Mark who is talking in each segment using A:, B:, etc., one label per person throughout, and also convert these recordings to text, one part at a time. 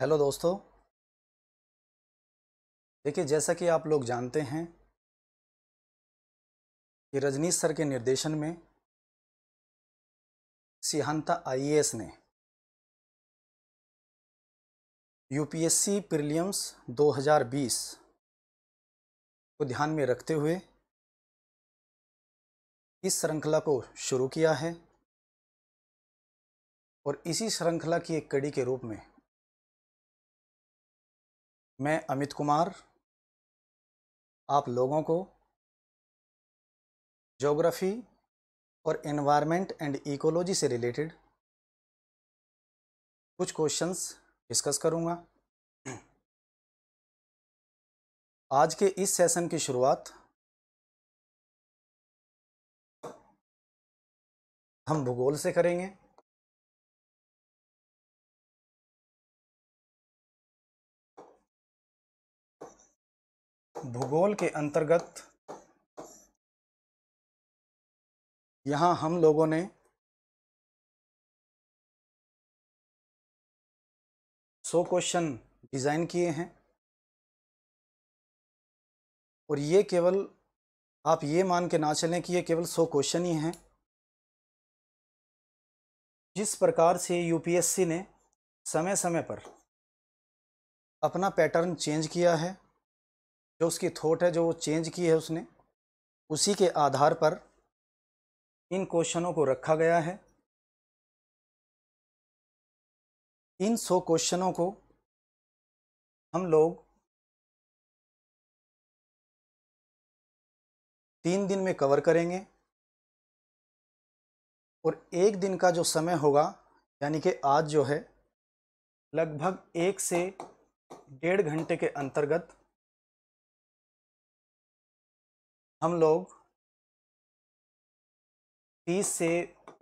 A: Hello दोस्तों देखिए जैसा कि आप लोग जानते हैं कि रजनीश सर के निर्देशन में सिहांता आईएएस ने
B: यूपीएससी प्रीलियम्स 2020 को ध्यान में रखते हुए इस श्रृंखला को शुरू किया है
A: और इसी श्रृंखला की एक कड़ी के रूप में मैं अमित कुमार आप
B: लोगों को जोग्राफ़ी और इन्वायरमेंट एंड इकोलॉजी से रिलेटेड कुछ क्वेश्चंस डिस्कस करूंगा आज के इस सेशन की
A: शुरुआत हम भूगोल से करेंगे भूगोल के अंतर्गत यहाँ हम लोगों ने सौ
B: क्वेश्चन डिज़ाइन किए हैं और ये केवल आप ये मान के ना चलें कि ये केवल सौ क्वेश्चन ही हैं जिस प्रकार से यूपीएससी ने समय समय पर अपना पैटर्न चेंज किया है जो उसकी थॉट है जो वो चेंज की है उसने उसी के आधार पर इन क्वेश्चनों को रखा
A: गया है इन सौ क्वेश्चनों को हम लोग तीन दिन में कवर करेंगे
B: और एक दिन का जो समय होगा यानी कि आज जो है लगभग एक से डेढ़ घंटे के अंतर्गत
A: हम लोग 30 से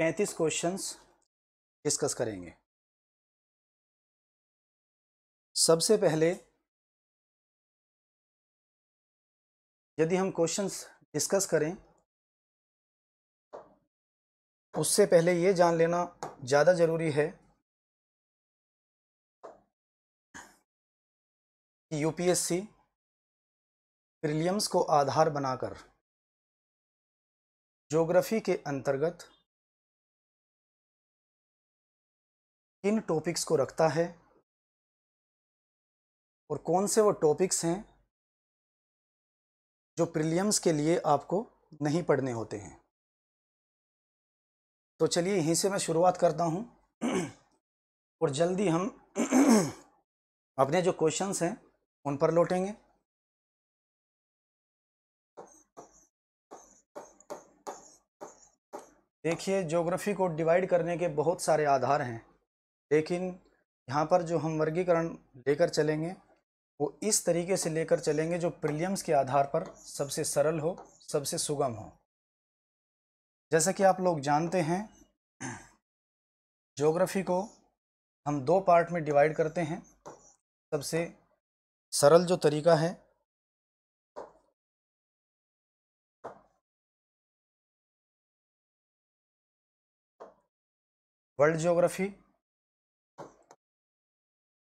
A: 35 क्वेश्चंस डिस्कस करेंगे सबसे पहले
B: यदि हम क्वेश्चंस डिस्कस करें उससे पहले ये जान लेना ज़्यादा ज़रूरी है
A: कि यूपीएससी प्रिलियम्स को आधार बनाकर जोग्राफी के अंतर्गत किन टॉपिक्स को रखता है और कौन से वो टॉपिक्स हैं
B: जो प्रिलियम्स के लिए आपको नहीं पढ़ने होते हैं तो चलिए यहीं से मैं शुरुआत करता हूँ और जल्दी हम अपने जो क्वेश्चंस हैं उन पर लौटेंगे देखिए ज्योग्राफी को डिवाइड करने के बहुत सारे आधार हैं लेकिन यहाँ पर जो हम वर्गीकरण लेकर चलेंगे वो इस तरीके से लेकर चलेंगे जो प्रिलियम्स के आधार पर सबसे सरल हो सबसे सुगम हो जैसा कि आप लोग जानते हैं ज्योग्राफी को हम दो पार्ट में डिवाइड करते हैं सबसे सरल जो तरीका है
A: वर्ल्ड ज्योग्राफी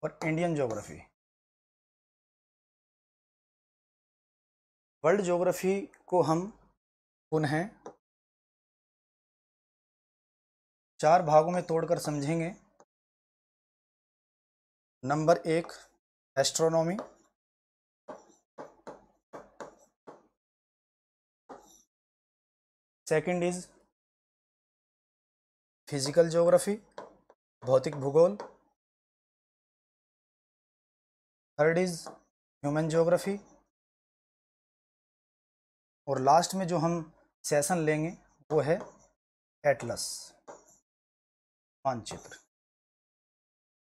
A: और इंडियन ज्योग्राफी वर्ल्ड ज्योग्राफी को हम पुनः चार भागों में तोड़कर समझेंगे नंबर एक astronomy second is physical geography भौतिक भूगोल थर्ड इज ह्यूमन ज्योग्राफी और लास्ट में जो हम सेशन लेंगे वो है एटलस मानचित्र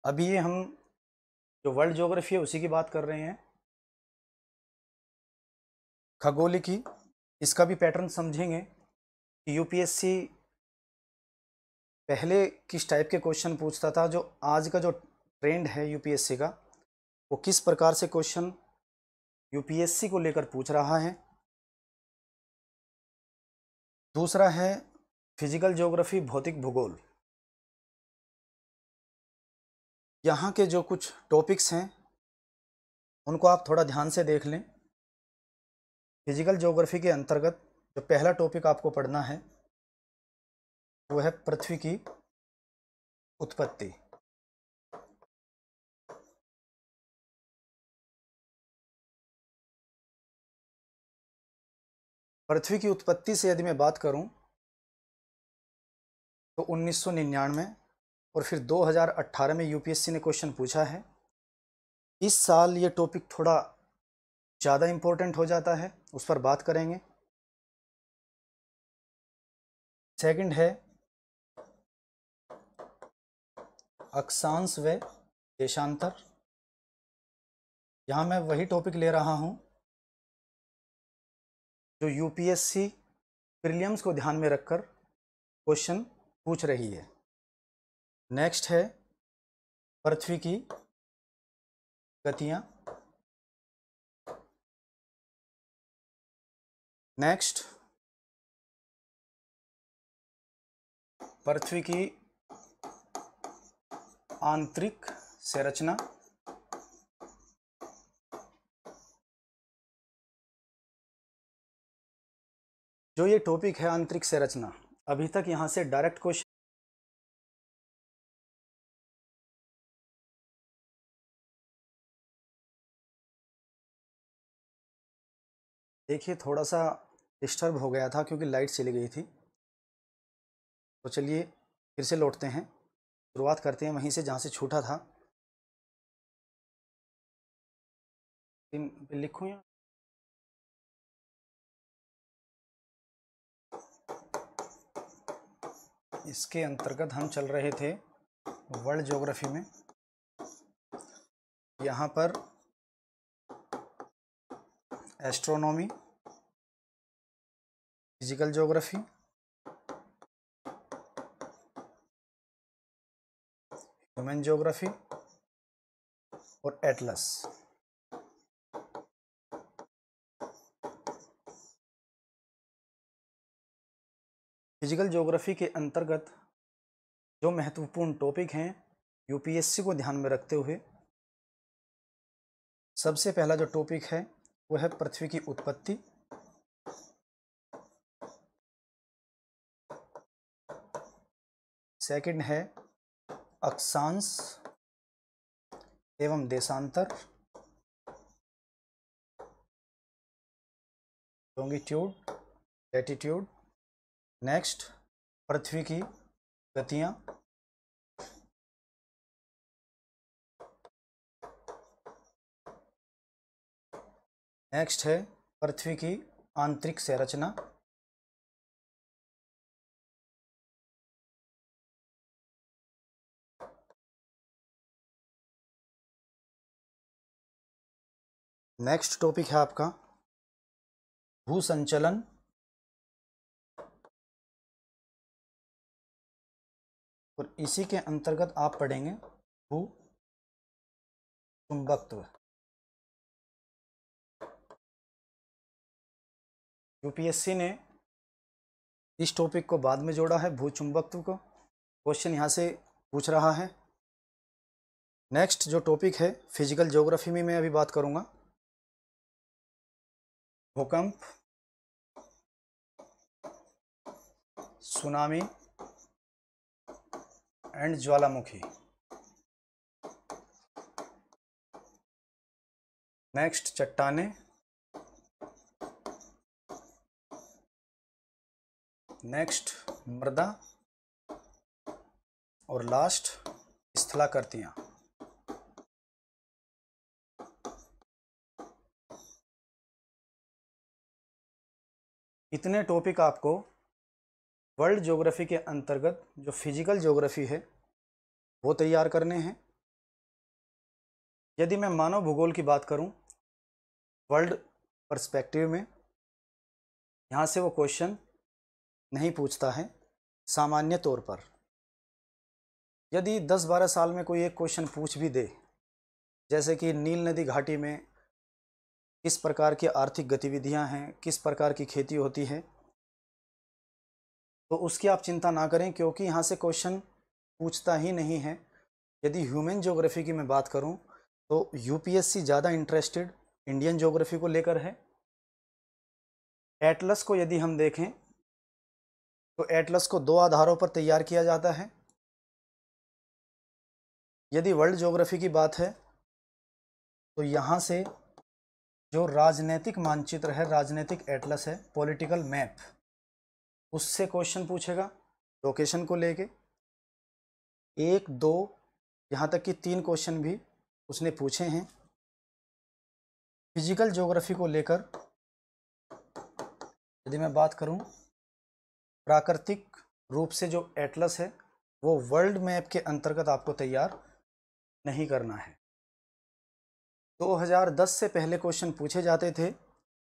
A: अभी ये हम
B: जो वर्ल्ड ज्योग्राफी है उसी की बात कर रहे हैं खगोली की इसका भी पैटर्न समझेंगे यूपीएससी पहले किस टाइप के क्वेश्चन पूछता था जो आज का जो ट्रेंड है यूपीएससी का वो किस प्रकार से क्वेश्चन यूपीएससी को लेकर पूछ रहा है दूसरा है फिजिकल ज्योग्राफी
A: भौतिक भूगोल यहाँ के जो कुछ
B: टॉपिक्स हैं उनको आप थोड़ा ध्यान से देख लें फिजिकल ज्योग्राफी के अंतर्गत जो पहला टॉपिक आपको पढ़ना है वो है पृथ्वी की उत्पत्ति पृथ्वी की उत्पत्ति से यदि मैं बात करूं तो 1999 और फिर 2018 में यूपीएससी ने क्वेश्चन पूछा है इस साल ये टॉपिक थोड़ा ज़्यादा इम्पोर्टेंट हो जाता है उस पर
A: बात करेंगे सेकंड है अक्षांश व देशांतर यहाँ मैं वही टॉपिक ले रहा हूँ
B: जो यूपीएससी प्रीलियम्स को ध्यान में रखकर क्वेश्चन पूछ रही है नेक्स्ट है पृथ्वी की
A: गतियाँ नेक्स्ट
B: पृथ्वी की आंतरिक संरचना
A: जो ये टॉपिक है आंतरिक संरचना अभी तक यहां से डायरेक्ट क्वेश्चन देखिए
B: थोड़ा सा डिस्टर्ब हो गया था क्योंकि लाइट चली गई थी तो चलिए फिर से लौटते हैं शुरुआत करते हैं वहीं से जहाँ से छूटा था लिखू या इसके अंतर्गत हम चल रहे थे वर्ल्ड ज्योग्राफी में यहाँ पर astronomy
A: physical geography human geography और एटलस फिजिकल जियोग्राफी के अंतर्गत
B: जो महत्वपूर्ण टॉपिक हैं यूपीएससी को ध्यान में रखते हुए सबसे पहला जो टॉपिक है वो है पृथ्वी की उत्पत्ति
A: सेकंड है अक्षांश एवं देशांतर लोंगिट्यूड एटीट्यूड नेक्स्ट पृथ्वी की गतियां नेक्स्ट है पृथ्वी की आंतरिक संरचना नेक्स्ट टॉपिक है आपका भू संचलन और इसी के अंतर्गत आप पढ़ेंगे भू चुंबकत्व
B: यूपीएससी ने इस टॉपिक को बाद में जोड़ा है भू चुंबकत्व को क्वेश्चन यहाँ से पूछ रहा है नेक्स्ट जो टॉपिक है फिजिकल ज्योग्राफी में मैं अभी बात करूँगा भूकंप सुनामी एंड ज्वालामुखी नेक्स्ट चट्टाने
A: नेक्स्ट मृदा और लास्ट स्थलाकृतियां
B: इतने टॉपिक आपको वर्ल्ड जोग्राफ़ी के अंतर्गत जो फिज़िकल ज्योग्राफी है वो तैयार करने हैं यदि मैं मानव भूगोल की बात करूं वर्ल्ड पर्सपेक्टिव में यहाँ से वो क्वेश्चन नहीं पूछता है सामान्य तौर पर यदि 10-12 साल में कोई एक क्वेश्चन पूछ भी दे जैसे कि नील नदी घाटी में किस प्रकार की आर्थिक गतिविधियां हैं किस प्रकार की खेती होती है तो उसकी आप चिंता ना करें क्योंकि यहाँ से क्वेश्चन पूछता ही नहीं है यदि ह्यूमन ज्योग्राफ़ी की मैं बात करूँ तो यूपीएससी ज़्यादा इंटरेस्टेड इंडियन ज्योग्राफी को लेकर है एटलस को यदि हम देखें तो एटलस को दो आधारों पर तैयार किया जाता है यदि वर्ल्ड ज्योग्राफी की बात है तो यहाँ से जो राजनीतिक मानचित्र है राजनीतिक एटलस है पॉलिटिकल मैप उससे क्वेश्चन पूछेगा लोकेशन को लेके एक दो यहाँ तक कि तीन क्वेश्चन भी उसने पूछे हैं फिजिकल ज्योग्राफी को लेकर यदि मैं बात करूँ प्राकृतिक रूप से जो एटलस है वो वर्ल्ड मैप के अंतर्गत आपको तैयार नहीं करना है 2010 से पहले क्वेश्चन पूछे जाते थे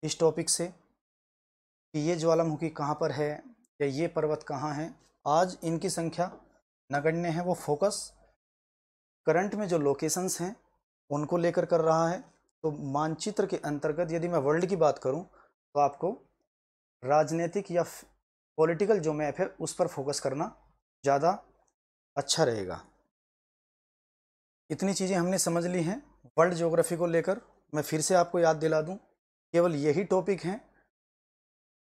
B: इस टॉपिक से कि ये ज्वालामुखी कहाँ पर है या ये पर्वत कहाँ है आज इनकी संख्या नगण्य है वो फोकस करंट में जो लोकेशंस हैं उनको लेकर कर रहा है तो मानचित्र के अंतर्गत यदि मैं वर्ल्ड की बात करूं तो आपको राजनीतिक या पॉलिटिकल जो मैप है उस पर फोकस करना ज़्यादा अच्छा रहेगा इतनी चीज़ें हमने समझ ली हैं वर्ल्ड ज्योग्राफी को लेकर मैं फिर से आपको याद दिला दूं केवल यही टॉपिक हैं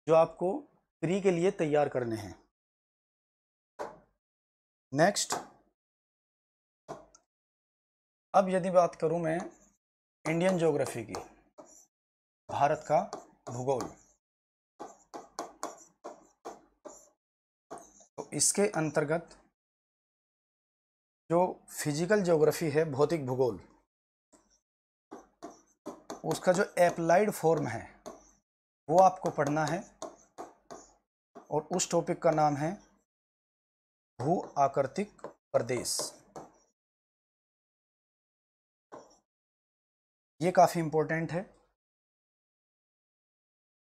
B: जो आपको प्री के लिए तैयार करने हैं
A: नेक्स्ट अब यदि बात करूं मैं
B: इंडियन ज्योग्राफी की भारत का भूगोल तो इसके अंतर्गत जो फिजिकल ज्योग्राफी है भौतिक भूगोल उसका जो एप्लाइड फॉर्म है वो आपको पढ़ना है और उस टॉपिक का नाम है भू आकृतिक प्रदेश ये काफ़ी इम्पोर्टेंट है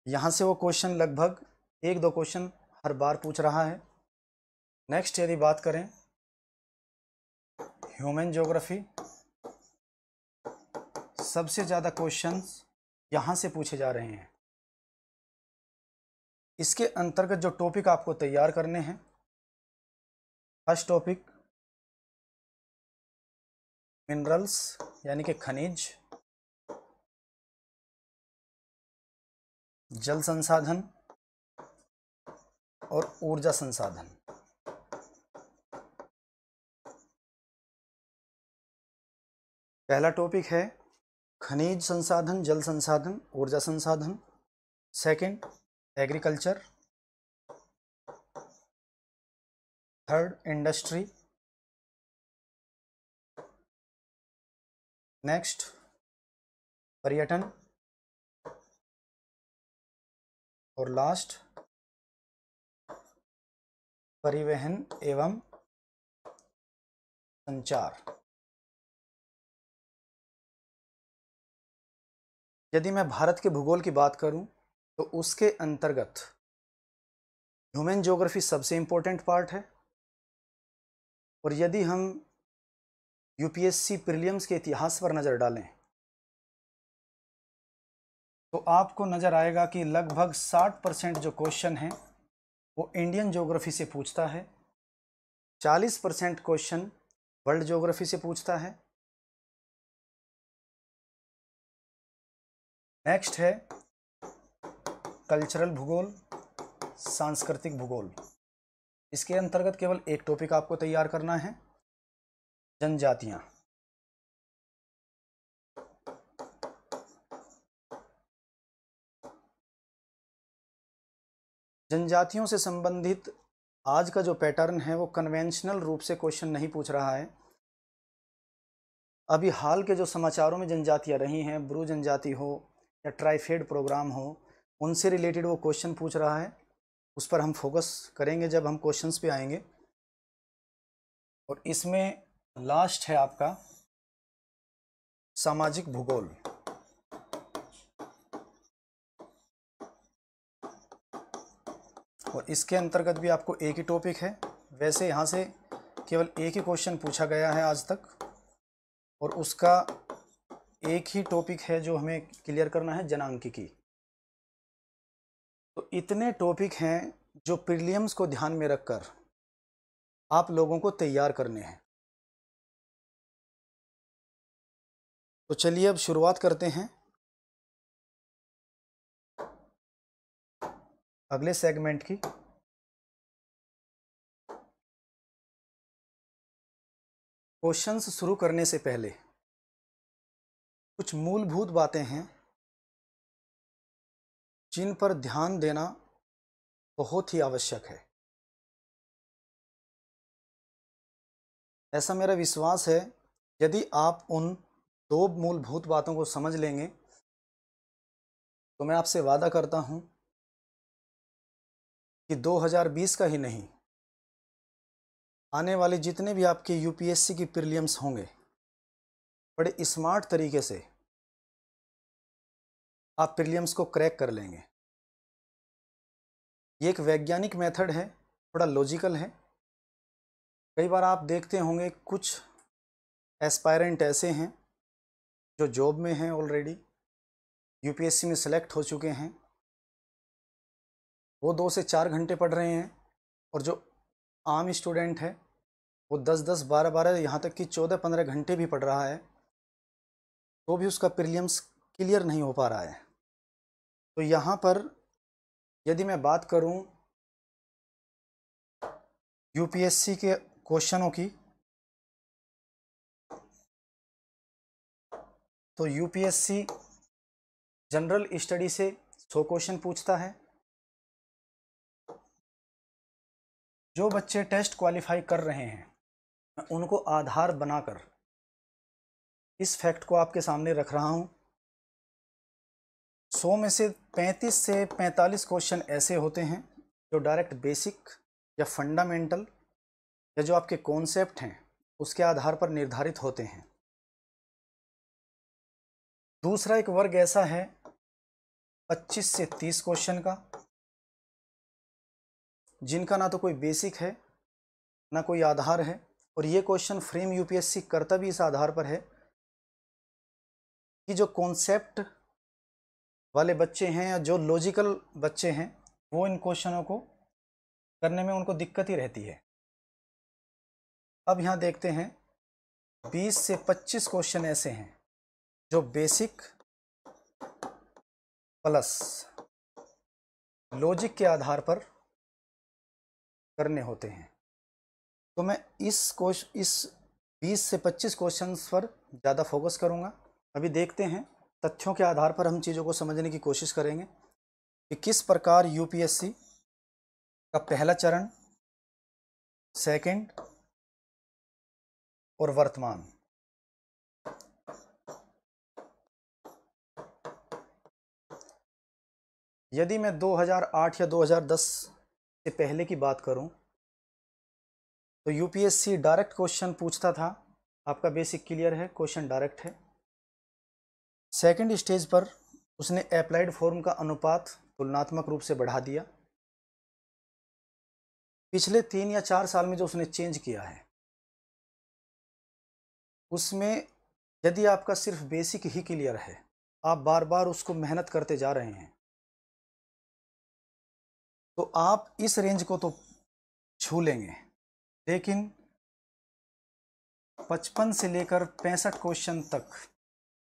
B: यहाँ से वो क्वेश्चन लगभग एक दो क्वेश्चन हर बार पूछ रहा है नेक्स्ट यदि बात करें ह्यूमन ज्योग्राफी सबसे ज़्यादा क्वेश्चंस यहाँ से पूछे जा रहे हैं इसके अंतर्गत जो टॉपिक आपको तैयार करने हैं
A: फर्स्ट टॉपिक मिनरल्स यानी कि खनिज जल संसाधन और ऊर्जा संसाधन
B: पहला टॉपिक है खनिज संसाधन जल संसाधन ऊर्जा संसाधन second agriculture third
A: industry next पर्यटन और लास्ट परिवहन एवं संचार
B: यदि मैं भारत के भूगोल की बात करूं तो उसके अंतर्गत ह्यूमन ज्योग्राफी सबसे इम्पोर्टेंट पार्ट है और यदि हम यूपीएससी प्रीलियम्स के इतिहास पर नज़र डालें तो आपको नज़र आएगा कि लगभग 60 परसेंट जो क्वेश्चन हैं वो इंडियन ज्योग्राफी से पूछता है 40 परसेंट क्वेश्चन वर्ल्ड ज्योग्राफी से पूछता है नेक्स्ट है कल्चरल भूगोल सांस्कृतिक भूगोल इसके अंतर्गत केवल एक टॉपिक आपको तैयार करना है जनजातियां जनजातियों से संबंधित आज का जो पैटर्न है वो कन्वेंशनल रूप से क्वेश्चन नहीं पूछ रहा है अभी हाल के जो समाचारों में जनजातियां रही हैं ब्रू जनजाति हो या ट्राईफेड प्रोग्राम हो उनसे रिलेटेड वो क्वेश्चन पूछ रहा है उस पर हम फोकस करेंगे जब हम क्वेश्चंस पे आएंगे और इसमें लास्ट है आपका सामाजिक भूगोल और इसके अंतर्गत भी आपको एक ही टॉपिक है वैसे यहाँ से केवल एक ही क्वेश्चन पूछा गया है आज तक और उसका एक ही टॉपिक है जो हमें क्लियर करना है जनांकिकी तो इतने टॉपिक हैं जो प्रीलियम्स को ध्यान में रखकर
A: आप लोगों को तैयार करने हैं तो चलिए अब शुरुआत करते हैं अगले सेगमेंट की क्वेश्चंस शुरू करने से पहले कुछ मूलभूत बातें हैं जिन पर ध्यान देना बहुत ही आवश्यक है
B: ऐसा मेरा विश्वास है यदि आप उन दो मूलभूत बातों को समझ लेंगे तो मैं आपसे वादा करता हूं कि 2020 का ही नहीं आने वाले जितने भी आपके यूपीएससी की प्रीलियम्स होंगे बड़े स्मार्ट तरीके से आप प्रिलियम्स को क्रैक कर लेंगे ये एक वैज्ञानिक मेथड है थोड़ा लॉजिकल है कई बार आप देखते होंगे कुछ एस्पायरेंट ऐसे हैं जो जॉब में हैं ऑलरेडी यूपीएससी में सेलेक्ट हो चुके हैं वो दो से चार घंटे पढ़ रहे हैं और जो आम स्टूडेंट है वो दस दस बारह बारह यहाँ तक कि चौदह पंद्रह घंटे भी पढ़ रहा है तो भी उसका प्रिलियम्स क्लियर नहीं हो पा रहा है तो यहाँ पर यदि मैं बात करूँ यूपीएससी के क्वेश्चनों की तो यूपीएससी जनरल स्टडी से सौ क्वेश्चन पूछता है जो बच्चे टेस्ट क्वालिफाई कर रहे हैं उनको आधार बनाकर इस फैक्ट को आपके सामने रख रहा हूँ सौ में से पैंतीस से पैंतालीस क्वेश्चन ऐसे होते हैं जो डायरेक्ट बेसिक या फंडामेंटल या जो आपके कॉन्सेप्ट हैं उसके आधार पर निर्धारित होते हैं दूसरा एक वर्ग ऐसा है 25 से 30 क्वेश्चन का जिनका ना तो कोई बेसिक है ना कोई आधार है और ये क्वेश्चन फ्रेम यूपीएससी करता भी इस आधार पर है कि जो कॉन्सेप्ट वाले बच्चे हैं या जो लॉजिकल बच्चे हैं वो इन क्वेश्चनों को करने में उनको दिक्कत ही रहती है अब यहाँ देखते हैं 20 से 25 क्वेश्चन ऐसे हैं जो बेसिक प्लस लॉजिक के आधार पर करने होते हैं तो मैं इस क्वेश्चन इस 20 से 25 क्वेश्चंस पर ज़्यादा फोकस करूँगा अभी देखते हैं तथ्यों के आधार पर हम चीज़ों को समझने की कोशिश करेंगे कि किस प्रकार यूपीएससी का पहला चरण सेकंड
A: और वर्तमान
B: यदि मैं 2008 या 2010 से पहले की बात करूं तो यूपीएससी डायरेक्ट क्वेश्चन पूछता था आपका बेसिक क्लियर है क्वेश्चन डायरेक्ट है सेकेंड स्टेज पर उसने अप्लाइड फॉर्म का अनुपात तुलनात्मक रूप से बढ़ा दिया पिछले तीन या चार साल में जो उसने चेंज किया है उसमें यदि आपका सिर्फ बेसिक ही क्लियर है आप बार बार उसको मेहनत करते जा रहे हैं तो आप इस रेंज को तो छू लेंगे लेकिन पचपन से लेकर पैंसठ क्वेश्चन तक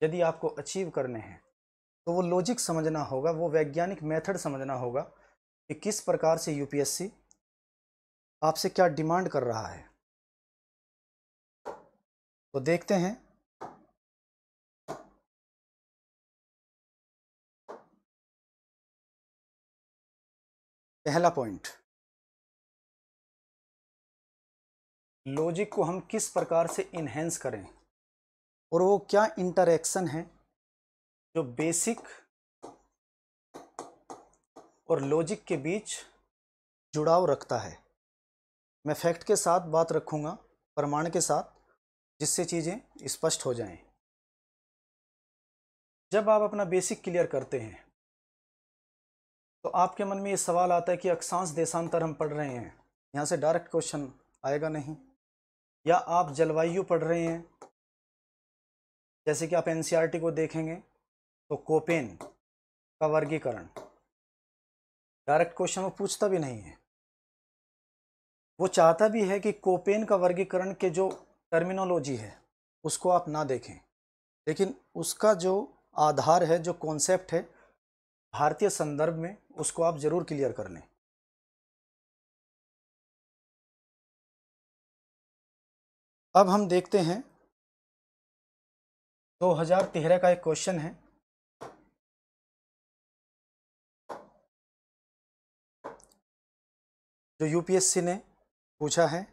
B: यदि आपको अचीव करने हैं तो वो लॉजिक समझना होगा वो वैज्ञानिक मेथड समझना होगा कि किस प्रकार से यूपीएससी आपसे क्या डिमांड कर रहा है तो देखते हैं
A: पहला पॉइंट
B: लॉजिक को हम किस प्रकार से इन्हेंस करें और वो क्या इंटरेक्शन है जो बेसिक और लॉजिक के बीच जुड़ाव रखता है मैं फैक्ट के साथ बात रखूँगा प्रमाण के साथ जिससे चीज़ें स्पष्ट हो जाएं। जब आप अपना बेसिक क्लियर करते हैं तो आपके मन में ये सवाल आता है कि अक्षांश देशांतर हम पढ़ रहे हैं यहाँ से डायरेक्ट क्वेश्चन आएगा नहीं या आप जलवायु पढ़ रहे हैं जैसे कि आप एन e को देखेंगे तो कोपेन का वर्गीकरण डायरेक्ट क्वेश्चन वो पूछता भी नहीं है वो चाहता भी है कि कोपेन का वर्गीकरण के जो टर्मिनोलॉजी है उसको आप ना देखें लेकिन उसका जो आधार है जो कॉन्सेप्ट है भारतीय संदर्भ में उसको आप ज़रूर क्लियर कर लें
A: अब हम देखते हैं दो हजार तेरह का एक क्वेश्चन है जो यूपीएससी ने पूछा है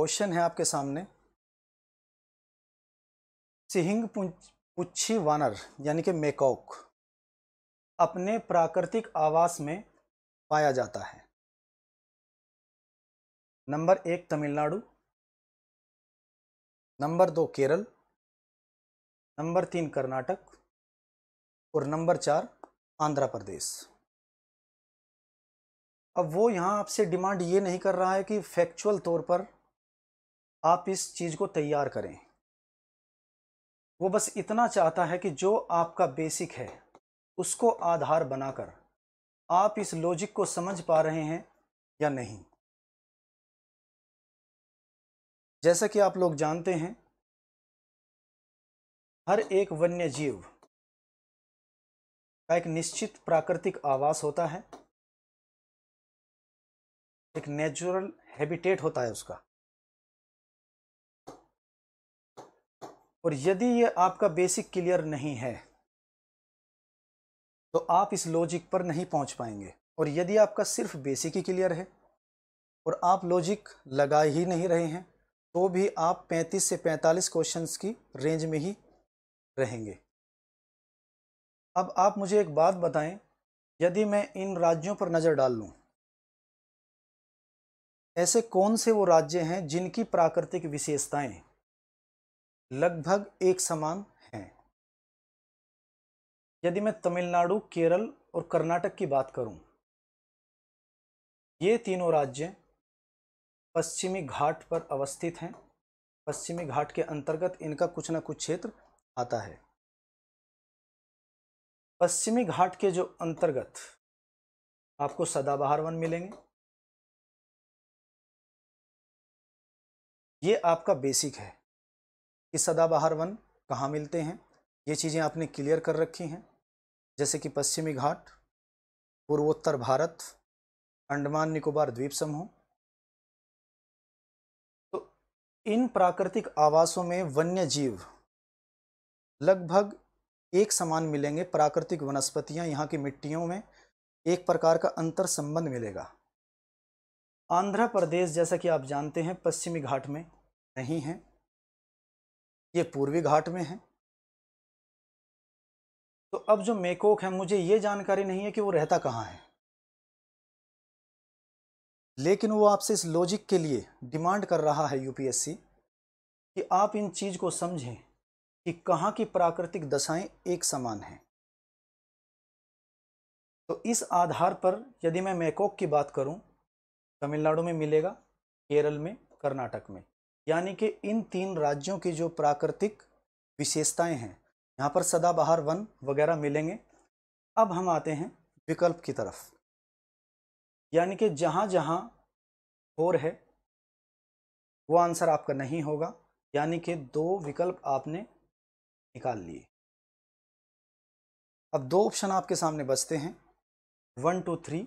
B: क्वेश्चन है आपके सामने सिहिंग पुच्छी वानर यानी कि मेकॉक अपने प्राकृतिक आवास में पाया जाता है नंबर एक तमिलनाडु नंबर दो केरल नंबर तीन कर्नाटक और नंबर चार आंध्र प्रदेश अब वो यहाँ आपसे डिमांड ये नहीं कर रहा है कि फैक्चुअल तौर पर आप इस चीज़ को तैयार करें वो बस इतना चाहता है कि जो आपका बेसिक है उसको आधार बनाकर आप इस लॉजिक को समझ पा रहे हैं या नहीं
A: जैसा कि आप लोग जानते हैं
B: हर एक वन्य जीव का एक निश्चित प्राकृतिक आवास होता है एक नेचुरल हैबिटेट होता है उसका
A: और यदि ये आपका
B: बेसिक क्लियर नहीं है तो आप इस लॉजिक पर नहीं पहुंच पाएंगे और यदि आपका सिर्फ बेसिक ही क्लियर है और आप लॉजिक लगा ही नहीं रहे हैं तो भी आप 35 से 45 क्वेश्चंस की रेंज में ही रहेंगे अब आप मुझे एक बात बताएं यदि मैं इन राज्यों पर नज़र डाल लूँ ऐसे कौन से वो राज्य हैं जिनकी प्राकृतिक विशेषताएं लगभग एक समान हैं यदि मैं तमिलनाडु केरल और कर्नाटक की बात करूं, ये तीनों राज्य पश्चिमी घाट पर अवस्थित हैं पश्चिमी घाट के अंतर्गत इनका कुछ ना कुछ क्षेत्र आता है पश्चिमी घाट के जो अंतर्गत
A: आपको सदाबहार वन मिलेंगे
B: ये आपका बेसिक है कि सदाबहार वन कहाँ मिलते हैं ये चीज़ें आपने क्लियर कर रखी हैं जैसे कि पश्चिमी घाट पूर्वोत्तर भारत अंडमान निकोबार द्वीप समूह तो इन प्राकृतिक आवासों में वन्य जीव लगभग एक समान मिलेंगे प्राकृतिक वनस्पतियां यहाँ की मिट्टियों में एक प्रकार का अंतर संबंध मिलेगा आंध्र प्रदेश जैसा कि आप जानते हैं पश्चिमी घाट में नहीं है ये पूर्वी घाट में है तो अब जो मेकोक है मुझे ये जानकारी नहीं है कि वो रहता कहाँ है लेकिन वो आपसे इस लॉजिक के लिए डिमांड कर रहा है यूपीएससी कि आप इन चीज़ को समझें कि कहाँ की प्राकृतिक दशाएं एक समान हैं तो इस आधार पर यदि मैं मैकोक की बात करूं तमिलनाडु में मिलेगा केरल में कर्नाटक में यानी कि इन तीन राज्यों की जो प्राकृतिक विशेषताएं हैं यहाँ पर सदाबहार वन वगैरह मिलेंगे अब हम आते हैं विकल्प की तरफ यानी कि जहाँ जहाँ फोर है वो आंसर आपका नहीं होगा यानी कि दो विकल्प आपने निकाल लिए अब दो ऑप्शन आपके सामने बचते हैं वन टू थ्री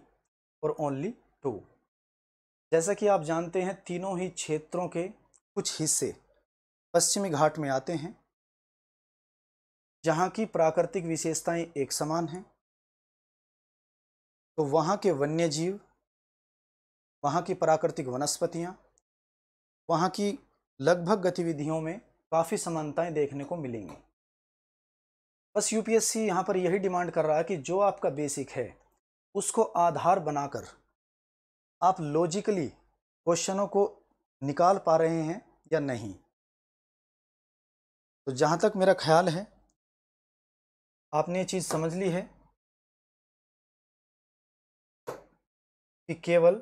B: और ओनली टू जैसा कि आप जानते हैं तीनों ही क्षेत्रों के कुछ हिस्से पश्चिमी घाट में आते हैं जहाँ की प्राकृतिक विशेषताएं एक समान हैं तो वहाँ के वन्य जीव वहाँ की प्राकृतिक वनस्पतियाँ वहाँ की लगभग गतिविधियों में काफ़ी समानताएं देखने को मिलेंगी बस यूपीएससी यहाँ पर यही डिमांड कर रहा है कि जो आपका बेसिक है उसको आधार बनाकर आप लॉजिकली क्वेश्चनों को निकाल पा रहे हैं या नहीं तो जहाँ तक मेरा ख्याल है
A: आपने ये चीज़ समझ ली है
B: कि केवल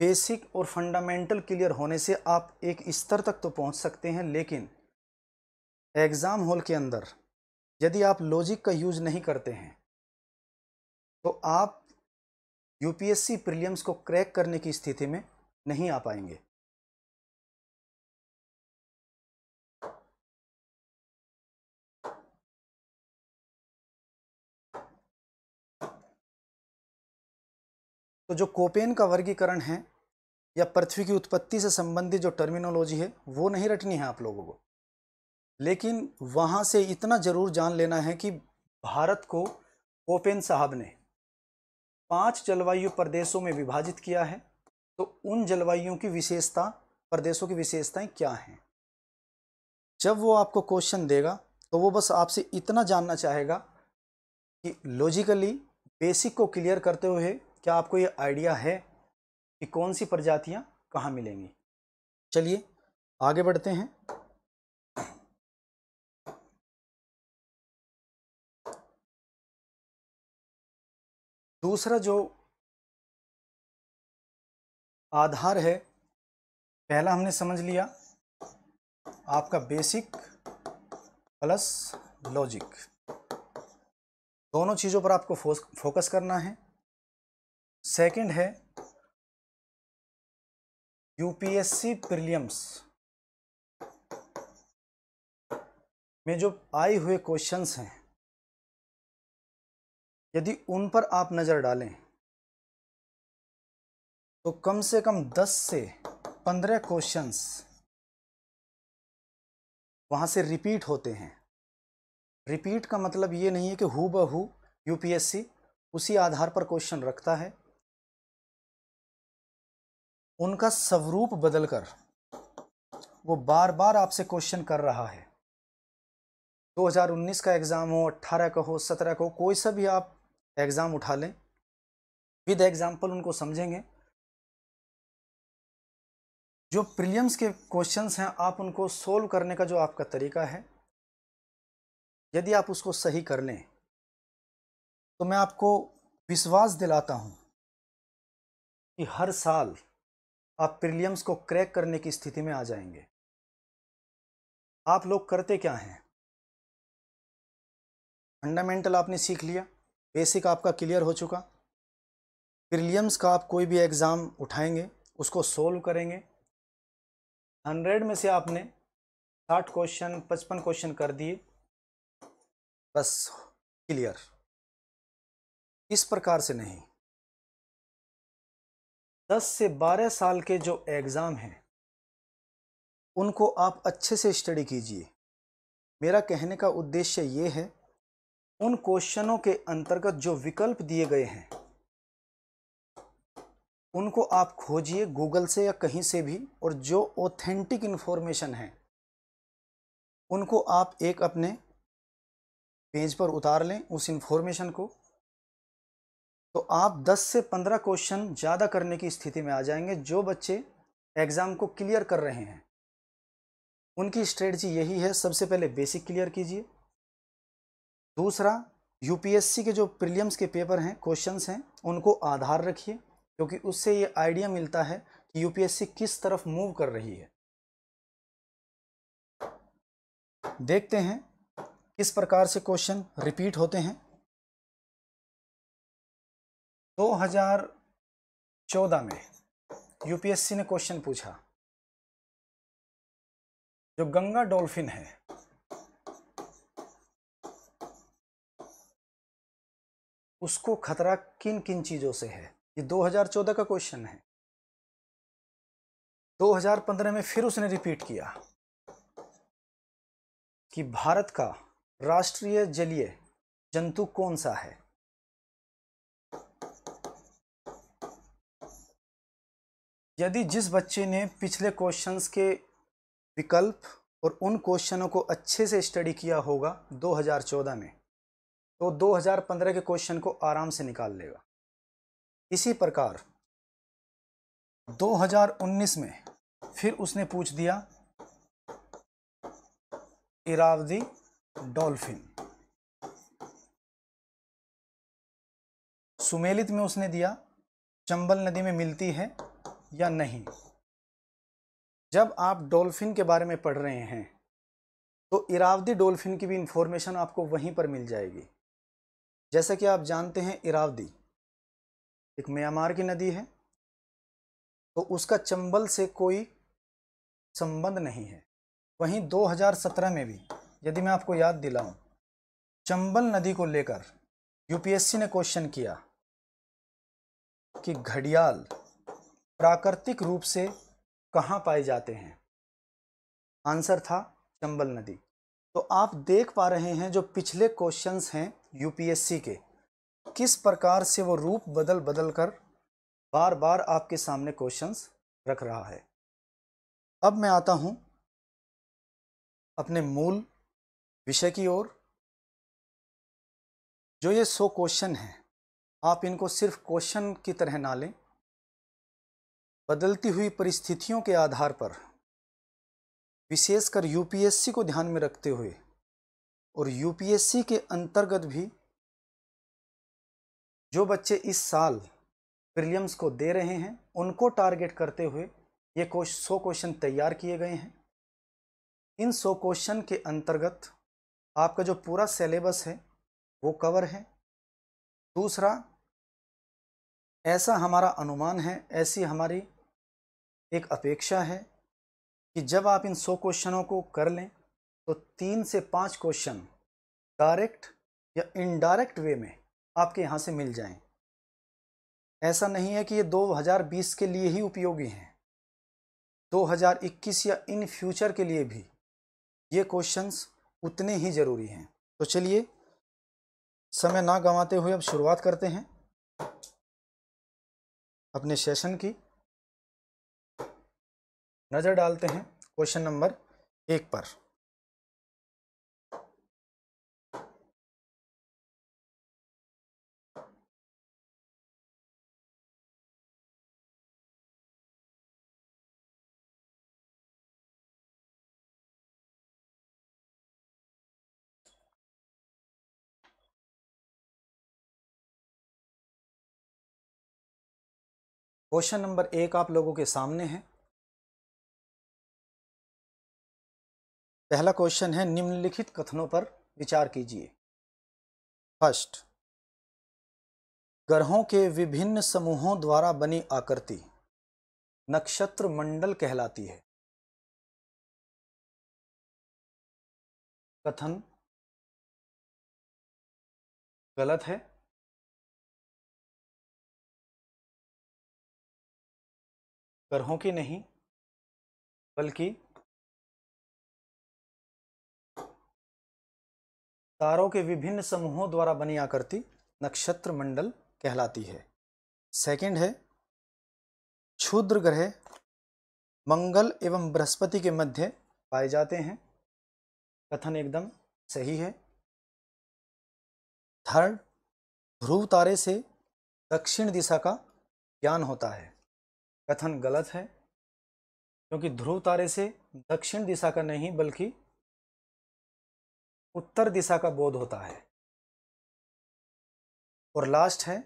B: बेसिक और फंडामेंटल क्लियर होने से आप एक स्तर तक तो पहुंच सकते हैं लेकिन एग्ज़ाम हॉल के अंदर यदि आप लॉजिक का यूज नहीं करते हैं तो आप यूपीएससी प्रीलियम्स को क्रैक करने की स्थिति
A: में नहीं आ पाएंगे
B: तो जो कोपेन का वर्गीकरण है या पृथ्वी की उत्पत्ति से संबंधित जो टर्मिनोलॉजी है वो नहीं रटनी है आप लोगों को लेकिन वहां से इतना ज़रूर जान लेना है कि भारत को कोपेन साहब ने पांच जलवायु प्रदेशों में विभाजित किया है तो उन जलवायुओं की विशेषता प्रदेशों की विशेषताएं क्या हैं जब वो आपको क्वेश्चन देगा तो वो बस आपसे इतना जानना चाहेगा कि लॉजिकली बेसिक को क्लियर करते हुए क्या आपको ये आइडिया है कि कौन सी प्रजातियाँ कहाँ मिलेंगी चलिए आगे बढ़ते हैं दूसरा जो आधार है पहला हमने समझ लिया आपका बेसिक प्लस लॉजिक दोनों चीज़ों पर आपको फोकस करना है सेकंड है
A: यूपीएससी प्रीलिम्स में जो आए हुए क्वेश्चंस हैं यदि उन पर आप नज़र डालें तो कम से
B: कम दस से पंद्रह क्वेश्चंस वहां से रिपीट होते हैं रिपीट का मतलब ये नहीं है कि हु बहू यूपीएससी उसी आधार पर क्वेश्चन रखता है उनका स्वरूप बदलकर वो बार बार आपसे क्वेश्चन कर रहा है 2019 का एग्ज़ाम हो 18 का हो 17 का हो कोई सा भी आप एग्ज़ाम उठा लें विद एग्ज़ाम्पल उनको समझेंगे जो प्रीलियम्स के क्वेश्चंस हैं आप उनको सोल्व करने का जो आपका तरीका है यदि आप उसको सही कर लें तो मैं आपको विश्वास दिलाता हूं कि हर साल आप प्रीलियम्स को क्रैक करने की स्थिति में आ जाएंगे आप लोग करते क्या हैं फंडामेंटल आपने सीख लिया बेसिक आपका क्लियर हो चुका प्रिलियम्स का आप कोई भी एग्ज़ाम उठाएंगे उसको सोल्व करेंगे हंड्रेड में से आपने साठ क्वेश्चन पचपन क्वेश्चन कर दिए बस क्लियर इस प्रकार से नहीं दस से बारह साल के जो एग्ज़ाम हैं उनको आप अच्छे से स्टडी कीजिए मेरा कहने का उद्देश्य ये है उन क्वेश्चनों के अंतर्गत जो विकल्प दिए गए हैं उनको आप खोजिए गूगल से या कहीं से भी और जो ऑथेंटिक इन्फॉर्मेशन है उनको आप एक अपने पेज पर उतार लें उस इन्फॉर्मेशन को तो आप 10 से 15 क्वेश्चन ज़्यादा करने की स्थिति में आ जाएंगे जो बच्चे एग्ज़ाम को क्लियर कर रहे हैं उनकी स्ट्रेटजी यही है सबसे पहले बेसिक क्लियर कीजिए दूसरा यूपीएससी के जो प्रीलियम्स के पेपर हैं क्वेश्चंस हैं उनको आधार रखिए क्योंकि उससे ये आइडिया मिलता है कि यूपीएससी किस तरफ मूव कर रही है देखते हैं किस प्रकार से क्वेश्चन रिपीट होते हैं 2014 में
A: यूपीएससी ने क्वेश्चन पूछा जो गंगा डॉल्फिन है
B: उसको खतरा किन किन चीज़ों से है ये 2014 का क्वेश्चन है 2015 में फिर उसने रिपीट किया कि भारत का राष्ट्रीय जलीय जंतु कौन सा है यदि जिस बच्चे ने पिछले क्वेश्चंस के विकल्प और उन क्वेश्चनों को अच्छे से स्टडी किया होगा 2014 में तो 2015 के क्वेश्चन को आराम से निकाल लेगा इसी प्रकार 2019 में फिर उसने पूछ दिया इरावदी डॉल्फिन सुमेलित में उसने दिया चंबल नदी में मिलती है या नहीं जब आप डॉल्फिन के बारे में पढ़ रहे हैं तो इरावदी डॉल्फिन की भी इंफॉर्मेशन आपको वहीं पर मिल जाएगी जैसा कि आप जानते हैं इरावदी एक म्यांमार की नदी है तो उसका चंबल से कोई संबंध नहीं है वहीं 2017 में भी यदि मैं आपको याद दिलाऊं चंबल नदी को लेकर यूपीएससी ने क्वेश्चन किया कि घड़ियाल प्राकृतिक रूप से कहाँ पाए जाते हैं आंसर था चंबल नदी तो आप देख पा रहे हैं जो पिछले क्वेश्चंस हैं यूपीएससी के किस प्रकार से वो रूप बदल बदल कर बार बार आपके सामने क्वेश्चंस रख रहा है अब मैं आता हूँ अपने
A: मूल विषय की ओर जो ये सो क्वेश्चन
B: हैं आप इनको सिर्फ क्वेश्चन की तरह ना लें बदलती हुई परिस्थितियों के आधार पर विशेषकर यूपीएससी को ध्यान में रखते हुए और यूपीएससी के अंतर्गत भी जो बच्चे इस साल प्रीलिम्स को दे रहे हैं उनको टारगेट करते हुए ये कोश सौ क्वेश्चन तैयार किए गए हैं इन सौ क्वेश्चन के अंतर्गत आपका जो पूरा सिलेबस है वो कवर है दूसरा ऐसा हमारा अनुमान है ऐसी हमारी एक अपेक्षा है कि जब आप इन सौ क्वेश्चनों को कर लें तो तीन से पांच क्वेश्चन डायरेक्ट या इनडायरेक्ट वे में आपके यहाँ से मिल जाएं। ऐसा नहीं है कि ये 2020 के लिए ही उपयोगी हैं 2021 या इन फ्यूचर के लिए भी ये क्वेश्चंस उतने ही ज़रूरी हैं तो चलिए समय ना गंवाते हुए अब शुरुआत करते हैं अपने सेशन की
A: नज़र डालते हैं क्वेश्चन नंबर एक पर क्वेश्चन नंबर एक आप लोगों के सामने है पहला क्वेश्चन
B: है निम्नलिखित कथनों पर विचार कीजिए फर्स्ट ग्रहों के विभिन्न समूहों द्वारा बनी आकृति
A: नक्षत्र मंडल कहलाती है कथन गलत है ग्रहों की नहीं बल्कि
B: तारों के विभिन्न समूहों द्वारा बनी आकृति नक्षत्र मंडल कहलाती है सेकंड है क्षुद्र ग्रह मंगल एवं बृहस्पति के मध्य पाए जाते हैं कथन एकदम सही है थर्ड ध्रुव तारे से दक्षिण दिशा का ज्ञान होता है कथन गलत है क्योंकि ध्रुव तारे से दक्षिण दिशा का नहीं बल्कि उत्तर दिशा का बोध होता है और लास्ट है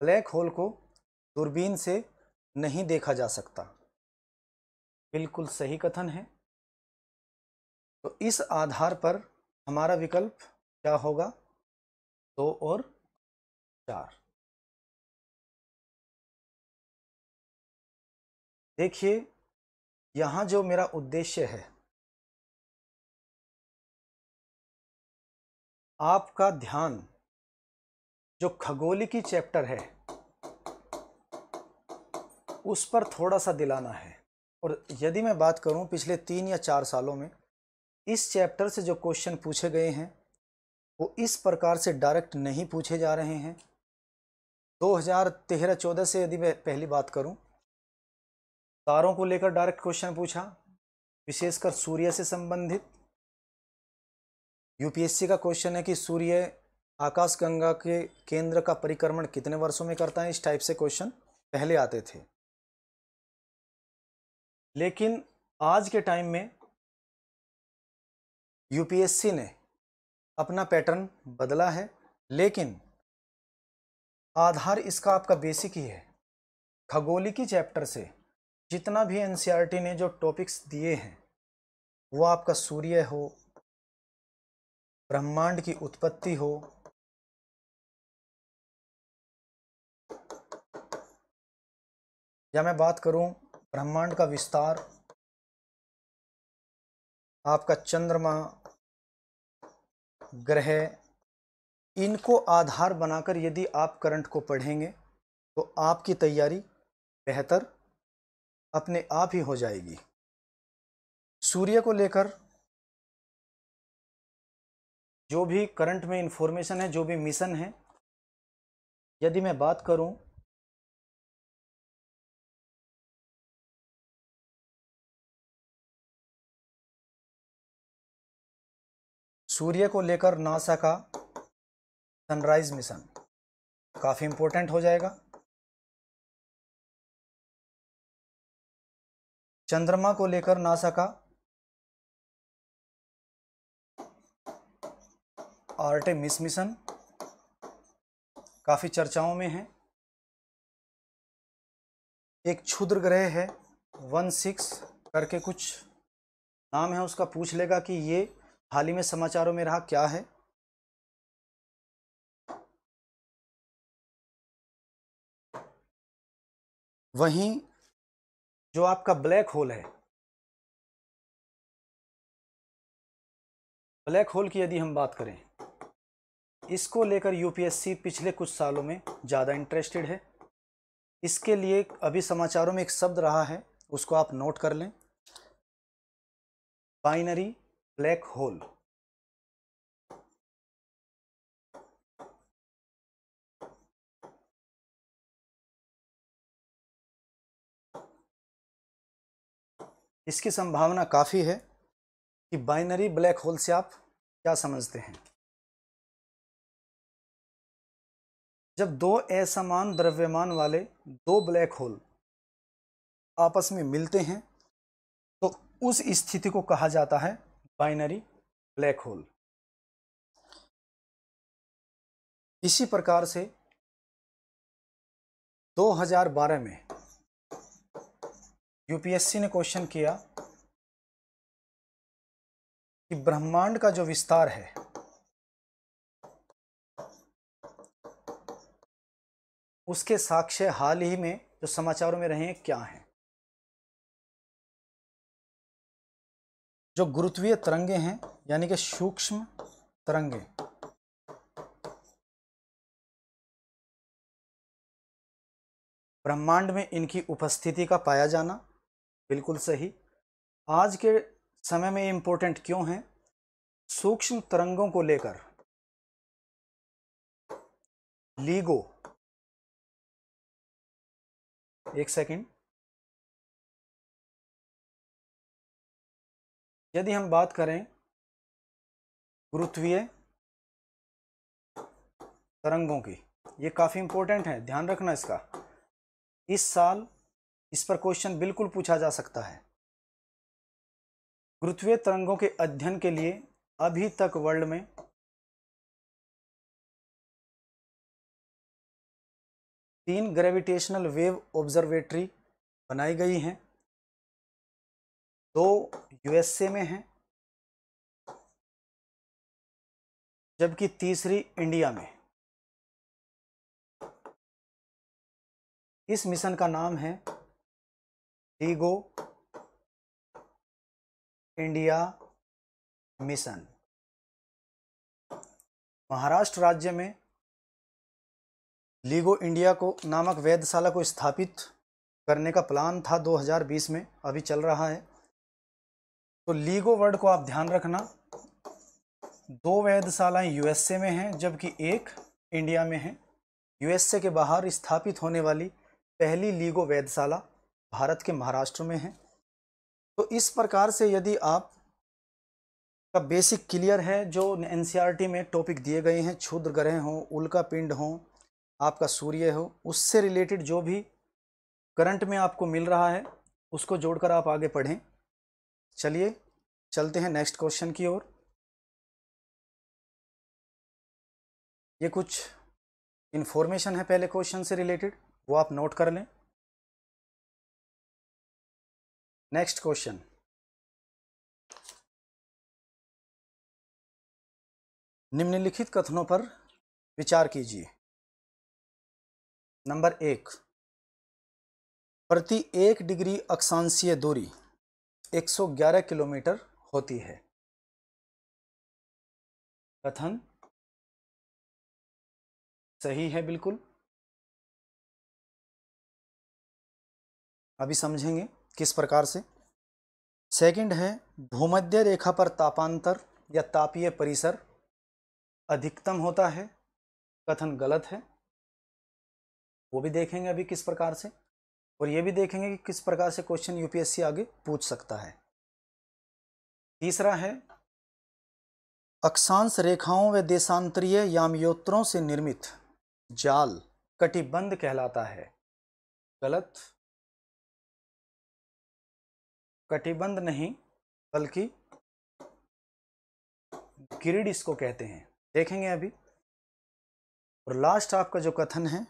B: ब्लैक होल को दूरबीन से नहीं देखा जा सकता बिल्कुल सही कथन है तो इस आधार पर हमारा विकल्प क्या होगा दो और
A: चार देखिए यहाँ जो मेरा उद्देश्य है
B: आपका ध्यान जो खगोली की चैप्टर है उस पर थोड़ा सा दिलाना है और यदि मैं बात करूं पिछले तीन या चार सालों में इस चैप्टर से जो क्वेश्चन पूछे गए हैं वो इस प्रकार से डायरेक्ट नहीं पूछे जा रहे हैं 2013-14 से यदि मैं पहली बात करूं तारों को लेकर डायरेक्ट क्वेश्चन पूछा विशेषकर सूर्य से संबंधित यूपीएससी का क्वेश्चन है कि सूर्य आकाशगंगा के केंद्र का परिक्रमण कितने वर्षों में करता है इस टाइप से क्वेश्चन पहले आते थे लेकिन आज के टाइम में यूपीएससी ने अपना पैटर्न बदला है लेकिन आधार इसका आपका बेसिक ही है खगोली की चैप्टर से जितना भी एन e ने जो टॉपिक्स दिए हैं वो आपका सूर्य हो ब्रह्मांड की उत्पत्ति हो
A: या मैं बात करूं
B: ब्रह्मांड का विस्तार आपका चंद्रमा ग्रह इनको आधार बनाकर यदि आप करंट को पढ़ेंगे तो आपकी तैयारी बेहतर अपने आप ही हो जाएगी सूर्य को लेकर
A: जो भी करंट में इंफॉर्मेशन है जो भी मिशन है यदि मैं बात करूं सूर्य को लेकर नासा का सनराइज मिशन काफ़ी इंपॉर्टेंट हो जाएगा
B: चंद्रमा को लेकर नासा का आर्टेमिस मिशन काफ़ी चर्चाओं में है एक क्षुद्र ग्रह है वन सिक्स करके कुछ नाम है उसका पूछ लेगा कि ये हाल ही में समाचारों में रहा क्या है
A: वहीं जो आपका ब्लैक होल है
B: ब्लैक होल की यदि हम बात करें इसको लेकर यूपीएससी पिछले कुछ सालों में ज़्यादा इंटरेस्टेड है इसके लिए अभी समाचारों में एक शब्द रहा है उसको आप नोट कर लें बाइनरी ब्लैक होल
A: इसकी संभावना काफ़ी है कि बाइनरी ब्लैक होल से आप क्या समझते हैं
B: जब दो असमान द्रव्यमान वाले दो ब्लैक होल आपस में मिलते हैं तो उस स्थिति को कहा जाता है बाइनरी ब्लैक होल इसी प्रकार से
A: 2012 में यूपीएससी ने क्वेश्चन किया कि ब्रह्मांड
B: का जो विस्तार है उसके साक्ष्य हाल ही में जो समाचारों में रहे हैं क्या हैं
A: जो गुरुत्वीय तरंगे हैं यानी कि सूक्ष्म तरंगे
B: ब्रह्मांड में इनकी उपस्थिति का पाया जाना बिल्कुल सही आज के समय में इम्पोर्टेंट क्यों है सूक्ष्म तरंगों को लेकर
A: लीगो एक सेकंड यदि हम बात करें
B: गुरुत्वीय तरंगों की ये काफ़ी इम्पोर्टेंट है ध्यान रखना इसका इस साल इस पर क्वेश्चन बिल्कुल पूछा जा सकता है गुरुत्वीय तरंगों के अध्ययन के लिए
A: अभी तक वर्ल्ड में तीन ग्रेविटेशनल वेव ऑब्जर्वेटरी बनाई गई हैं दो यूएसए में हैं जबकि तीसरी इंडिया में इस मिशन का नाम है हीगो इंडिया मिशन
B: महाराष्ट्र राज्य में लीगो इंडिया को नामक वेदशाला को स्थापित करने का प्लान था 2020 में अभी चल रहा है तो लीगो वर्ड को आप ध्यान रखना दो वेदशालाएं यूएसए में हैं जबकि एक इंडिया में है यूएसए के बाहर स्थापित होने वाली पहली लीगो वेदशाला भारत के महाराष्ट्र में है तो इस प्रकार से यदि आप का बेसिक क्लियर है जो एन e में टॉपिक दिए गए हैं क्षुद्र ग्रह हों उल्का पिंड हों आपका सूर्य हो उससे रिलेटेड जो भी करंट में आपको मिल रहा है उसको जोड़कर आप आगे पढ़ें चलिए चलते हैं नेक्स्ट क्वेश्चन की ओर
A: ये कुछ इन्फॉर्मेशन है पहले क्वेश्चन से रिलेटेड वो आप नोट कर लें next question निम्नलिखित कथनों पर विचार कीजिए
B: नंबर एक प्रति एक डिग्री अक्षांशीय दूरी 111 किलोमीटर होती है
A: कथन सही है बिल्कुल
B: अभी समझेंगे किस प्रकार से सेकंड है भूमध्य रेखा पर तापांतर या तापीय परिसर अधिकतम होता है कथन गलत है वो भी देखेंगे अभी किस प्रकार से और ये भी देखेंगे कि किस प्रकार से क्वेश्चन यूपीएससी आगे पूछ सकता है तीसरा है अक्षांश रेखाओं व देशांतरीय यामयोत्रों से निर्मित जाल कटिबंध कहलाता है गलत
A: कटिबंध नहीं बल्कि
B: गिरिड इसको कहते हैं देखेंगे अभी और लास्ट आपका जो कथन है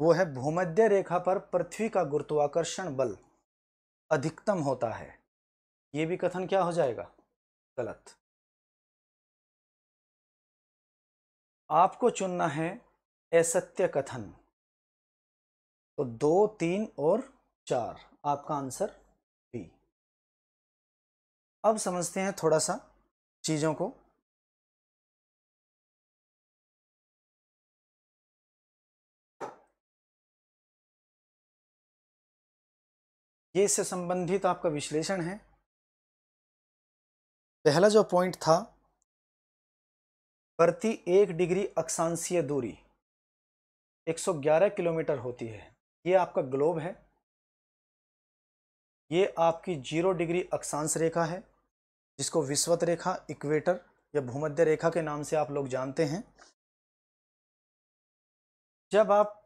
B: वो है भूमध्य रेखा पर पृथ्वी का गुरुत्वाकर्षण बल अधिकतम होता है ये भी कथन क्या हो जाएगा गलत
A: आपको चुनना है असत्य
B: कथन तो दो तीन और चार आपका आंसर अब समझते हैं थोड़ा सा चीज़ों
A: को ये इससे
B: संबंधित आपका विश्लेषण है पहला जो पॉइंट था प्रति एक डिग्री अक्षांशीय दूरी 111 किलोमीटर होती है ये आपका ग्लोब है ये आपकी जीरो डिग्री अक्षांश रेखा है जिसको विश्वत रेखा इक्वेटर या भूमध्य रेखा के नाम से आप लोग जानते हैं जब आप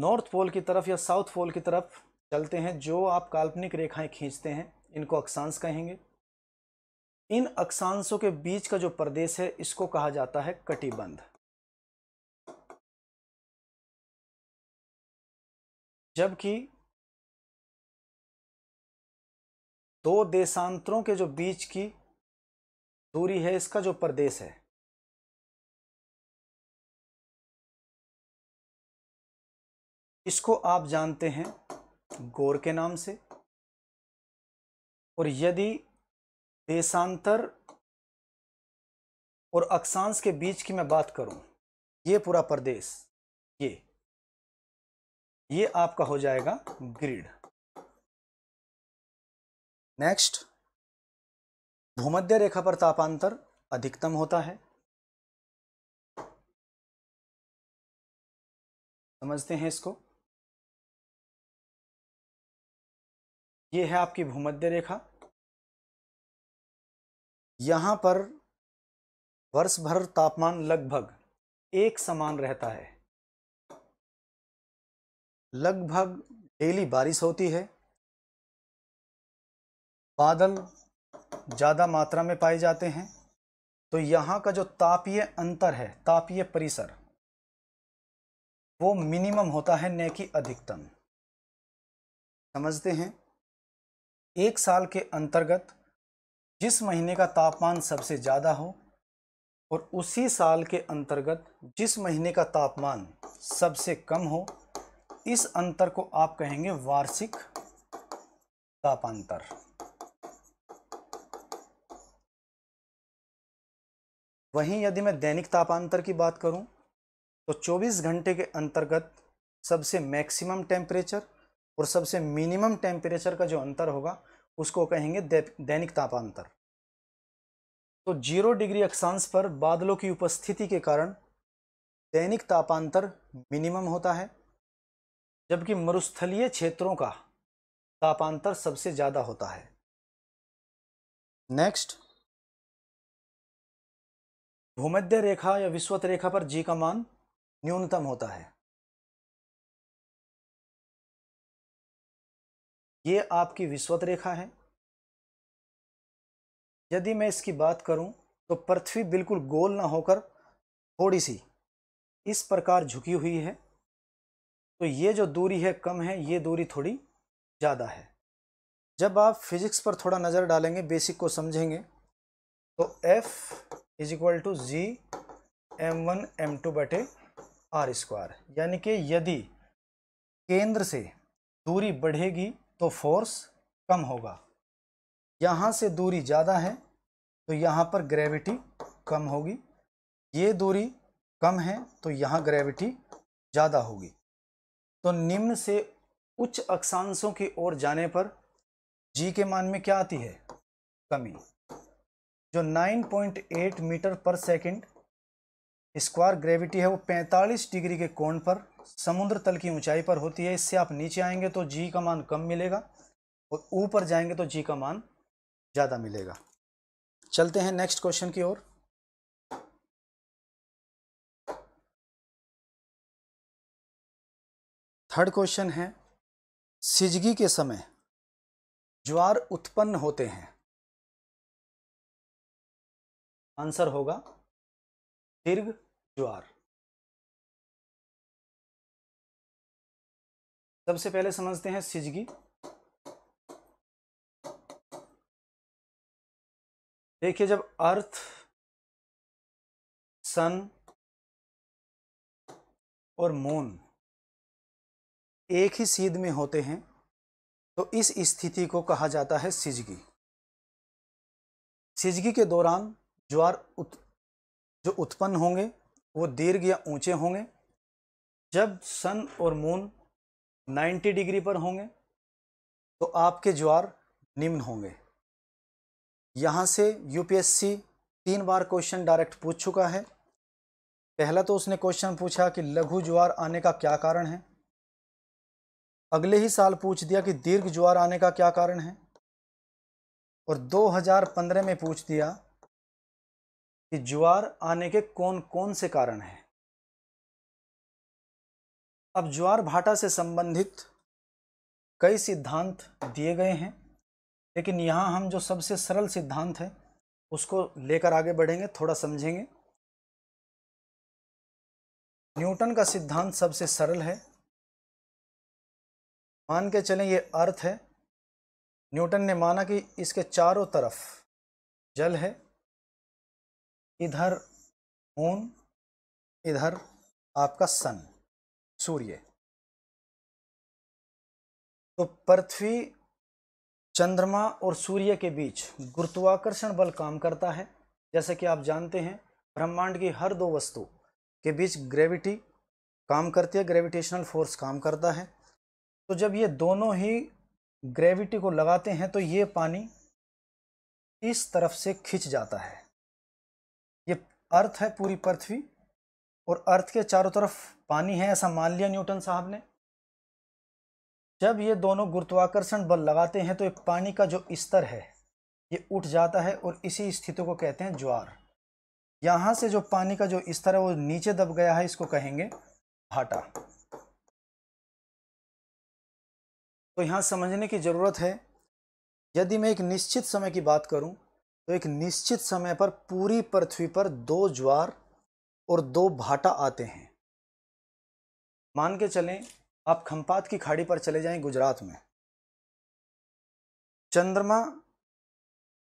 B: नॉर्थ पोल की तरफ या साउथ पोल की तरफ चलते हैं जो आप काल्पनिक रेखाएं खींचते हैं इनको अक्षांश कहेंगे इन अक्षांशों के बीच का जो प्रदेश है इसको कहा जाता है कटिबंध
A: जबकि दो देशांतरों के जो बीच की दूरी है इसका जो प्रदेश है इसको आप जानते हैं
B: गोर के नाम से और यदि देशांतर और अक्षांश के बीच की मैं बात करूं ये पूरा प्रदेश ये ये आपका हो जाएगा ग्रिड
A: नेक्स्ट भूमध्य रेखा पर तापांतर अधिकतम होता है समझते हैं इसको ये है आपकी भूमध्य रेखा
B: यहां पर वर्ष भर तापमान लगभग एक समान रहता है लगभग डेली बारिश होती है बादल ज़्यादा मात्रा में पाए जाते हैं तो यहाँ का जो तापीय अंतर है तापीय परिसर वो मिनिमम होता है न कि अधिकतम समझते हैं एक साल के अंतर्गत जिस महीने का तापमान सबसे ज़्यादा हो और उसी साल के अंतर्गत जिस महीने का तापमान सबसे कम हो इस अंतर को आप कहेंगे वार्षिक तापांतर वहीं यदि मैं दैनिक तापांतर की बात करूं तो 24 घंटे के अंतर्गत सबसे मैक्सिमम टेम्परेचर और सबसे मिनिमम टेम्परेचर का जो अंतर होगा उसको कहेंगे दैनिक तापांतर तो जीरो डिग्री अक्षांश पर बादलों की उपस्थिति के कारण दैनिक तापांतर मिनिमम होता है जबकि मरुस्थलीय क्षेत्रों का तापांतर सबसे ज़्यादा होता है नेक्स्ट भूमध्य रेखा या विश्वत रेखा पर जी का मान
A: न्यूनतम होता है
B: ये आपकी विश्वत रेखा है यदि मैं इसकी बात करूं तो पृथ्वी बिल्कुल गोल ना होकर थोड़ी सी इस प्रकार झुकी हुई है तो ये जो दूरी है कम है ये दूरी थोड़ी ज़्यादा है जब आप फिज़िक्स पर थोड़ा नज़र डालेंगे बेसिक को समझेंगे तो F is equal to G M one M two बटे आर स्क्वायर यानी कि यदि केंद्र से दूरी बढ़ेगी तो फोर्स कम होगा यहाँ से दूरी ज़्यादा है तो यहाँ पर ग्रेविटी कम होगी ये दूरी कम है तो यहाँ ग्रेविटी ज़्यादा होगी तो निम्न से उच्च अक्षांशों की ओर जाने पर जी के मान में क्या आती है कमी जो 9.8 मीटर पर सेकंड स्क्वायर ग्रेविटी है वो 45 डिग्री के कोण पर समुद्र तल की ऊंचाई पर होती है इससे आप नीचे आएंगे तो जी का मान कम मिलेगा और ऊपर जाएंगे तो जी का मान ज़्यादा मिलेगा चलते हैं नेक्स्ट क्वेश्चन की ओर
A: थर्ड क्वेश्चन है सिजगी के समय ज्वार उत्पन्न होते हैं आंसर होगा दीर्घ ज्वार सबसे पहले समझते हैं सिजगी देखिए जब अर्थ सन
B: और मून एक ही सीध में होते हैं तो इस स्थिति को कहा जाता है सिजगी सिजगी के दौरान ज्वार उत, जो उत्पन्न होंगे वो दीर्घ या ऊंचे होंगे जब सन और मून 90 डिग्री पर होंगे तो आपके ज्वार निम्न होंगे यहाँ से यूपीएससी तीन बार क्वेश्चन डायरेक्ट पूछ चुका है पहला तो उसने क्वेश्चन पूछा कि लघु ज्वार आने का क्या कारण है अगले ही साल पूछ दिया कि दीर्घ ज्वार आने का क्या कारण है और 2015 में पूछ दिया कि ज्वार आने के कौन कौन से कारण हैं अब ज्वार भाटा से संबंधित कई सिद्धांत दिए गए हैं लेकिन यहाँ हम जो सबसे सरल सिद्धांत है उसको लेकर आगे बढ़ेंगे थोड़ा समझेंगे न्यूटन का सिद्धांत सबसे सरल है मान के चलें ये अर्थ है न्यूटन ने माना कि इसके चारों तरफ जल है इधर मून इधर आपका सन सूर्य तो पृथ्वी चंद्रमा और सूर्य के बीच गुरुत्वाकर्षण बल काम करता है जैसे कि आप जानते हैं ब्रह्मांड की हर दो वस्तु के बीच ग्रेविटी काम करती है ग्रेविटेशनल फोर्स काम करता है तो जब ये दोनों ही ग्रेविटी को लगाते हैं तो ये पानी इस तरफ से खिंच जाता है अर्थ है पूरी पृथ्वी और अर्थ के चारों तरफ पानी है ऐसा मान लिया न्यूटन साहब ने जब ये दोनों गुरुत्वाकर्षण बल लगाते हैं तो ये पानी का जो स्तर है ये उठ जाता है और इसी स्थिति को कहते हैं ज्वार यहाँ से जो पानी का जो स्तर है वो नीचे दब गया है इसको कहेंगे भाटा तो यहाँ समझने की ज़रूरत है यदि मैं एक निश्चित समय की बात करूँ तो एक निश्चित समय पर पूरी पृथ्वी पर दो ज्वार और दो भाटा आते हैं मान के चलें आप खंपात की खाड़ी पर चले जाएं गुजरात में चंद्रमा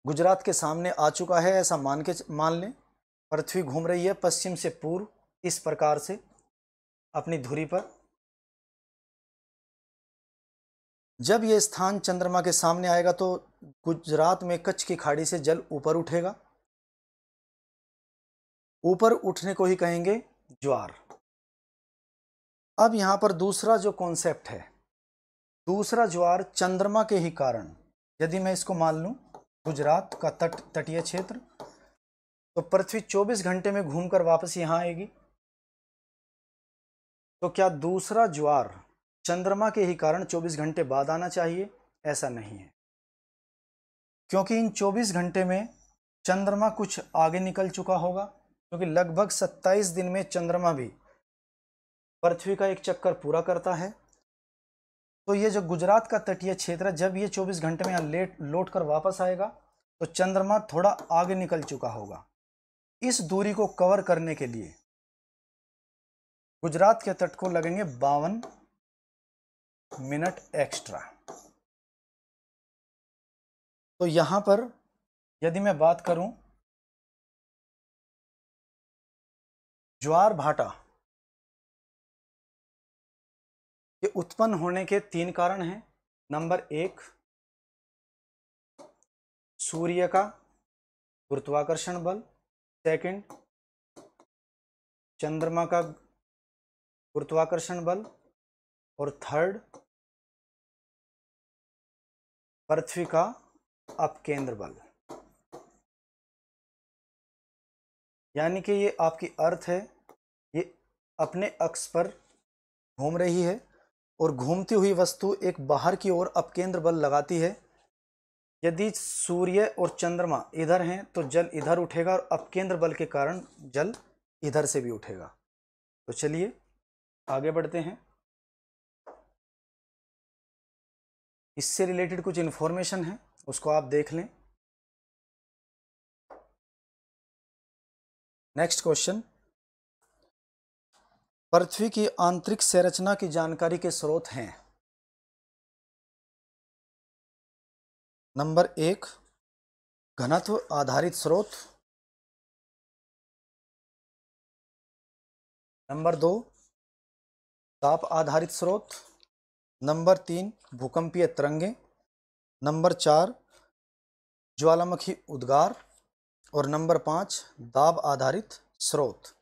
B: गुजरात के सामने आ चुका है ऐसा मान के मान लें पृथ्वी घूम रही है पश्चिम से पूर्व इस प्रकार से अपनी धुरी पर जब ये स्थान चंद्रमा के सामने आएगा तो गुजरात में कच्छ की खाड़ी से जल ऊपर उठेगा ऊपर उठने को ही कहेंगे ज्वार अब यहां पर दूसरा जो कॉन्सेप्ट है दूसरा ज्वार चंद्रमा के ही कारण यदि मैं इसको मान लू गुजरात का तट तटीय क्षेत्र तो पृथ्वी 24 घंटे में घूमकर वापस यहां आएगी तो क्या दूसरा ज्वार चंद्रमा के ही कारण 24 घंटे बाद आना चाहिए ऐसा नहीं है क्योंकि इन 24 घंटे में चंद्रमा कुछ आगे निकल चुका होगा क्योंकि लगभग 27 दिन में चंद्रमा भी पृथ्वी का एक चक्कर पूरा करता है तो ये जो गुजरात का तटीय क्षेत्र जब ये 24 घंटे में यहाँ लेट लौट कर वापस आएगा तो चंद्रमा थोड़ा आगे निकल चुका होगा इस दूरी को कवर करने के लिए गुजरात के तट को लगेंगे बावन मिनट एक्स्ट्रा
A: तो यहां पर यदि मैं बात करूं ज्वार भाटा के उत्पन्न होने के तीन कारण हैं नंबर एक सूर्य का गुरुत्वाकर्षण बल सेकंड चंद्रमा का गुरुत्वाकर्षण बल और थर्ड पृथ्वी का अपकेंद्र बल
B: यानी कि ये आपकी अर्थ है ये अपने अक्स पर घूम रही है और घूमती हुई वस्तु एक बाहर की ओर अपकेंद्र बल लगाती है यदि सूर्य और चंद्रमा इधर हैं तो जल इधर उठेगा और अपकेंद्र बल के कारण जल इधर से भी उठेगा तो चलिए आगे बढ़ते हैं
A: इससे रिलेटेड कुछ इन्फॉर्मेशन है उसको आप देख लें नेक्स्ट क्वेश्चन
B: पृथ्वी की आंतरिक संरचना की जानकारी के स्रोत हैं नंबर एक घनत्व आधारित
A: स्रोत नंबर दो
B: ताप आधारित स्रोत नंबर तीन भूकंपीय तरंगे नंबर चार ज्वालामुखी उद्गार और नंबर पाँच दाब आधारित स्रोत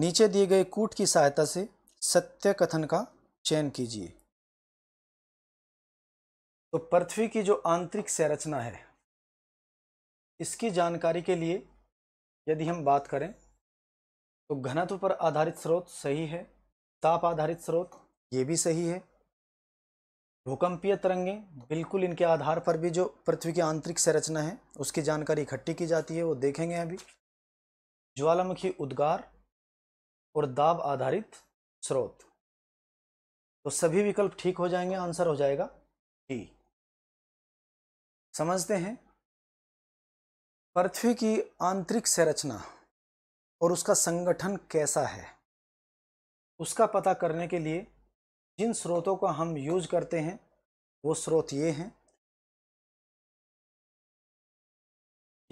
B: नीचे दिए गए कूट की सहायता से सत्य कथन का चयन कीजिए तो पृथ्वी की जो आंतरिक संरचना है इसकी जानकारी के लिए यदि हम बात करें तो घनत्व पर आधारित स्रोत सही है ताप आधारित स्रोत ये भी सही है भूकंपीय तरंगें बिल्कुल इनके आधार पर भी जो पृथ्वी की आंतरिक संरचना है उसकी जानकारी इकट्ठी की जाती है वो देखेंगे अभी ज्वालामुखी उद्गार और दाब आधारित स्रोत तो सभी विकल्प ठीक हो जाएंगे आंसर हो जाएगा डी e। समझते हैं पृथ्वी की आंतरिक संरचना और उसका संगठन कैसा है उसका पता करने के लिए जिन स्रोतों का हम यूज करते हैं वो स्रोत ये हैं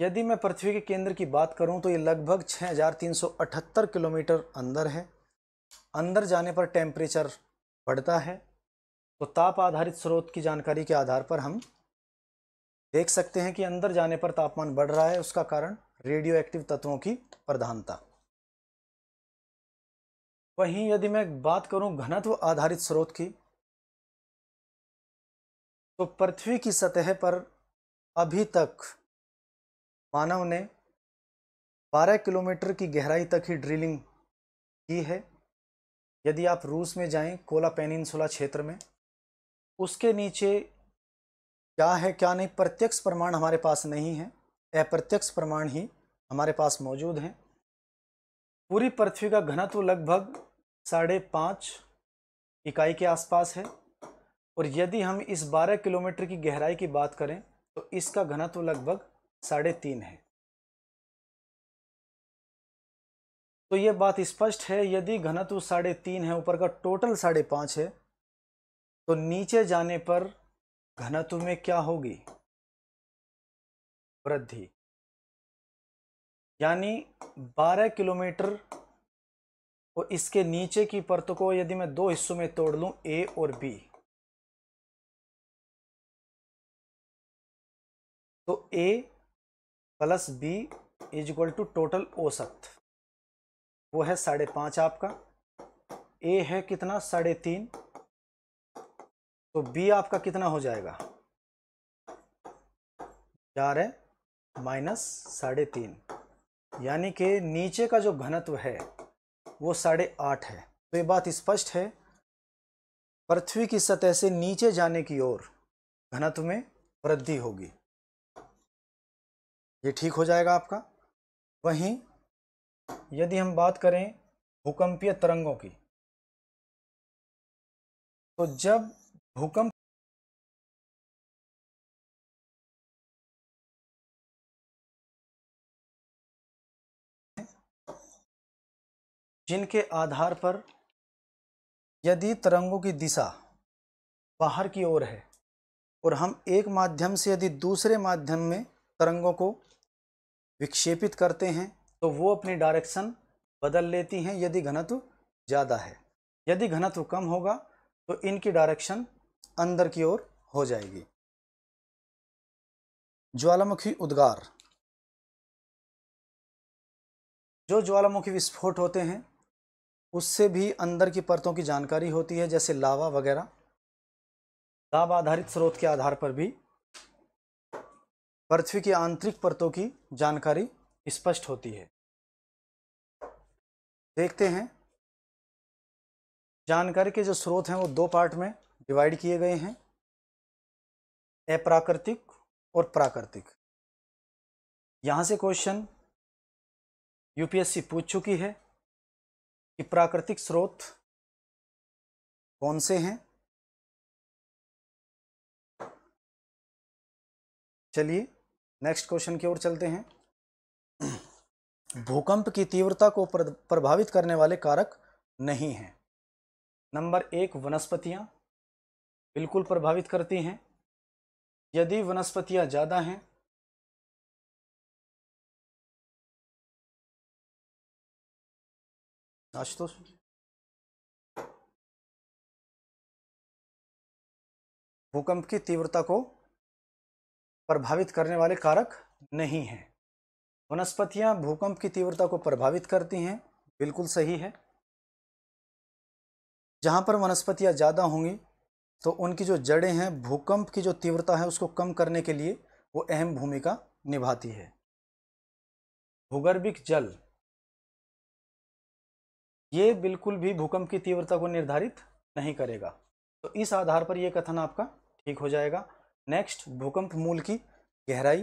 B: यदि मैं पृथ्वी के केंद्र की बात करूं तो ये लगभग 6378 किलोमीटर अंदर है अंदर जाने पर टेम्परेचर बढ़ता है तो ताप आधारित स्रोत की जानकारी के आधार पर हम देख सकते हैं कि अंदर जाने पर तापमान बढ़ रहा है उसका कारण रेडियो एक्टिव तत्वों की प्रधानता वहीं यदि मैं बात करूं घनत्व आधारित स्रोत की तो पृथ्वी की सतह पर अभी तक मानव ने 12 किलोमीटर की गहराई तक ही ड्रिलिंग की है यदि आप रूस में जाएं कोला पेनिनसुला क्षेत्र में उसके नीचे क्या है क्या नहीं प्रत्यक्ष प्रमाण हमारे पास नहीं है अप्रत्यक्ष प्रमाण ही हमारे पास मौजूद हैं पूरी पृथ्वी का घनत्व लगभग साढ़े पाँच इकाई के आसपास है और यदि हम इस बारह किलोमीटर की गहराई की बात करें तो इसका घनत्व लगभग साढ़े तीन है तो ये बात स्पष्ट है यदि घनत्व साढ़े तीन है ऊपर का टोटल साढ़े पाँच है तो नीचे जाने पर घनत्व में क्या होगी वृद्धि यानी 12 किलोमीटर और इसके नीचे की परत को यदि मैं दो हिस्सों में तोड़ लूं ए और बी तो A plus B is equal to total औसत वो है साढ़े पांच आपका ए है कितना साढ़े तीन तो बी आपका कितना हो जाएगा चार है माइनस साढ़े तीन यानी कि नीचे का जो घनत्व है वो साढ़े आठ है तो ये बात स्पष्ट है पृथ्वी की सतह से नीचे जाने की ओर घनत्व में वृद्धि होगी ये ठीक हो जाएगा आपका वहीं यदि हम बात करें भूकंपीय
A: तरंगों की तो जब भूकंप जिनके
B: आधार पर यदि तरंगों की दिशा बाहर की ओर है और हम एक माध्यम से यदि दूसरे माध्यम में तरंगों को विक्षेपित करते हैं तो वो अपनी डायरेक्शन बदल लेती हैं यदि घनत्व ज़्यादा है यदि घनत्व कम होगा तो इनकी डायरेक्शन अंदर की ओर हो जाएगी ज्वालामुखी उद्गार जो ज्वालामुखी विस्फोट होते हैं उससे भी अंदर की परतों की जानकारी होती है जैसे लावा वगैरह लाभ आधारित स्रोत के आधार पर भी पृथ्वी की आंतरिक परतों की जानकारी स्पष्ट होती है देखते हैं जानकारी के जो स्रोत हैं वो दो पार्ट में डिवाइड किए गए हैं
A: अप्राकृतिक और प्राकृतिक यहाँ से क्वेश्चन यूपीएससी पूछ चुकी है कि प्राकृतिक स्रोत कौन से हैं
B: चलिए नेक्स्ट क्वेश्चन की ओर चलते हैं भूकंप की तीव्रता को प्रभावित करने वाले कारक नहीं हैं नंबर एक वनस्पतियां बिल्कुल प्रभावित करती हैं यदि वनस्पतियां ज़्यादा हैं
A: भूकंप
B: की तीव्रता को प्रभावित करने वाले कारक नहीं हैं वनस्पतियां भूकंप की तीव्रता को प्रभावित करती हैं बिल्कुल सही है जहां पर वनस्पतियां ज़्यादा होंगी तो उनकी जो जड़ें हैं भूकंप की जो तीव्रता है उसको कम करने के लिए वो अहम भूमिका निभाती है भूगर्भिक जल ये बिल्कुल भी भूकंप की तीव्रता को निर्धारित नहीं करेगा तो इस आधार पर यह कथन आपका ठीक हो जाएगा नेक्स्ट भूकंप मूल की गहराई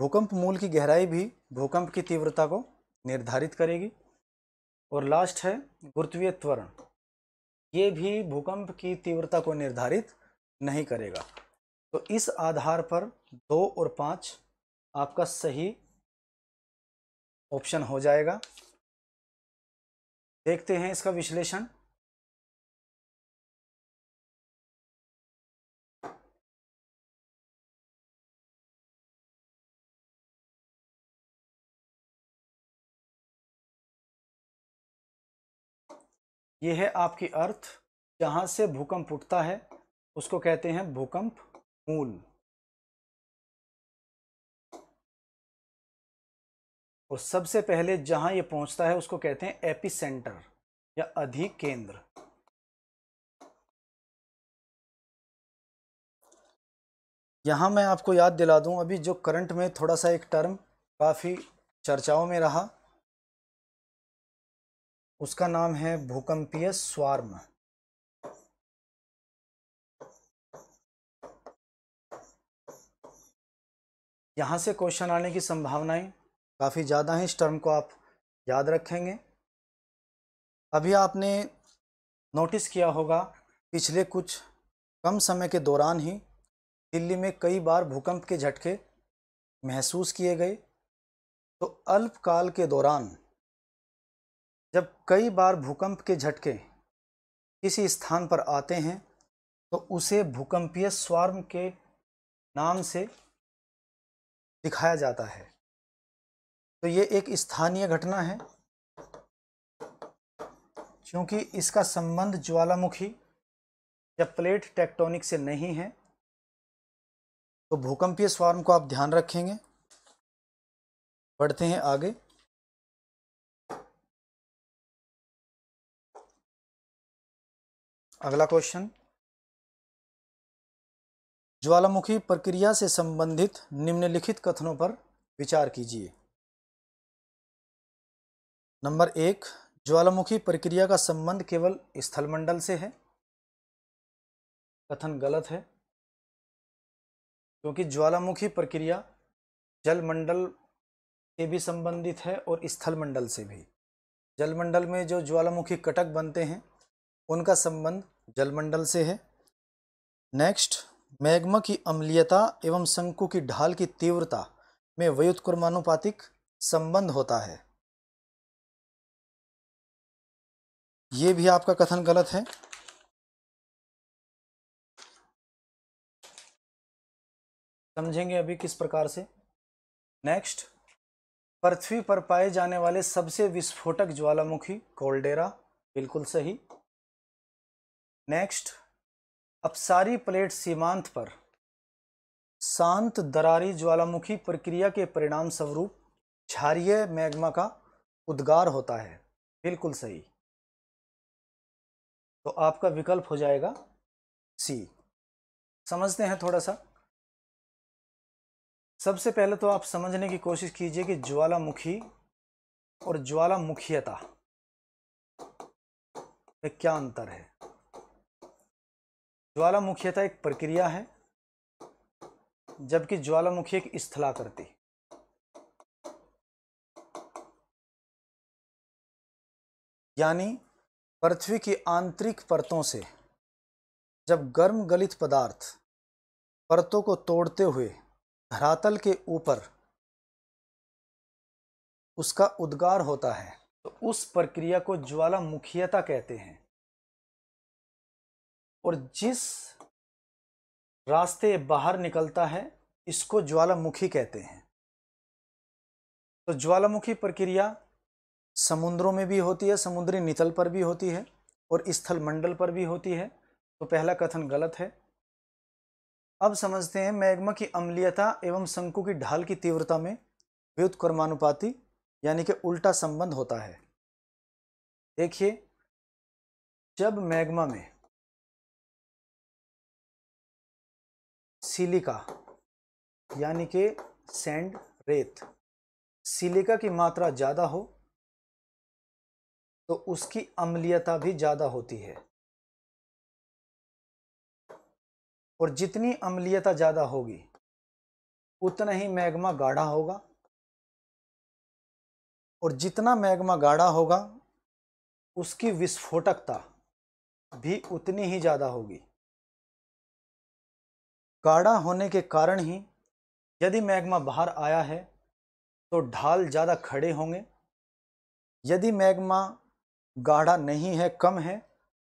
B: भूकंप मूल की गहराई भी भूकंप की तीव्रता को निर्धारित करेगी और लास्ट है गुरुत्वीय त्वरण ये भी भूकंप की तीव्रता को निर्धारित नहीं करेगा तो इस आधार पर दो और पाँच आपका सही ऑप्शन हो जाएगा देखते
A: हैं इसका विश्लेषण यह है आपकी अर्थ जहां से भूकंप उठता है उसको कहते हैं भूकंप मूल और सबसे पहले जहां ये पहुंचता है उसको कहते हैं एपिसेंटर या अधिक केंद्र
B: मैं आपको याद दिला दूं अभी जो करंट में थोड़ा सा एक टर्म काफ़ी चर्चाओं में रहा उसका नाम
A: है भूकंपीय स्वार्म
B: यहां से क्वेश्चन आने की संभावनाएं काफ़ी ज़्यादा हैं इस टर्म को आप याद रखेंगे अभी आपने नोटिस किया होगा पिछले कुछ कम समय के दौरान ही दिल्ली में कई बार भूकंप के झटके महसूस किए गए तो अल्पकाल के दौरान जब कई बार भूकंप के झटके किसी स्थान पर आते हैं तो उसे भूकंपीय स्वार्म के नाम से दिखाया जाता है तो ये एक स्थानीय घटना है क्योंकि इसका संबंध ज्वालामुखी या प्लेट टेक्टोनिक से नहीं है तो भूकंपीय स्वार्म को आप ध्यान रखेंगे
A: बढ़ते हैं आगे
B: अगला क्वेश्चन ज्वालामुखी प्रक्रिया से संबंधित निम्नलिखित कथनों पर विचार कीजिए नंबर एक ज्वालामुखी प्रक्रिया का संबंध केवल स्थलमंडल से है कथन गलत है क्योंकि ज्वालामुखी प्रक्रिया जलमंडल से भी संबंधित है और स्थलमंडल से भी जलमंडल में जो ज्वालामुखी कटक बनते हैं उनका संबंध जलमंडल से है नेक्स्ट मैग्मा की अम्लीयता एवं शंकु की ढाल की तीव्रता में व्युत्क्रमानुपातिक संबंध होता है
A: ये भी आपका कथन गलत है
B: समझेंगे अभी किस प्रकार से नेक्स्ट पृथ्वी पर पाए जाने वाले सबसे विस्फोटक ज्वालामुखी कोल्डेरा बिल्कुल सही नेक्स्ट अपसारी प्लेट सीमांत पर शांत दरारी ज्वालामुखी प्रक्रिया के परिणाम स्वरूप क्षारिय मैग्मा का उद्गार होता है बिल्कुल सही तो आपका विकल्प हो जाएगा सी समझते हैं थोड़ा सा सबसे पहले तो आप समझने की कोशिश कीजिए कि ज्वालामुखी और ज्वालामुखीयता में क्या अंतर है ज्वालामुखीयता एक प्रक्रिया है जबकि ज्वालामुखी एक स्थलाकृति यानी पृथ्वी की आंतरिक परतों से जब गर्म गलित पदार्थ परतों को तोड़ते हुए धरातल के ऊपर उसका उद्गार होता है तो उस प्रक्रिया को ज्वालामुखीयता कहते हैं और जिस रास्ते बाहर निकलता है इसको ज्वालामुखी कहते हैं तो ज्वालामुखी प्रक्रिया समुद्रों में भी होती है समुद्री नितल पर भी होती है और स्थल मंडल पर भी होती है तो पहला कथन गलत है अब समझते हैं मैग्मा की अम्लीयता एवं शंकु की ढाल की तीव्रता में कर्मानुपाति यानी कि उल्टा संबंध होता है देखिए
A: जब मैग्मा में
B: सिलिका यानी कि सैंड रेत सिलिका की मात्रा ज़्यादा हो तो उसकी अम्लीयता भी ज़्यादा होती है और जितनी अम्लीयता ज़्यादा होगी उतना ही मैग्मा गाढ़ा होगा और जितना मैग्मा गाढ़ा होगा उसकी विस्फोटकता भी उतनी ही ज़्यादा होगी गाढ़ा होने के कारण ही यदि मैग्मा बाहर आया है तो ढाल ज़्यादा खड़े होंगे यदि मैग्मा गाढ़ा नहीं है कम है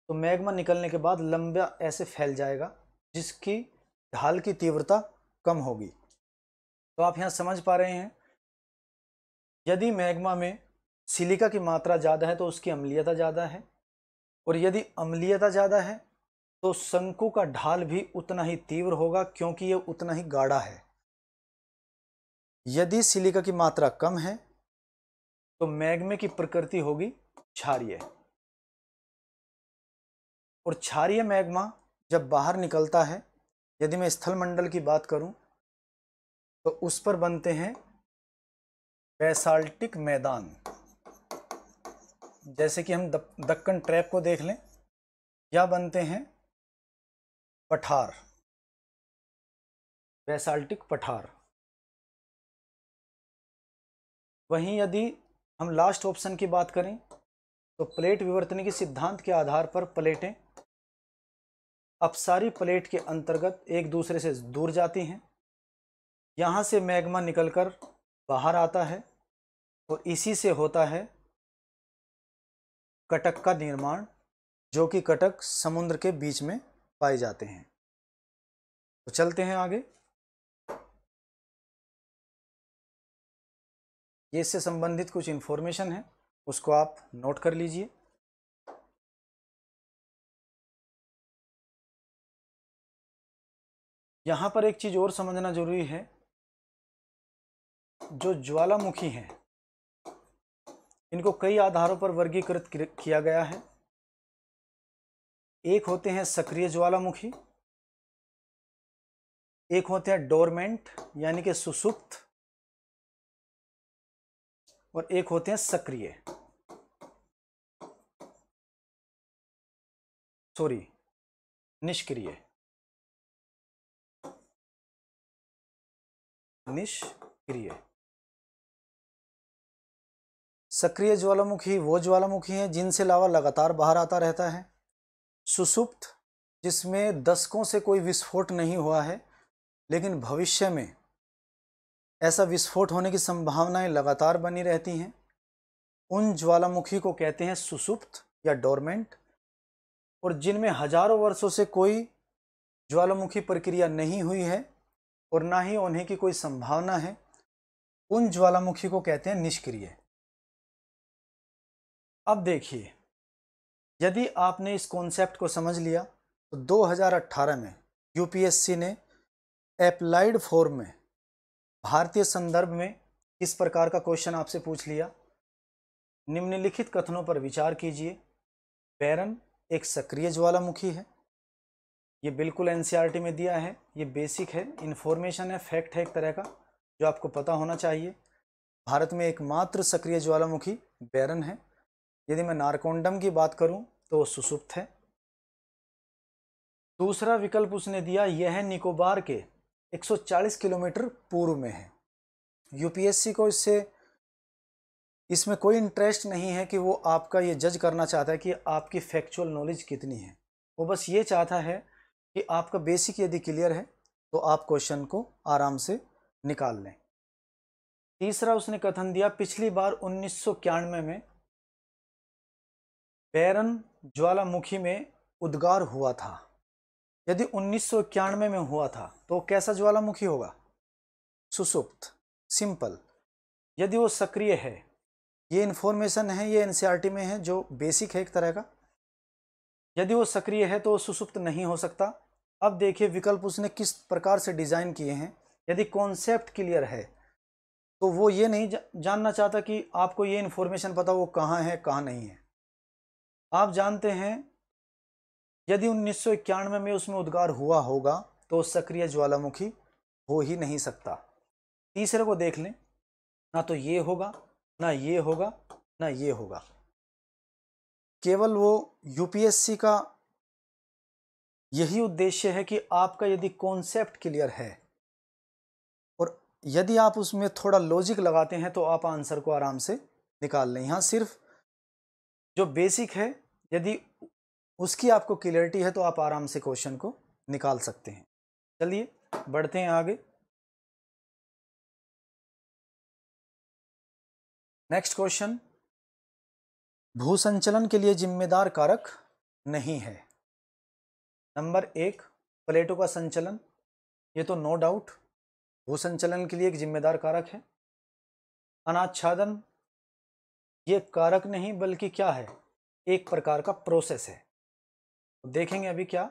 B: तो मैग्मा निकलने के बाद लंबा ऐसे फैल जाएगा जिसकी ढाल की तीव्रता कम होगी तो आप यहाँ समझ पा रहे हैं यदि मैग्मा में सिलिका की मात्रा ज़्यादा है तो उसकी अम्लीयता ज़्यादा है और यदि अम्लीयता ज़्यादा है तो शंकु का ढाल भी उतना ही तीव्र होगा क्योंकि ये उतना ही गाढ़ा है यदि सिलिका की मात्रा कम है तो मैग्मे की प्रकृति होगी क्षारिय और क्षारिय मैग्मा जब बाहर निकलता है यदि मैं स्थल मंडल की बात करूं तो उस पर बनते हैं बेसाल्टिक मैदान जैसे कि हम दक्कन ट्रैप को देख लें या बनते हैं पठार
A: बेसाल्टिक पठार
B: वहीं यदि हम लास्ट ऑप्शन की बात करें तो प्लेट विवर्तन के सिद्धांत के आधार पर प्लेटें अपसारी प्लेट के अंतर्गत एक दूसरे से दूर जाती हैं यहाँ से मैग्मा निकलकर बाहर आता है और इसी से होता है कटक का निर्माण जो कि कटक समुद्र के बीच में पाए जाते हैं
A: तो चलते हैं आगे ये इससे संबंधित कुछ इन्फॉर्मेशन है उसको आप नोट कर लीजिए
B: यहां पर एक चीज़ और समझना ज़रूरी है जो ज्वालामुखी हैं इनको कई आधारों पर वर्गीकृत किया गया है एक होते हैं सक्रिय ज्वालामुखी एक होते हैं डोरमेंट यानी कि सुसुप्त और एक होते हैं सक्रिय
A: सॉरी निष्क्रिय निष्क्रिय
B: सक्रिय ज्वालामुखी वो ज्वालामुखी हैं जिनसे लावा लगातार बाहर आता रहता है सुसुप्त जिसमें दशकों से कोई विस्फोट नहीं हुआ है लेकिन भविष्य में ऐसा विस्फोट होने की संभावनाएं लगातार बनी रहती हैं उन ज्वालामुखी को कहते हैं सुसुप्त या डोरमेंट और जिनमें हजारों वर्षों से कोई ज्वालामुखी प्रक्रिया नहीं हुई है और ना ही उन्हें की कोई संभावना है उन ज्वालामुखी को कहते हैं निष्क्रिय अब देखिए यदि आपने इस कॉन्सेप्ट को समझ लिया तो 2018 में यूपीएससी ने अप्लाइड फॉर्म में भारतीय संदर्भ में किस प्रकार का क्वेश्चन आपसे पूछ लिया निम्नलिखित कथनों पर विचार कीजिए बैरन एक सक्रिय ज्वालामुखी है ये बिल्कुल एनसीईआरटी में दिया है ये बेसिक है इन्फॉर्मेशन है फैक्ट है एक तरह का जो आपको पता होना चाहिए भारत में एकमात्र सक्रिय ज्वालामुखी बैरन है यदि मैं नारकोंडम की बात करूं तो वो सुसुप्त है दूसरा विकल्प उसने दिया यह है निकोबार के 140 किलोमीटर पूर्व में है यूपीएससी को इससे इसमें कोई इंटरेस्ट नहीं है कि वो आपका ये जज करना चाहता है कि आपकी फैक्चुअल नॉलेज कितनी है वो बस ये चाहता है कि आपका बेसिक यदि क्लियर है तो आप क्वेश्चन को आराम से निकाल लें तीसरा उसने कथन दिया पिछली बार उन्नीस में बैरन ज्वालामुखी में उद्गार हुआ था यदि उन्नीस में, में हुआ था तो कैसा ज्वालामुखी होगा सुसुप्त सिंपल यदि वो सक्रिय है ये इन्फॉर्मेशन है ये एन e में है जो बेसिक है एक तरह का यदि वो सक्रिय है तो वो सुसुप्त नहीं हो सकता अब देखिए विकल्प उसने किस प्रकार से डिज़ाइन किए हैं यदि कॉन्सेप्ट क्लियर है तो वो ये नहीं जानना चाहता कि आपको ये इन्फॉर्मेशन पता वो कहाँ है कहाँ नहीं है आप जानते हैं यदि उन्नीस में उसमें उद्गार हुआ होगा तो सक्रिय ज्वालामुखी हो ही नहीं सकता तीसरे को देख लें ना तो ये होगा ना ये होगा ना ये होगा केवल वो यूपीएससी का यही उद्देश्य है कि आपका यदि कॉन्सेप्ट क्लियर है और यदि आप उसमें थोड़ा लॉजिक लगाते हैं तो आप आंसर को आराम से निकाल लें यहाँ सिर्फ जो बेसिक है यदि उसकी आपको क्लियरिटी है तो आप आराम से क्वेश्चन को निकाल सकते हैं चलिए बढ़ते हैं आगे नेक्स्ट क्वेश्चन भूसंचलन के लिए जिम्मेदार कारक नहीं है नंबर एक प्लेटों का संचलन ये तो नो डाउट भू संचलन के लिए एक जिम्मेदार कारक है अनाच्छादन ये कारक नहीं बल्कि क्या है एक प्रकार का प्रोसेस है देखेंगे अभी क्या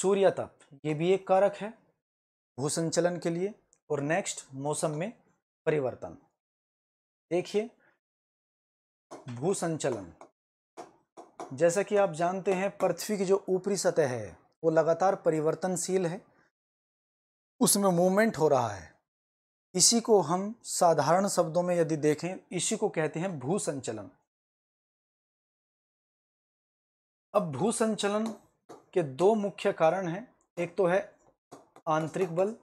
B: सूर्य तप ये भी एक कारक है भूसंचलन के लिए और नेक्स्ट मौसम में परिवर्तन देखिए भूसंचलन जैसा कि आप जानते हैं पृथ्वी की जो ऊपरी सतह है वो लगातार परिवर्तनशील है उसमें मूवमेंट हो रहा है इसी को हम साधारण शब्दों में यदि देखें इसी को कहते हैं भूसंचलन अब भू संचलन के दो मुख्य कारण हैं एक तो है आंतरिक बल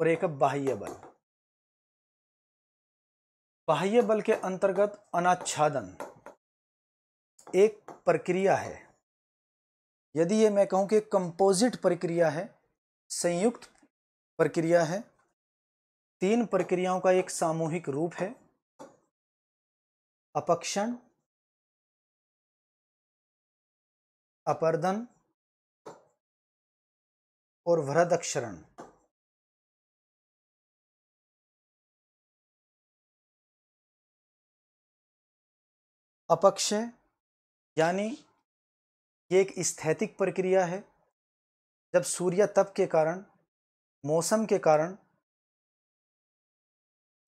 B: और एक है बाह्य बल बाह्य बल के अंतर्गत अनाच्छादन एक प्रक्रिया है यदि ये मैं कहूँ कि कंपोजिट प्रक्रिया है संयुक्त प्रक्रिया है तीन प्रक्रियाओं का एक सामूहिक रूप है अपक्षण
A: अपरदन और वृदक्षरण अपक्षय यानी ये एक स्थैतिक प्रक्रिया है जब
B: सूर्य तप के कारण मौसम के कारण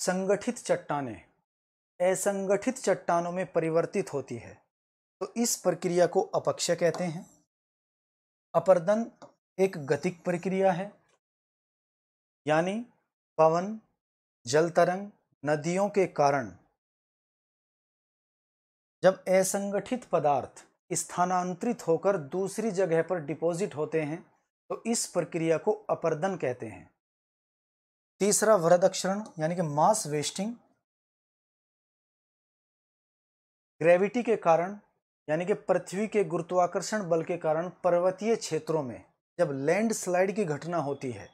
B: संगठित चट्टाने असंगठित चट्टानों में परिवर्तित होती है तो इस प्रक्रिया को अपक्ष कहते हैं अपरदन एक गतिक प्रक्रिया है यानी पवन जल तरंग नदियों के कारण जब असंगठित पदार्थ स्थानांतरित होकर दूसरी जगह पर डिपॉजिट होते हैं तो इस प्रक्रिया को अपरदन कहते हैं तीसरा वृदक्षरण यानी कि मास वेस्टिंग ग्रेविटी के कारण यानी कि पृथ्वी के गुरुत्वाकर्षण बल के कारण पर्वतीय क्षेत्रों में जब लैंडस्लाइड की घटना होती है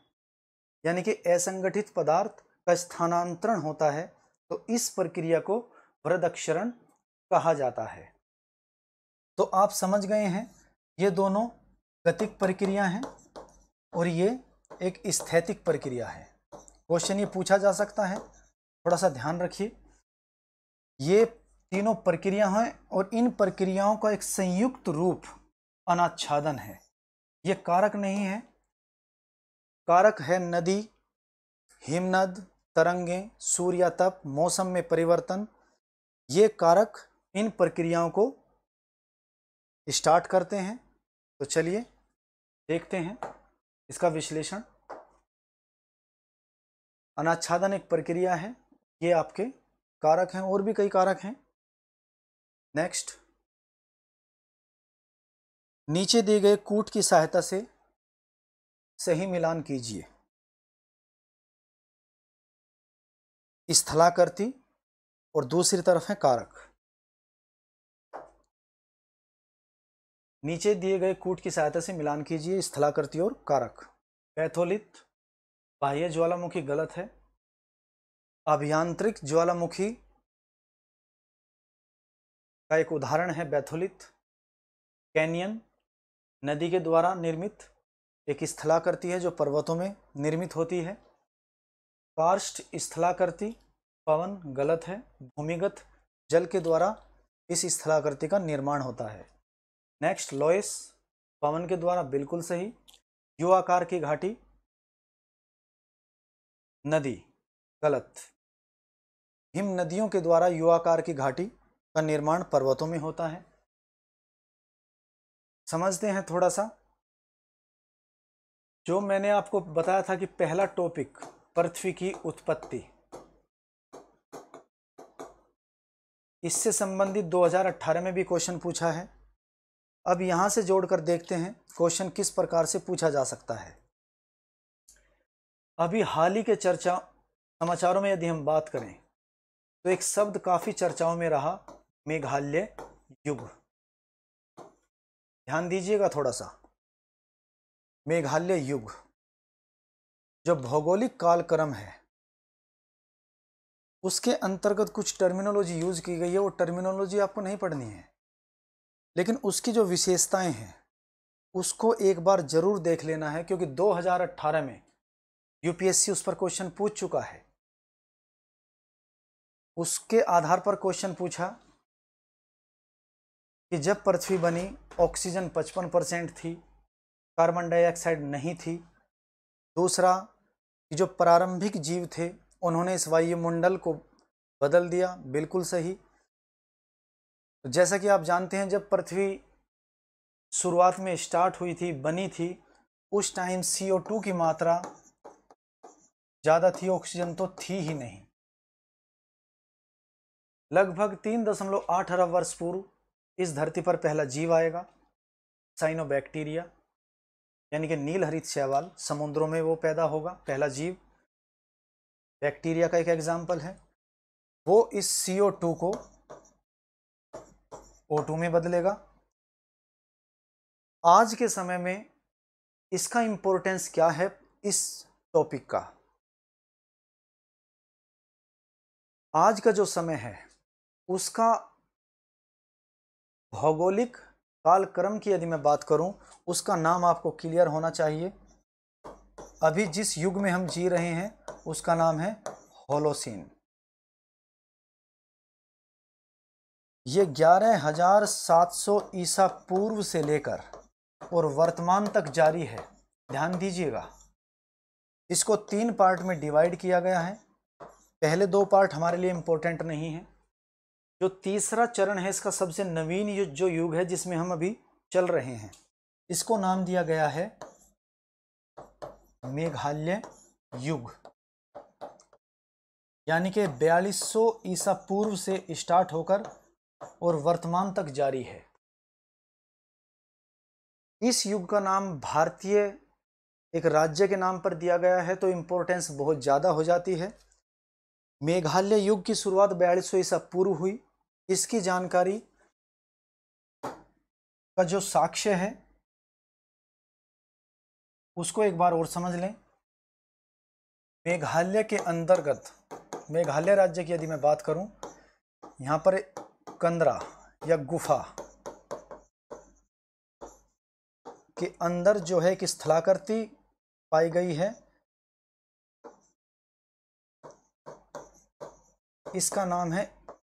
B: यानी कि असंगठित पदार्थ का स्थानांतरण होता है तो इस प्रक्रिया को वृदक्षरण कहा जाता है तो आप समझ गए हैं ये दोनों गतिक प्रक्रिया हैं और ये एक स्थैतिक प्रक्रिया है क्वेश्चन ये पूछा जा सकता है थोड़ा सा ध्यान रखिए ये तीनों प्रक्रिया हैं और इन प्रक्रियाओं का एक संयुक्त रूप अनाच्छादन है ये कारक नहीं है कारक है नदी हिमनद तरंगें सूर्यातप मौसम में परिवर्तन ये कारक इन प्रक्रियाओं को स्टार्ट करते हैं तो चलिए देखते हैं इसका विश्लेषण अनाच्छादन एक प्रक्रिया है ये आपके कारक हैं और भी कई कारक हैं नेक्स्ट नीचे दिए गए कूट की सहायता से
A: सही मिलान कीजिए
B: स्थलाकृति और दूसरी तरफ है कारक नीचे दिए गए कूट की सहायता से मिलान कीजिए स्थलाकृति और कारक पैथोलित बाह्य ज्वालामुखी गलत है अभियांत्रिक ज्वालामुखी का एक उदाहरण है बैथोलित कैनियन नदी के द्वारा निर्मित एक स्थलाकृति है जो पर्वतों में निर्मित होती है कार्स्ट स्थलाकृति पवन गलत है भूमिगत जल के द्वारा इस स्थलाकृति का निर्माण होता है नेक्स्ट लॉयस पवन के द्वारा बिल्कुल सही युवाकार की घाटी नदी गलत हिम नदियों के द्वारा युवाकार की घाटी का निर्माण पर्वतों में होता है समझते हैं थोड़ा सा जो मैंने आपको बताया था कि पहला टॉपिक पृथ्वी की उत्पत्ति इससे संबंधित 2018 में भी क्वेश्चन पूछा है अब यहां से जोड़कर देखते हैं क्वेश्चन किस प्रकार से पूछा जा सकता है अभी हाल ही के चर्चा समाचारों में यदि हम बात करें तो एक शब्द काफ़ी चर्चाओं में रहा मेघालय युग ध्यान दीजिएगा थोड़ा सा मेघालय युग जो भौगोलिक कालक्रम है उसके अंतर्गत कुछ टर्मिनोलॉजी यूज की गई है वो टर्मिनोलॉजी आपको नहीं पढ़नी है लेकिन उसकी जो विशेषताएं हैं उसको एक बार ज़रूर देख लेना है क्योंकि 2018 में यूपीएससी उस पर क्वेश्चन पूछ चुका है उसके आधार पर क्वेश्चन पूछा कि जब पृथ्वी बनी ऑक्सीजन 55 परसेंट थी कार्बन डाइऑक्साइड नहीं थी दूसरा कि जो प्रारंभिक जीव थे उन्होंने इस वायुमंडल को बदल दिया बिल्कुल सही तो जैसा कि आप जानते हैं जब पृथ्वी शुरुआत में स्टार्ट हुई थी बनी थी उस टाइम CO2 की मात्रा ज़्यादा थी ऑक्सीजन तो थी ही नहीं लगभग तीन दशमलव आठ अरब वर्ष पूर्व इस धरती पर पहला जीव आएगा साइनोबैक्टीरिया यानी कि नील हरित शैवाल समुद्रों में वो पैदा होगा पहला जीव बैक्टीरिया का एक एग्जाम्पल है वो इस सी ओ टू को ओ टू में बदलेगा आज के समय में इसका
A: इंपॉर्टेंस क्या है इस टॉपिक का
B: आज का जो समय है उसका भौगोलिक कालक्रम की यदि मैं बात करूं उसका नाम आपको क्लियर होना चाहिए अभी जिस युग में हम जी रहे हैं उसका नाम है होलोसीन ये ग्यारह हजार सात सौ ईसा पूर्व से लेकर और वर्तमान तक जारी है ध्यान दीजिएगा इसको तीन पार्ट में डिवाइड किया गया है पहले दो पार्ट हमारे लिए इम्पोर्टेंट नहीं है जो तीसरा चरण है इसका सबसे नवीन जो युग है जिसमें हम अभी चल रहे हैं इसको नाम दिया गया है मेघालय युग यानी कि 4200 ईसा पूर्व से स्टार्ट होकर और वर्तमान तक जारी है इस युग का नाम भारतीय एक राज्य के नाम पर दिया गया है तो इम्पोर्टेंस बहुत ज़्यादा हो जाती है मेघालय युग की शुरुआत बयालीस सौ ईसा पूर्व हुई इसकी जानकारी का जो साक्ष्य है उसको एक बार और समझ लें मेघालय के अंतर्गत मेघालय राज्य की यदि मैं बात करूं यहां पर कंदरा या गुफा के अंदर जो है कि स्थलाकृति पाई गई है
A: इसका नाम है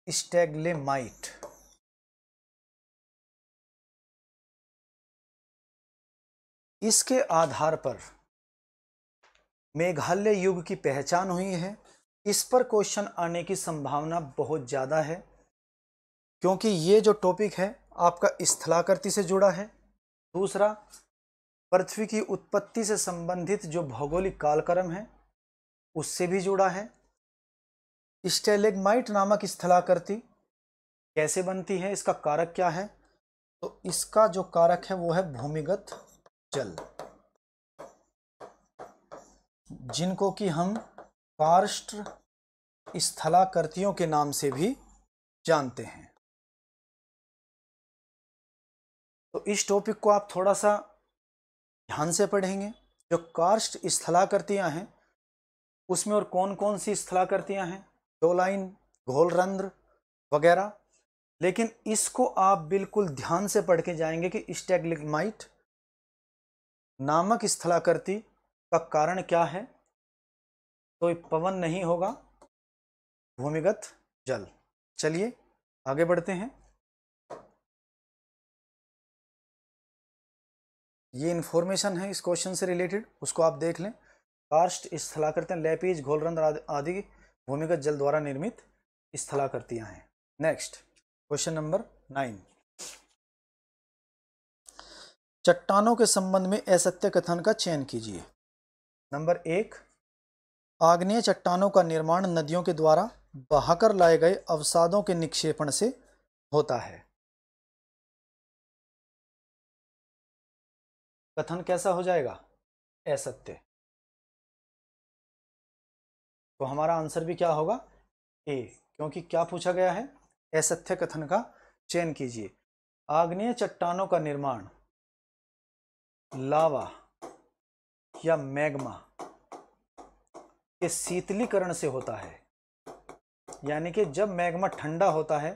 A: स्टेगलेमाइट इसके आधार पर
B: मेघालय युग की पहचान हुई है इस पर क्वेश्चन आने की संभावना बहुत ज़्यादा है क्योंकि ये जो टॉपिक है आपका स्थलाकृति से जुड़ा है दूसरा पृथ्वी की उत्पत्ति से संबंधित जो भौगोलिक कालक्रम है उससे भी जुड़ा है स्टेलेगमाइट नामक स्थलाकृति कैसे बनती है इसका कारक क्या है तो इसका जो कारक है वो है भूमिगत जल जिनको कि हम कार्ष्ट स्थलाकृतियों के नाम से भी जानते हैं तो इस टॉपिक को आप थोड़ा सा ध्यान से पढ़ेंगे जो कार्ष्ट स्थलाकृतियां हैं उसमें और कौन कौन सी स्थलाकृतियां हैं घोल रंध्र वगैरह लेकिन इसको आप बिल्कुल ध्यान से पढ़ के जाएंगे कि स्टेगलिगमाइट नामक स्थलाकृति का कारण क्या है तो पवन नहीं होगा भूमिगत जल चलिए आगे बढ़ते हैं ये इन्फॉर्मेशन है इस क्वेश्चन से रिलेटेड उसको आप देख लें कार्स्ट स्थलाकृतें लेपीज घोलरंद आदि भूमिगत जल द्वारा निर्मित स्थलाकृतियां हैं नेक्स्ट क्वेश्चन नंबर नाइन चट्टानों के संबंध में असत्य कथन का चयन कीजिए नंबर एक आग्नेय चट्टानों का निर्माण नदियों के द्वारा बहाकर लाए गए अवसादों के निक्षेपण से होता है
A: कथन कैसा हो जाएगा
B: असत्य तो हमारा आंसर भी क्या होगा ए क्योंकि क्या पूछा गया है असत्य कथन का चयन कीजिए आग्नेय चट्टानों का निर्माण लावा या मैग्मा के शीतलीकरण से होता है यानी कि जब मैग्मा ठंडा होता है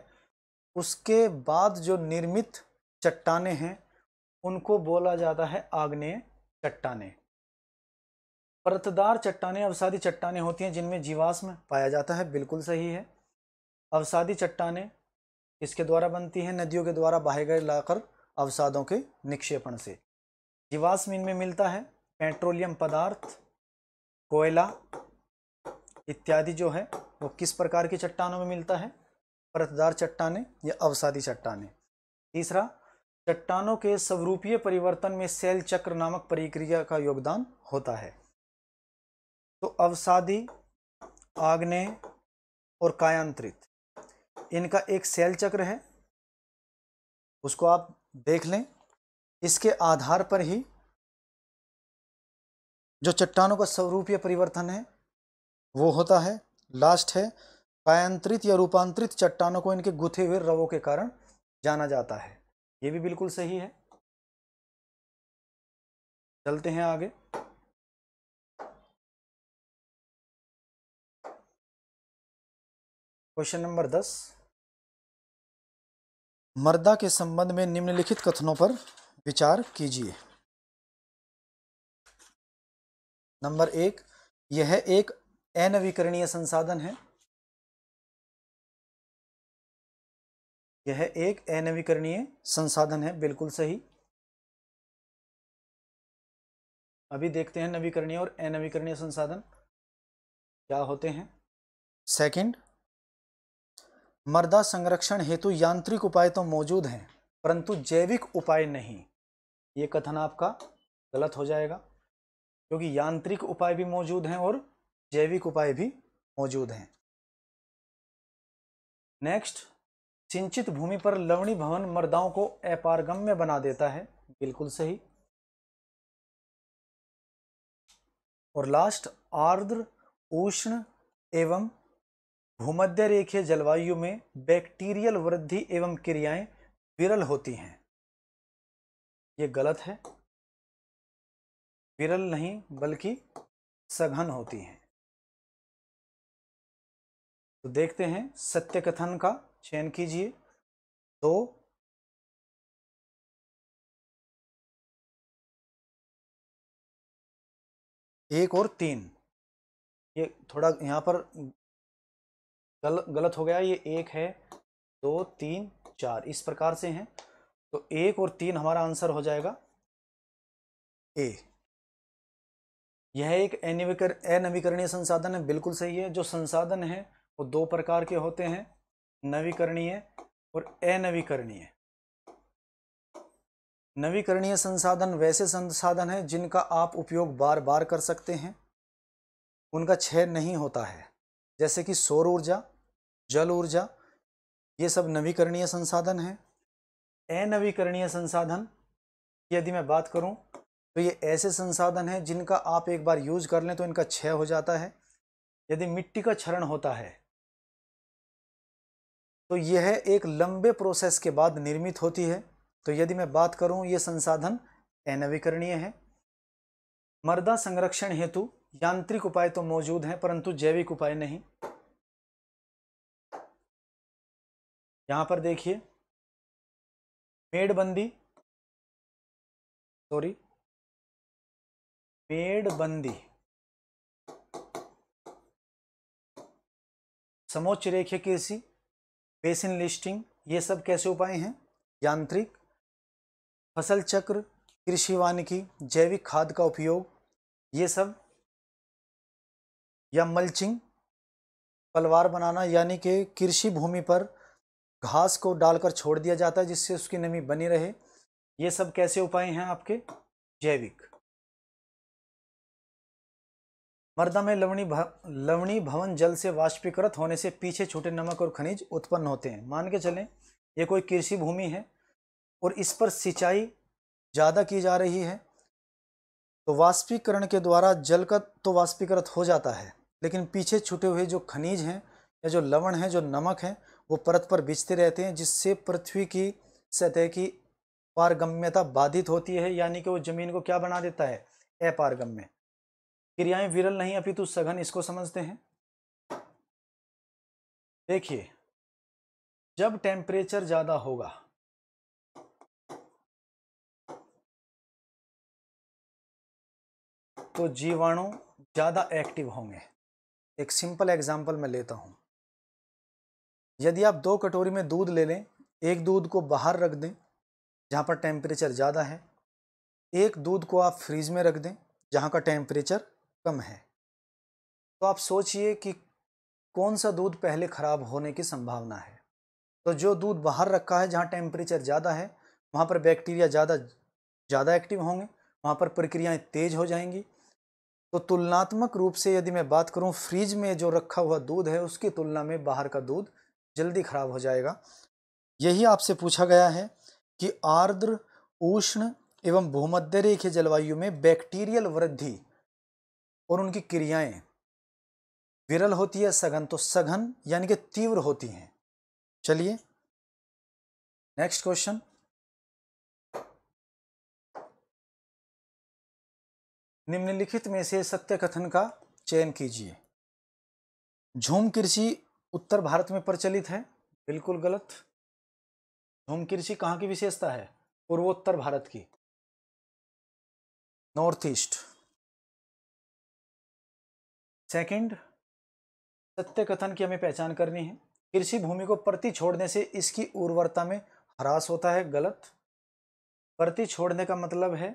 B: उसके बाद जो निर्मित चट्टाने हैं उनको बोला जाता है आग्नेय चट्टाने परतदार चट्टाने अवसादी चट्टाने होती हैं जिनमें जीवाश्म पाया जाता है बिल्कुल सही है अवसादी चट्टाने इसके द्वारा बनती हैं नदियों के द्वारा बाहे गए लाकर अवसादों के निक्षेपण से जीवाश्म इनमें मिलता है पेट्रोलियम पदार्थ कोयला इत्यादि जो है वो किस प्रकार की चट्टानों में मिलता है परतदार चट्टाने या अवसादी चट्टाने तीसरा चट्टानों के स्वरूपीय परिवर्तन में सेल चक्र नामक प्रक्रिया का योगदान होता है तो अवसादी आग्ने और कायांत्रित इनका एक सेल चक्र है उसको आप देख लें इसके आधार पर ही जो चट्टानों का स्वरूपीय परिवर्तन है वो होता है लास्ट है कायांत्रित या रूपांतरित चट्टानों को इनके गुथे हुए रवों के कारण जाना जाता है ये भी बिल्कुल सही है चलते हैं आगे
A: क्वेश्चन नंबर दस मर्दा के संबंध
B: में निम्नलिखित कथनों पर विचार कीजिए नंबर एक यह एक अनवीकरणीय संसाधन है
A: यह एक अनवीकरणीय
B: संसाधन है बिल्कुल सही अभी देखते हैं नवीकरणीय और अनवीकरणीय संसाधन क्या होते हैं सेकंड मृदा संरक्षण हेतु यांत्रिक उपाय तो मौजूद हैं परंतु जैविक उपाय नहीं ये कथन आपका गलत हो जाएगा क्योंकि यांत्रिक उपाय भी मौजूद हैं और जैविक उपाय भी मौजूद हैं नेक्स्ट सिंचित भूमि पर लवणी भवन मर्दाओं को अपारगम्य बना देता है बिल्कुल सही और लास्ट आर्द्र उष्ण एवं भूमध्य रेखीय जलवायु में बैक्टीरियल वृद्धि एवं क्रियाएं विरल होती हैं ये गलत है विरल नहीं
A: बल्कि सघन होती हैं तो देखते हैं सत्य कथन का चयन कीजिए दो
B: एक और तीन ये थोड़ा यहाँ पर गल, गलत हो गया ये एक है दो तीन चार इस प्रकार से हैं तो एक और तीन हमारा आंसर हो जाएगा ए यह एक अनवीकर अनवीकरणीय संसाधन है बिल्कुल सही है जो संसाधन है वो दो प्रकार के होते हैं नवीकरणीय और अनवीकरणीय नवीकरणीय संसाधन वैसे संसाधन हैं जिनका आप उपयोग बार बार कर सकते हैं उनका क्षय नहीं होता है जैसे कि सौर ऊर्जा जल ऊर्जा ये सब नवीकरणीय संसाधन हैं अनवीकरणीय संसाधन यदि मैं बात करूं तो ये ऐसे संसाधन हैं जिनका आप एक बार यूज कर लें तो इनका क्षय हो जाता है यदि मिट्टी का क्षरण होता है तो यह एक लंबे प्रोसेस के बाद निर्मित होती है तो यदि मैं बात करूं ये संसाधन अनवीकरणीय है मर्दा संरक्षण हेतु यांत्रिक उपाय तो मौजूद हैं परंतु जैविक उपाय नहीं यहाँ पर देखिए
A: मेड़बंदी सॉरी
B: मेड़बंदी समोच्च रेखीय कृषि बेसिन लिस्टिंग ये सब कैसे उपाय हैं यांत्रिक फसल चक्र कृषि वानिकी जैविक खाद का उपयोग ये सब या मल्चिंग पलवार बनाना यानी कि कृषि भूमि पर घास को डालकर छोड़ दिया जाता है जिससे उसकी नमी बनी रहे ये सब कैसे उपाय हैं आपके जैविक मर्दा में लवणी भा, लवणी भवन जल से वाष्पीकृत होने से पीछे छोटे नमक और खनिज उत्पन्न होते हैं मान के चलें ये कोई कृषि भूमि है और इस पर सिंचाई ज़्यादा की जा रही है तो वाष्पीकरण के द्वारा जल का तो वाष्पीकृत हो जाता है लेकिन पीछे छूटे हुए जो खनिज हैं या जो लवण है जो नमक है वो परत पर बिछते रहते हैं जिससे पृथ्वी की सतह की पारगम्यता बाधित होती है यानी कि वो जमीन को क्या बना देता है अपारगम्य क्रियाएं विरल नहीं अपितु सघन इसको समझते हैं देखिए जब टेम्परेचर ज़्यादा होगा तो जीवाणु ज़्यादा एक्टिव होंगे एक सिंपल एग्जांपल मैं लेता हूं यदि आप दो कटोरी में दूध ले लें एक दूध को बाहर रख दें जहाँ पर टेम्परेचर ज़्यादा है एक दूध को आप फ्रीज में रख दें जहाँ का टेम्परेचर कम है तो आप सोचिए कि कौन सा दूध पहले ख़राब होने की संभावना है तो जो दूध बाहर रखा है जहाँ टेम्परेचर ज़्यादा है वहाँ पर बैक्टीरिया ज़्यादा ज़्यादा एक्टिव होंगे वहाँ पर प्रक्रियाएँ तेज़ हो जाएंगी तो तुलनात्मक रूप से यदि मैं बात करूँ फ्रीज में जो रखा हुआ दूध है उसकी तुलना में बाहर का दूध जल्दी खराब हो जाएगा यही आपसे पूछा गया है कि आर्द्र उष्ण एवं भूमध्य रेखीय जलवायु में बैक्टीरियल वृद्धि और उनकी क्रियाएं विरल होती है सघन तो सघन यानी कि तीव्र होती हैं चलिए नेक्स्ट क्वेश्चन निम्नलिखित में से सत्य कथन का चयन कीजिए झूम कृषि उत्तर भारत में प्रचलित है बिल्कुल गलत कृषि कहाँ की विशेषता है पूर्वोत्तर भारत की नॉर्थ ईस्ट सेकंड सत्य कथन की हमें पहचान करनी है कृषि भूमि को प्रति छोड़ने से इसकी उर्वरता में ह्रास होता है गलत प्रति छोड़ने का मतलब है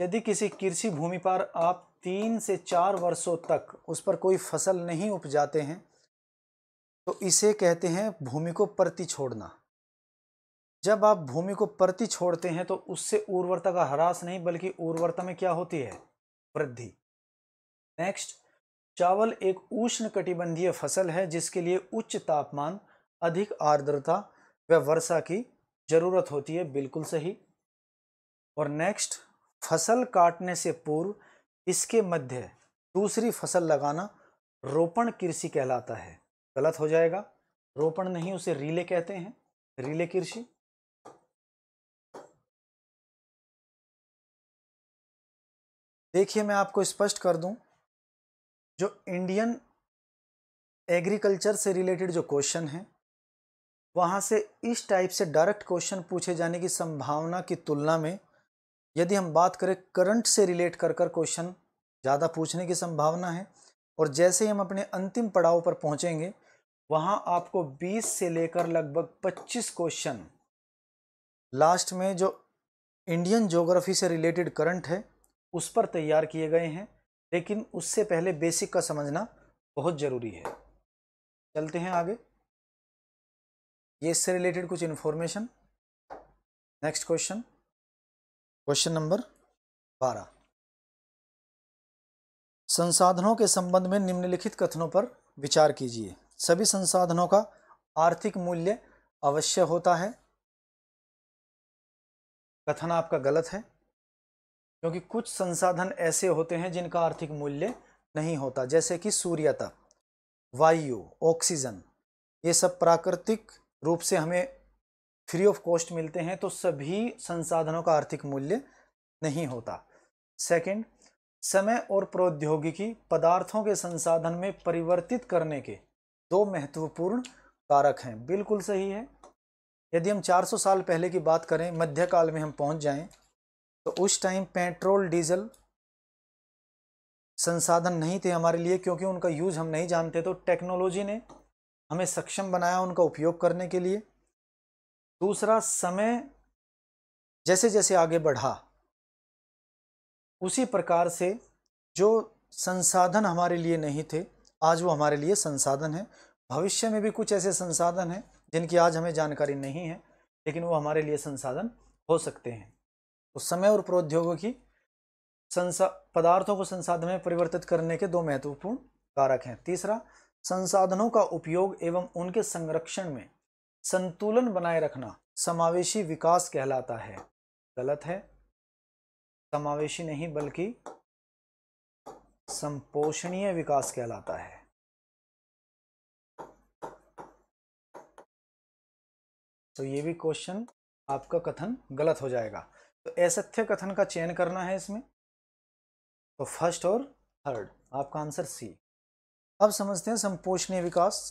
B: यदि किसी कृषि भूमि पर आप तीन से चार वर्षों तक उस पर कोई फसल नहीं उपजाते हैं तो इसे कहते हैं भूमि को प्रति छोड़ना जब आप भूमि को प्रति छोड़ते हैं तो उससे उर्वरता का ह्रास नहीं बल्कि उर्वरता में क्या होती है वृद्धि नेक्स्ट चावल एक उष्ण कटिबंधीय फसल है जिसके लिए उच्च तापमान अधिक आर्द्रता व वर्षा की ज़रूरत होती है बिल्कुल सही और नेक्स्ट फसल काटने से पूर्व इसके मध्य दूसरी फसल लगाना रोपण कृषि कहलाता है गलत हो जाएगा रोपण नहीं उसे रीले कहते हैं रीले कृषि देखिए मैं आपको स्पष्ट कर दूं जो इंडियन एग्रीकल्चर से रिलेटेड जो क्वेश्चन है वहाँ से इस टाइप से डायरेक्ट क्वेश्चन पूछे जाने की संभावना की तुलना में यदि हम बात करें करंट से रिलेट कर कर क्वेश्चन ज़्यादा पूछने की संभावना है और जैसे ही हम अपने अंतिम पड़ाव पर पहुँचेंगे वहाँ आपको 20 से लेकर लगभग 25 क्वेश्चन लास्ट में जो इंडियन जोग्राफी से रिलेटेड करंट है उस पर तैयार किए गए हैं लेकिन उससे पहले बेसिक का समझना बहुत ज़रूरी है चलते हैं आगे ये इससे रिलेटेड कुछ information next question question number बारह संसाधनों के संबंध में निम्नलिखित कथनों पर विचार कीजिए सभी संसाधनों का आर्थिक मूल्य अवश्य होता है कथन आपका गलत है क्योंकि कुछ संसाधन ऐसे होते हैं जिनका आर्थिक मूल्य नहीं होता जैसे कि सूर्यता वायु ऑक्सीजन ये सब प्राकृतिक रूप से हमें फ्री ऑफ कॉस्ट मिलते हैं तो सभी संसाधनों का आर्थिक मूल्य नहीं होता सेकंड समय और प्रौद्योगिकी पदार्थों के संसाधन में परिवर्तित करने के दो महत्वपूर्ण कारक हैं बिल्कुल सही है यदि हम 400 साल पहले की बात करें मध्यकाल में हम पहुंच जाएं तो उस टाइम पेट्रोल डीजल संसाधन नहीं थे हमारे लिए क्योंकि उनका यूज़ हम नहीं जानते तो टेक्नोलॉजी ने हमें सक्षम बनाया उनका उपयोग करने के लिए दूसरा समय जैसे जैसे आगे बढ़ा उसी प्रकार से जो संसाधन हमारे लिए नहीं थे आज वो हमारे लिए संसाधन है भविष्य में भी कुछ ऐसे संसाधन हैं जिनकी आज हमें जानकारी नहीं है लेकिन वो हमारे लिए संसाधन हो सकते हैं तो समय और प्रौद्योगिकी संसा पदार्थों को संसाधन में परिवर्तित करने के दो महत्वपूर्ण कारक हैं तीसरा संसाधनों का उपयोग एवं उनके संरक्षण में संतुलन बनाए रखना समावेशी विकास कहलाता है गलत है समावेशी नहीं बल्कि संपोषणीय विकास कहलाता है तो ये भी क्वेश्चन आपका कथन गलत हो जाएगा तो असत्य कथन का चयन करना है इसमें तो फर्स्ट और थर्ड आपका आंसर सी अब समझते हैं संपोषणीय
A: विकास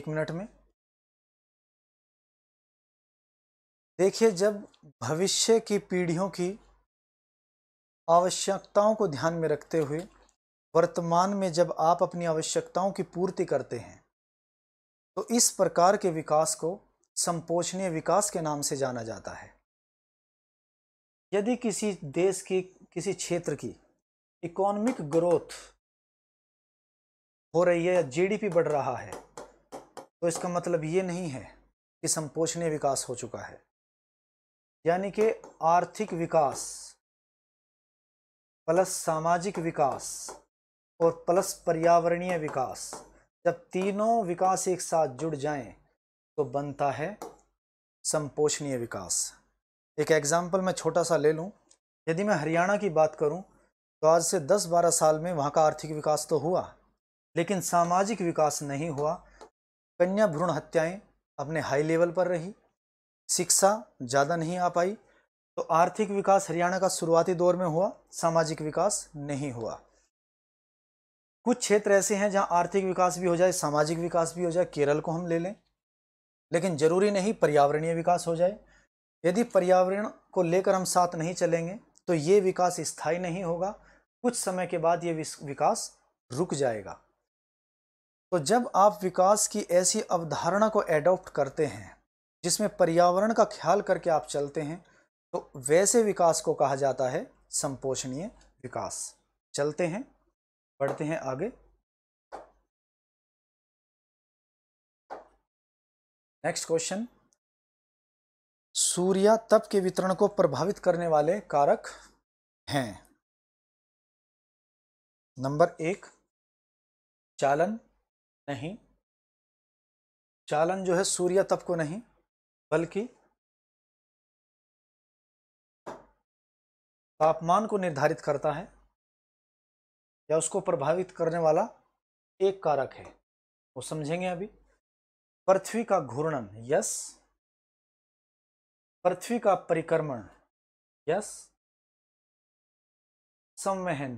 A: एक मिनट में
B: देखिए जब भविष्य की पीढ़ियों की आवश्यकताओं को ध्यान में रखते हुए वर्तमान में जब आप अपनी आवश्यकताओं की पूर्ति करते हैं तो इस प्रकार के विकास को संपोषणीय विकास के नाम से जाना जाता है यदि किसी देश की किसी क्षेत्र की इकोनॉमिक ग्रोथ हो रही है या जीडीपी बढ़ रहा है तो इसका मतलब ये नहीं है कि संपोषणीय विकास हो चुका है यानी कि आर्थिक विकास प्लस सामाजिक विकास और प्लस पर्यावरणीय विकास जब तीनों विकास एक साथ जुड़ जाएं तो बनता है संपोषणीय विकास एक एग्ज़ाम्पल मैं छोटा सा ले लूं यदि मैं हरियाणा की बात करूं तो आज से 10-12 साल में वहां का आर्थिक विकास तो हुआ लेकिन सामाजिक विकास नहीं हुआ कन्या भ्रूण हत्याएं अपने हाई लेवल पर रही शिक्षा ज़्यादा नहीं आ पाई तो आर्थिक विकास हरियाणा का शुरुआती दौर में हुआ सामाजिक विकास नहीं हुआ कुछ क्षेत्र ऐसे हैं जहां आर्थिक विकास भी हो जाए सामाजिक विकास भी हो जाए केरल को हम ले लें लेकिन जरूरी नहीं पर्यावरणीय विकास हो जाए यदि पर्यावरण को लेकर हम साथ नहीं चलेंगे तो ये विकास स्थायी नहीं होगा कुछ समय के बाद ये विकास रुक जाएगा तो जब आप विकास की ऐसी अवधारणा को एडॉप्ट करते हैं जिसमें पर्यावरण का ख्याल करके आप चलते हैं तो वैसे विकास को कहा जाता है संपोषणीय विकास चलते हैं बढ़ते हैं आगे
A: नेक्स्ट क्वेश्चन
B: सूर्य तप के वितरण को प्रभावित करने वाले कारक हैं नंबर एक चालन नहीं
A: चालन जो है सूर्य तप को नहीं बल्कि तापमान को निर्धारित करता है
B: या उसको प्रभावित करने वाला एक कारक है वो समझेंगे अभी पृथ्वी का घूर्णन यस पृथ्वी का परिक्रमण यस संवहन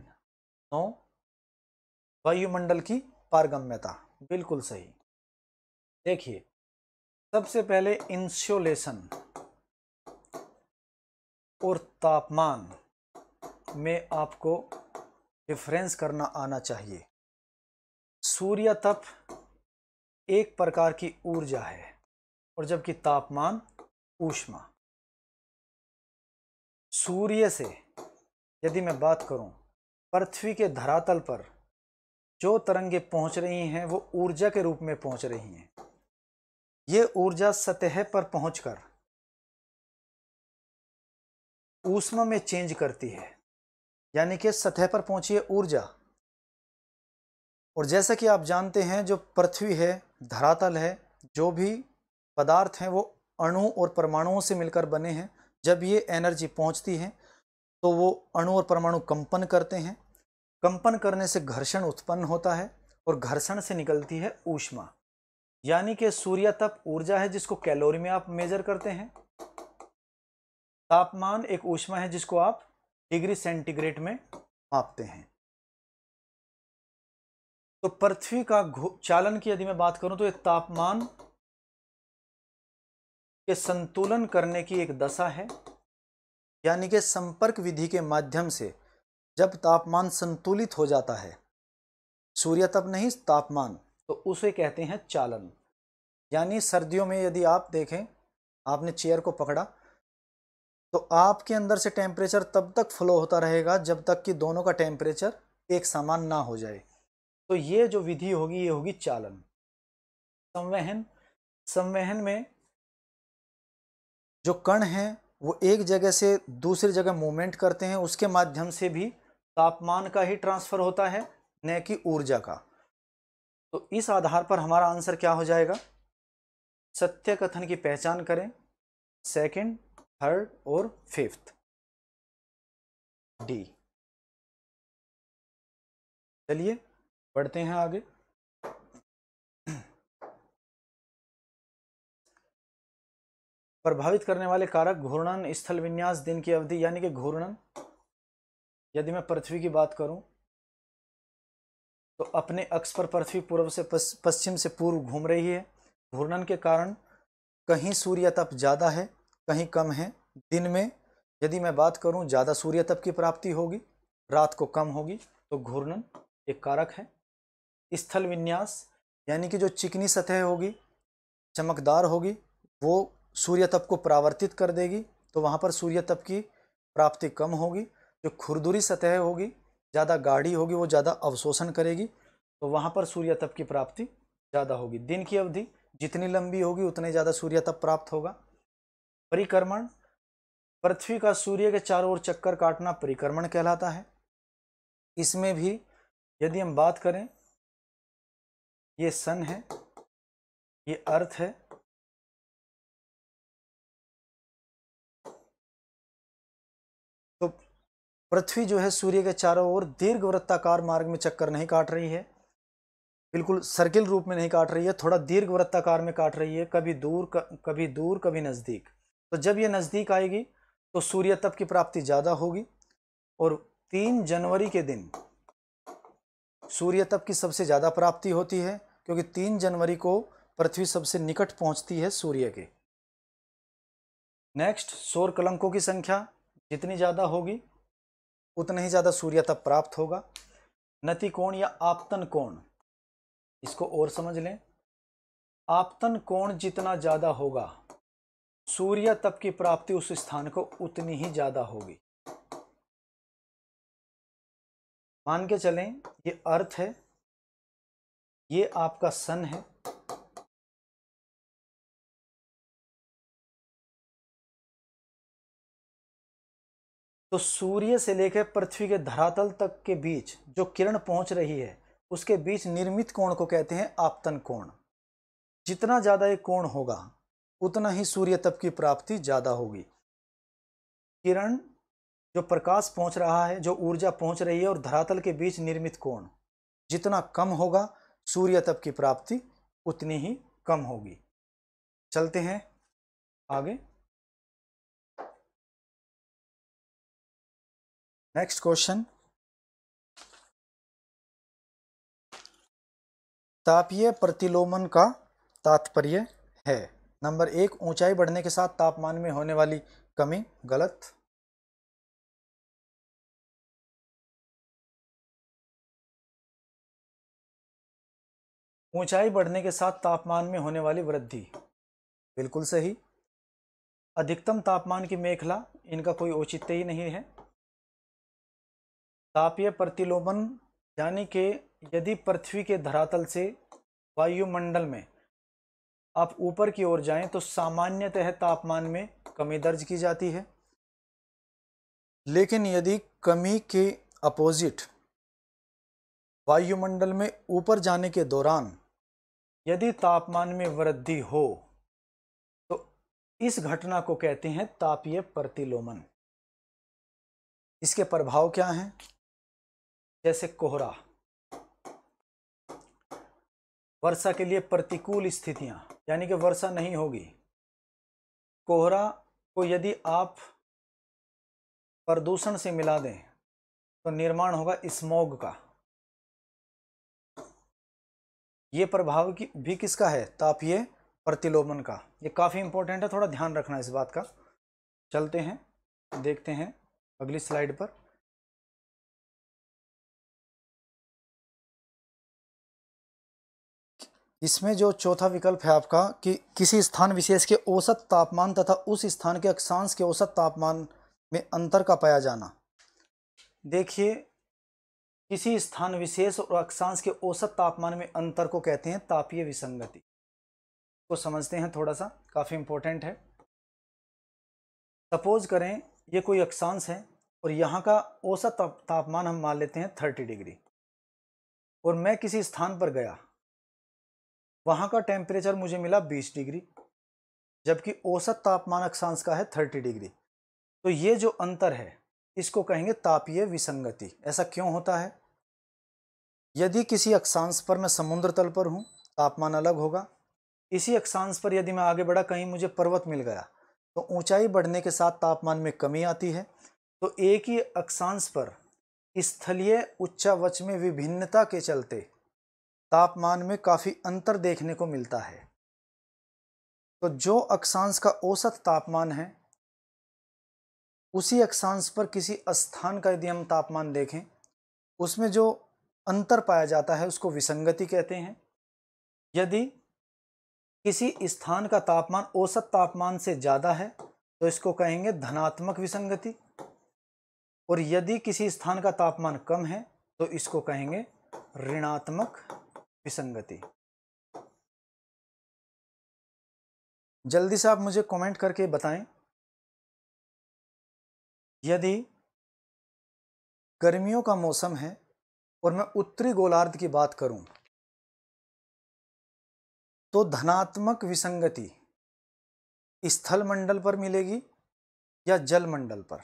B: नो वायुमंडल की पारगम्यता बिल्कुल सही देखिए सबसे पहले इंसुलेशन और तापमान में आपको डिफरेंस करना आना चाहिए सूर्य तप एक प्रकार की ऊर्जा है और जबकि तापमान ऊष्मा सूर्य से यदि मैं बात करूं पृथ्वी के धरातल पर जो तरंगे पहुंच रही हैं वो ऊर्जा के रूप में पहुंच रही हैं ये ऊर्जा सतह पर पहुंचकर ऊष्मा में चेंज करती है यानी कि सतह पर पहुंची है ऊर्जा और जैसा कि आप जानते हैं जो पृथ्वी है धरातल है जो भी पदार्थ हैं वो अणु और परमाणुओं से मिलकर बने हैं जब ये एनर्जी पहुंचती है तो वो अणु और परमाणु कंपन करते हैं कंपन करने से घर्षण उत्पन्न होता है और घर्षण से निकलती है ऊष्मा यानी कि सूर्य तप ऊर्जा है जिसको कैलोरी में आप मेजर करते हैं तापमान एक ऊष्मा है जिसको आप डिग्री सेंटीग्रेड में मापते हैं तो पृथ्वी का चालन की यदि मैं बात करूं तो एक तापमान के संतुलन करने की एक दशा है यानी कि संपर्क विधि के माध्यम से जब तापमान संतुलित हो जाता है सूर्य तप नहीं तापमान तो उसे कहते हैं चालन यानी सर्दियों में यदि आप देखें आपने चेयर को पकड़ा तो आपके अंदर से टेम्परेचर तब तक फ्लो होता रहेगा जब तक कि दोनों का टेम्परेचर एक समान ना हो जाए तो ये जो विधि होगी ये होगी चालन संवहन संवहन में जो कण हैं वो एक जगह से दूसरी जगह मूवमेंट करते हैं उसके माध्यम से भी तापमान का ही ट्रांसफ़र होता है न कि ऊर्जा का तो इस आधार पर हमारा आंसर क्या हो जाएगा सत्य कथन की पहचान करें सेकंड,
A: थर्ड और फिफ्थ डी चलिए बढ़ते हैं आगे
B: प्रभावित करने वाले कारक घूर्णन स्थल विन्यास दिन की अवधि यानी कि घूर्णन यदि मैं पृथ्वी की बात करूं तो अपने अक्ष पर पृथ्वी पूर्व से पश्चिम से पूर्व घूम रही है घूर्णन के कारण कहीं सूर्य तप ज़्यादा है कहीं कम है दिन में यदि मैं बात करूं ज़्यादा सूर्य तप की प्राप्ति होगी रात को कम होगी तो घूर्णन एक कारक है स्थल विन्यास यानी कि जो चिकनी सतह होगी चमकदार होगी वो सूर्य तप को परावर्तित कर देगी तो वहाँ पर सूर्य तप की प्राप्ति कम होगी जो खुरदुरी सतह होगी ज़्यादा गाढ़ी होगी वो ज़्यादा अवशोषण करेगी तो वहाँ पर सूर्य तप की प्राप्ति ज़्यादा होगी दिन की अवधि जितनी लंबी होगी उतने ज़्यादा सूर्य तप प्राप्त होगा परिक्रमण पृथ्वी का सूर्य के चारों ओर चक्कर काटना परिक्रमण कहलाता है इसमें भी यदि हम बात करें ये सन है
A: ये अर्थ है
B: पृथ्वी जो है सूर्य के चारों ओर दीर्घ वृत्ताकार मार्ग में चक्कर नहीं काट रही है बिल्कुल सर्किल रूप में नहीं काट रही है थोड़ा दीर्घ वृत्ताकार में काट रही है कभी दूर कभी दूर कभी नज़दीक तो जब ये नज़दीक आएगी तो सूर्य तप की प्राप्ति ज़्यादा होगी और तीन जनवरी के दिन सूर्य तप की सबसे ज़्यादा प्राप्ति होती है क्योंकि तीन जनवरी को पृथ्वी सबसे निकट पहुंचती है सूर्य के नेक्स्ट सौर कलंकों की संख्या जितनी ज़्यादा होगी उतना ही ज़्यादा सूर्य तप प्राप्त होगा नति कोण या आपतन कोण इसको और समझ लें आपतन कोण जितना ज़्यादा होगा सूर्य तप की प्राप्ति उस स्थान को उतनी ही ज़्यादा होगी मान के चलें ये अर्थ है ये आपका सन है तो सूर्य से लेकर पृथ्वी के धरातल तक के बीच जो किरण पहुंच रही है उसके बीच निर्मित कोण को कहते हैं आपतन कोण जितना ज़्यादा ये कोण होगा उतना ही सूर्य तप की प्राप्ति ज़्यादा होगी किरण जो प्रकाश पहुंच रहा है जो ऊर्जा पहुंच रही है और धरातल के बीच निर्मित कोण जितना कम होगा सूर्य तप की प्राप्ति उतनी ही कम होगी चलते हैं आगे
A: next question
B: तापीय प्रतिलोमन का तात्पर्य है नंबर एक ऊंचाई बढ़ने के साथ तापमान में होने वाली कमी गलत
A: ऊंचाई बढ़ने के
B: साथ तापमान में होने वाली वृद्धि बिल्कुल सही अधिकतम तापमान की मेखला इनका कोई औचित्य ही नहीं है तापीय प्रतिलोमन यानी कि यदि पृथ्वी के धरातल से वायुमंडल में आप ऊपर की ओर जाएं तो सामान्यतः तापमान में कमी दर्ज की जाती है लेकिन यदि कमी के अपोजिट वायुमंडल में ऊपर जाने के दौरान यदि तापमान में वृद्धि हो तो इस घटना को कहते हैं तापीय प्रतिलोमन इसके प्रभाव क्या हैं जैसे कोहरा वर्षा के लिए प्रतिकूल स्थितियां यानी कि वर्षा नहीं होगी कोहरा को यदि आप प्रदूषण से मिला दें तो निर्माण होगा स्मोग का ये प्रभाव की भी किसका है तापीय प्रतिलोमन का ये काफ़ी इंपॉर्टेंट है थोड़ा ध्यान रखना इस बात का चलते हैं देखते हैं अगली स्लाइड पर इसमें जो चौथा विकल्प है आपका कि किसी स्थान विशेष के औसत तापमान तथा उस स्थान के अक्षांश के औसत तापमान में अंतर का पाया जाना देखिए किसी स्थान विशेष और अक्षांश के औसत तापमान में अंतर को कहते हैं तापीय विसंगति को समझते हैं थोड़ा सा काफ़ी इम्पोर्टेंट है सपोज करें ये कोई अक्षांश है और यहाँ का औसत तापमान हम मान लेते हैं थर्टी डिग्री और मैं किसी स्थान पर गया वहाँ का टेम्परेचर मुझे मिला बीस डिग्री जबकि औसत तापमान अक्षांश का है थर्टी डिग्री तो ये जो अंतर है इसको कहेंगे तापीय विसंगति ऐसा क्यों होता है यदि किसी अक्षांश पर मैं समुद्र तल पर हूँ तापमान अलग होगा इसी अक्षांश पर यदि मैं आगे बढ़ा कहीं मुझे पर्वत मिल गया तो ऊंचाई बढ़ने के साथ तापमान में कमी आती है तो एक ही अक्षांश पर स्थलीय उच्चावच में विभिन्नता के चलते तापमान में काफ़ी अंतर देखने को मिलता है तो जो अक्षांश का औसत तापमान है उसी अक्षांश पर किसी स्थान का यदि हम तापमान देखें उसमें जो अंतर पाया जाता है उसको विसंगति कहते हैं यदि किसी स्थान का तापमान औसत तापमान से ज़्यादा है तो इसको कहेंगे धनात्मक विसंगति और यदि किसी स्थान का तापमान कम है तो इसको कहेंगे ऋणात्मक विसंगति जल्दी से आप मुझे कमेंट करके बताएं
A: यदि गर्मियों का मौसम
B: है और मैं उत्तरी गोलार्ध की बात करूं तो धनात्मक विसंगति स्थल मंडल पर मिलेगी या जल मंडल पर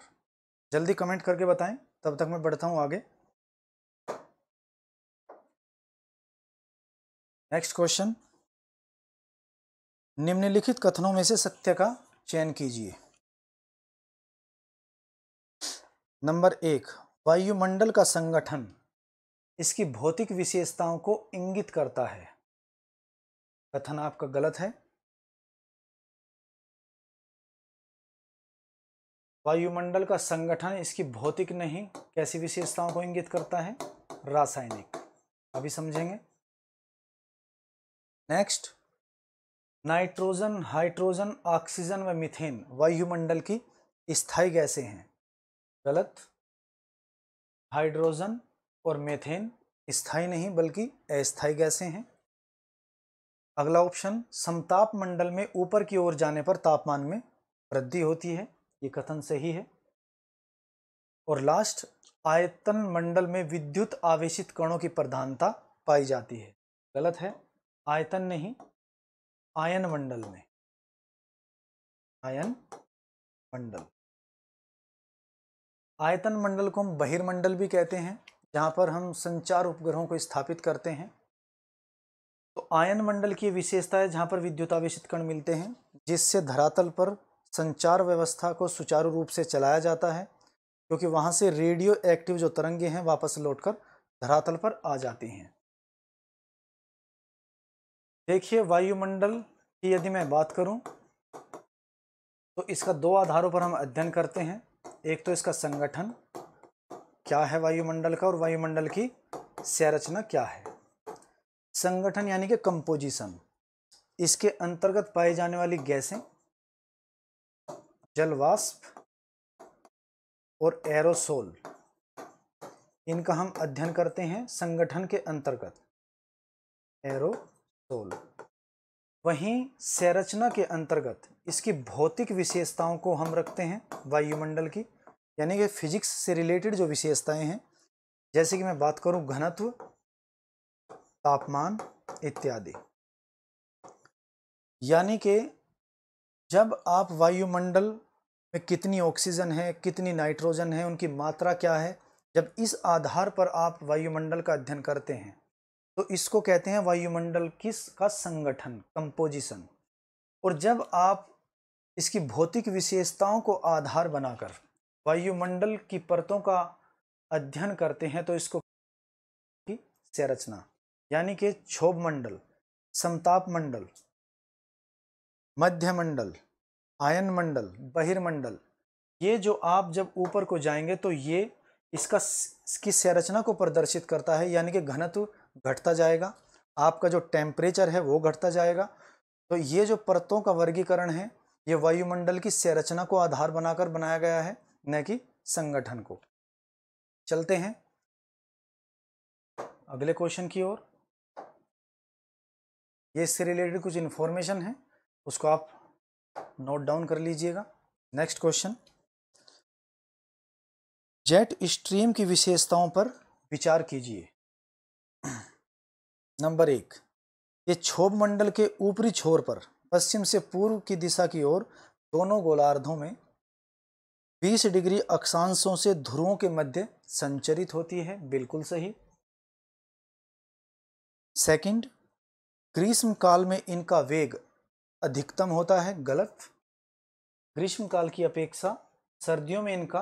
B: जल्दी कमेंट करके बताएं तब तक मैं बढ़ता हूं आगे नेक्स्ट क्वेश्चन निम्नलिखित कथनों में से सत्य का चयन कीजिए नंबर एक वायुमंडल का संगठन इसकी भौतिक विशेषताओं को इंगित करता है कथन आपका गलत है वायुमंडल का संगठन इसकी भौतिक नहीं कैसी विशेषताओं को इंगित करता है रासायनिक अभी समझेंगे नेक्स्ट नाइट्रोजन हाइड्रोजन ऑक्सीजन व मिथेन वायुमंडल की स्थायी गैसें हैं गलत हाइड्रोजन और मेथेन स्थाई नहीं बल्कि अस्थाई गैसें हैं अगला ऑप्शन समताप मंडल में ऊपर की ओर जाने पर तापमान में वृद्धि होती है ये कथन सही है और लास्ट आयतन मंडल में विद्युत आवेशित कणों की प्रधानता पाई जाती है गलत है आयतन नहीं आयन मंडल में आयन मंडल आयतन मंडल को हम बहिर्मंडल भी कहते हैं जहाँ पर हम संचार उपग्रहों को स्थापित करते हैं तो आयन मंडल की विशेषता है जहाँ पर विद्युतावेशित कण मिलते हैं जिससे धरातल पर संचार व्यवस्था को सुचारू रूप से चलाया जाता है क्योंकि वहाँ से रेडियो एक्टिव जो तरंगे हैं वापस लौटकर धरातल पर आ जाती हैं देखिए वायुमंडल की यदि मैं बात करूं तो इसका दो आधारों पर हम अध्ययन करते हैं एक तो इसका संगठन क्या है वायुमंडल का और वायुमंडल की संरचना क्या है संगठन यानी कि कंपोजिशन इसके अंतर्गत पाई जाने वाली गैसें जलवाष्प और एरोसोल इनका हम अध्ययन करते हैं संगठन के अंतर्गत एरो सोल वहीं संरचना के अंतर्गत इसकी भौतिक विशेषताओं को हम रखते हैं वायुमंडल की यानी कि फिजिक्स से रिलेटेड जो विशेषताएं हैं जैसे कि मैं बात करूं घनत्व तापमान इत्यादि यानी कि जब आप वायुमंडल में कितनी ऑक्सीजन है कितनी नाइट्रोजन है उनकी मात्रा क्या है जब इस आधार पर आप वायुमंडल का अध्ययन करते हैं तो इसको कहते हैं वायुमंडल किस का संगठन कंपोजिशन और जब आप इसकी भौतिक विशेषताओं को आधार बनाकर वायुमंडल की परतों का अध्ययन करते हैं तो इसको संरचना यानी कि क्षोभ मंडल समताप मंडल मध्यमंडल आयन मंडल बहिर्मंडल ये जो आप जब ऊपर को जाएंगे तो ये इसका इसकी संरचना को प्रदर्शित करता है यानी कि घनत्व घटता जाएगा आपका जो टेम्परेचर है वो घटता जाएगा तो ये जो परतों का वर्गीकरण है ये वायुमंडल की संरचना को आधार बनाकर बनाया गया है न कि संगठन को चलते हैं अगले क्वेश्चन की ओर ये इससे रिलेटेड कुछ इन्फॉर्मेशन है उसको आप नोट डाउन कर लीजिएगा नेक्स्ट क्वेश्चन जेट स्ट्रीम की विशेषताओं पर विचार कीजिए नंबर एक ये क्षोभ मंडल के ऊपरी छोर पर पश्चिम से पूर्व की दिशा की ओर दोनों गोलार्धों में 20 डिग्री अक्षांशों से ध्रुवों के मध्य संचरित होती है बिल्कुल सही सेकंड ग्रीष्म काल में इनका वेग अधिकतम होता है गलत ग्रीष्म काल की अपेक्षा सर्दियों में इनका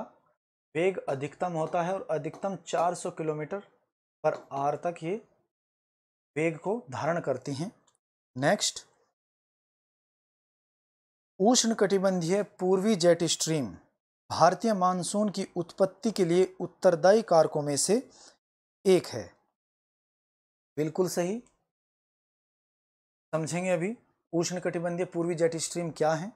B: वेग अधिकतम होता है और अधिकतम 400 किलोमीटर पर आर तक ये वेग को धारण करती हैं नेक्स्ट उष्ण कटिबंधीय पूर्वी जेट स्ट्रीम भारतीय मानसून की उत्पत्ति के लिए उत्तरदायी कारकों में से एक है बिल्कुल सही समझेंगे अभी उष्ण कटिबंधीय पूर्वी जेट स्ट्रीम क्या है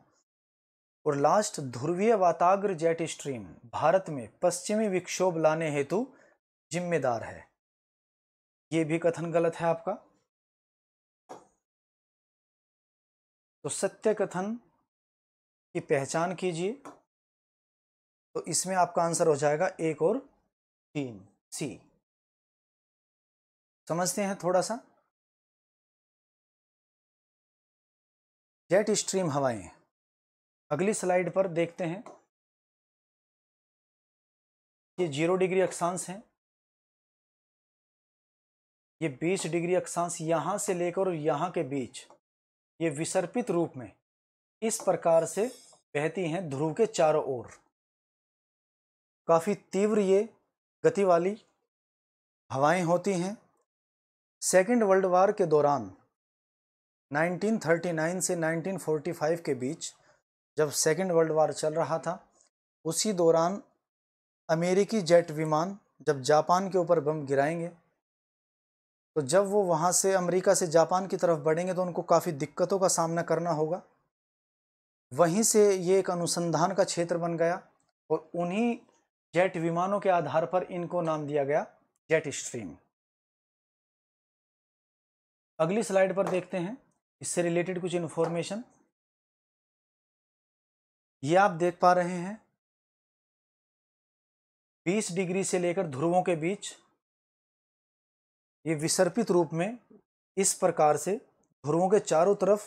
B: और लास्ट ध्रुवीय वाताग्र जेट स्ट्रीम भारत में पश्चिमी विक्षोभ लाने हेतु जिम्मेदार है ये भी कथन गलत है आपका तो सत्य कथन की पहचान कीजिए तो इसमें आपका आंसर हो जाएगा एक और तीन सी
A: समझते हैं थोड़ा सा जेट स्ट्रीम हवाएं अगली स्लाइड पर देखते हैं ये जीरो डिग्री अक्षांश हैं
B: ये 20 डिग्री अक्षांश यहाँ से लेकर और यहाँ के बीच ये विसर्पित रूप में इस प्रकार से बहती हैं ध्रुव के चारों ओर काफ़ी तीव्र ये गति वाली हवाएं होती हैं सेकेंड वर्ल्ड वार के दौरान 1939 से 1945 के बीच जब सेकेंड वर्ल्ड वार चल रहा था उसी दौरान अमेरिकी जेट विमान जब जापान के ऊपर बम गिराएंगे तो जब वो वहाँ से अमेरिका से जापान की तरफ बढ़ेंगे तो उनको काफ़ी दिक्कतों का सामना करना होगा वहीं से ये एक अनुसंधान का क्षेत्र बन गया और उन्हीं जेट विमानों के आधार पर इनको नाम दिया गया जेट स्ट्रीम अगली स्लाइड पर देखते हैं
A: इससे रिलेटेड कुछ इन्फॉर्मेशन ये आप देख पा रहे
B: हैं 20 डिग्री से लेकर ध्रुवों के बीच ये विसर्पित रूप में इस प्रकार से ध्रुवों के चारों तरफ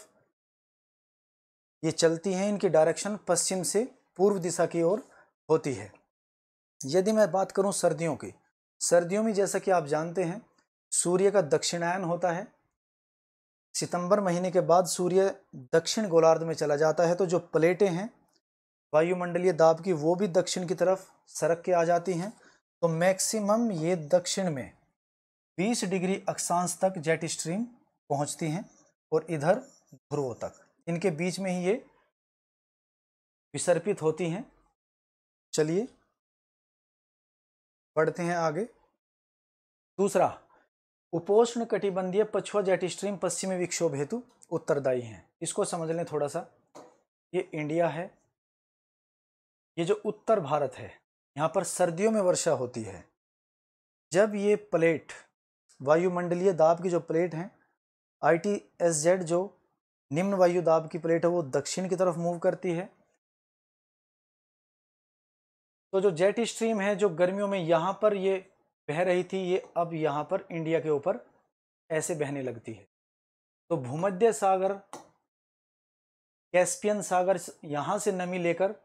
B: ये चलती हैं इनकी डायरेक्शन पश्चिम से पूर्व दिशा की ओर होती है यदि मैं बात करूं सर्दियों की सर्दियों में जैसा कि आप जानते हैं सूर्य का दक्षिणायन होता है सितंबर महीने के बाद सूर्य दक्षिण गोलार्ध में चला जाता है तो जो प्लेटें हैं वायुमंडलीय दाब की वो भी दक्षिण की तरफ सरक के आ जाती हैं तो मैक्सिमम ये दक्षिण में 20 डिग्री अक्षांश तक जेट स्ट्रीम पहुंचती हैं और इधर ध्रुव तक इनके बीच में ही ये विसर्पित होती हैं चलिए बढ़ते हैं आगे दूसरा उपोष्ण कटिबंधीय पछुआ जेट स्ट्रीम पश्चिमी विक्षोभ हेतु उत्तरदायी हैं इसको समझ लें थोड़ा सा ये इंडिया है ये जो उत्तर भारत है यहाँ पर सर्दियों में वर्षा होती है जब ये प्लेट वायुमंडलीय दाब की जो प्लेट हैं आई टी एस जेड जो निम्न वायु दाब की प्लेट है वो दक्षिण की तरफ मूव करती है तो जो जेट स्ट्रीम है जो गर्मियों में यहाँ पर ये बह रही थी ये अब यहाँ पर इंडिया के ऊपर ऐसे बहने लगती है तो भूमध्य सागर कैस्पियन सागर यहाँ से नमी लेकर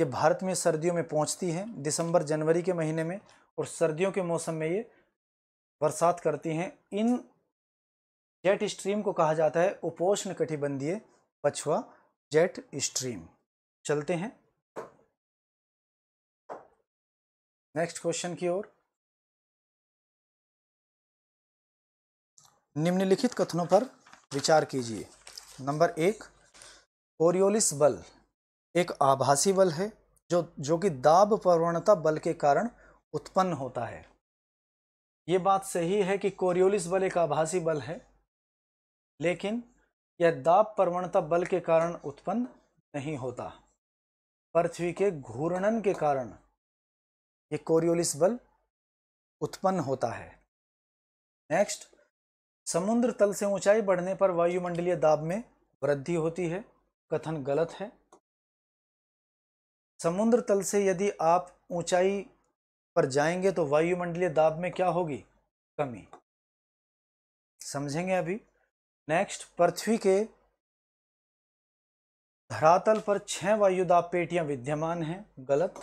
B: ये भारत में सर्दियों में पहुँचती है दिसंबर जनवरी के महीने में और सर्दियों के मौसम में ये बरसात करती हैं इन जेट स्ट्रीम को कहा जाता है उपोष्ण कटिबंधीय पछुआ जेट स्ट्रीम चलते हैं
A: नेक्स्ट क्वेश्चन की ओर
B: निम्नलिखित कथनों पर विचार कीजिए नंबर एक कोरियोलिस बल एक आभासी बल है जो जो कि दाब प्रवणता बल के कारण उत्पन्न होता है ये बात सही है कि कोरियोलिस बल एक आभासी बल है लेकिन यह दाब प्रवणता बल के कारण उत्पन्न नहीं होता पृथ्वी के घूर्णन के कारण ये कोरियोलिस बल उत्पन्न होता है नेक्स्ट समुद्र तल से ऊंचाई बढ़ने पर वायुमंडलीय दाब में वृद्धि होती है कथन गलत है समुद्र तल से यदि आप ऊंचाई पर जाएंगे तो वायुमंडलीय दाब में क्या होगी कमी समझेंगे अभी नेक्स्ट पृथ्वी के धरातल पर छह वायुदाब पेटियां विद्यमान हैं गलत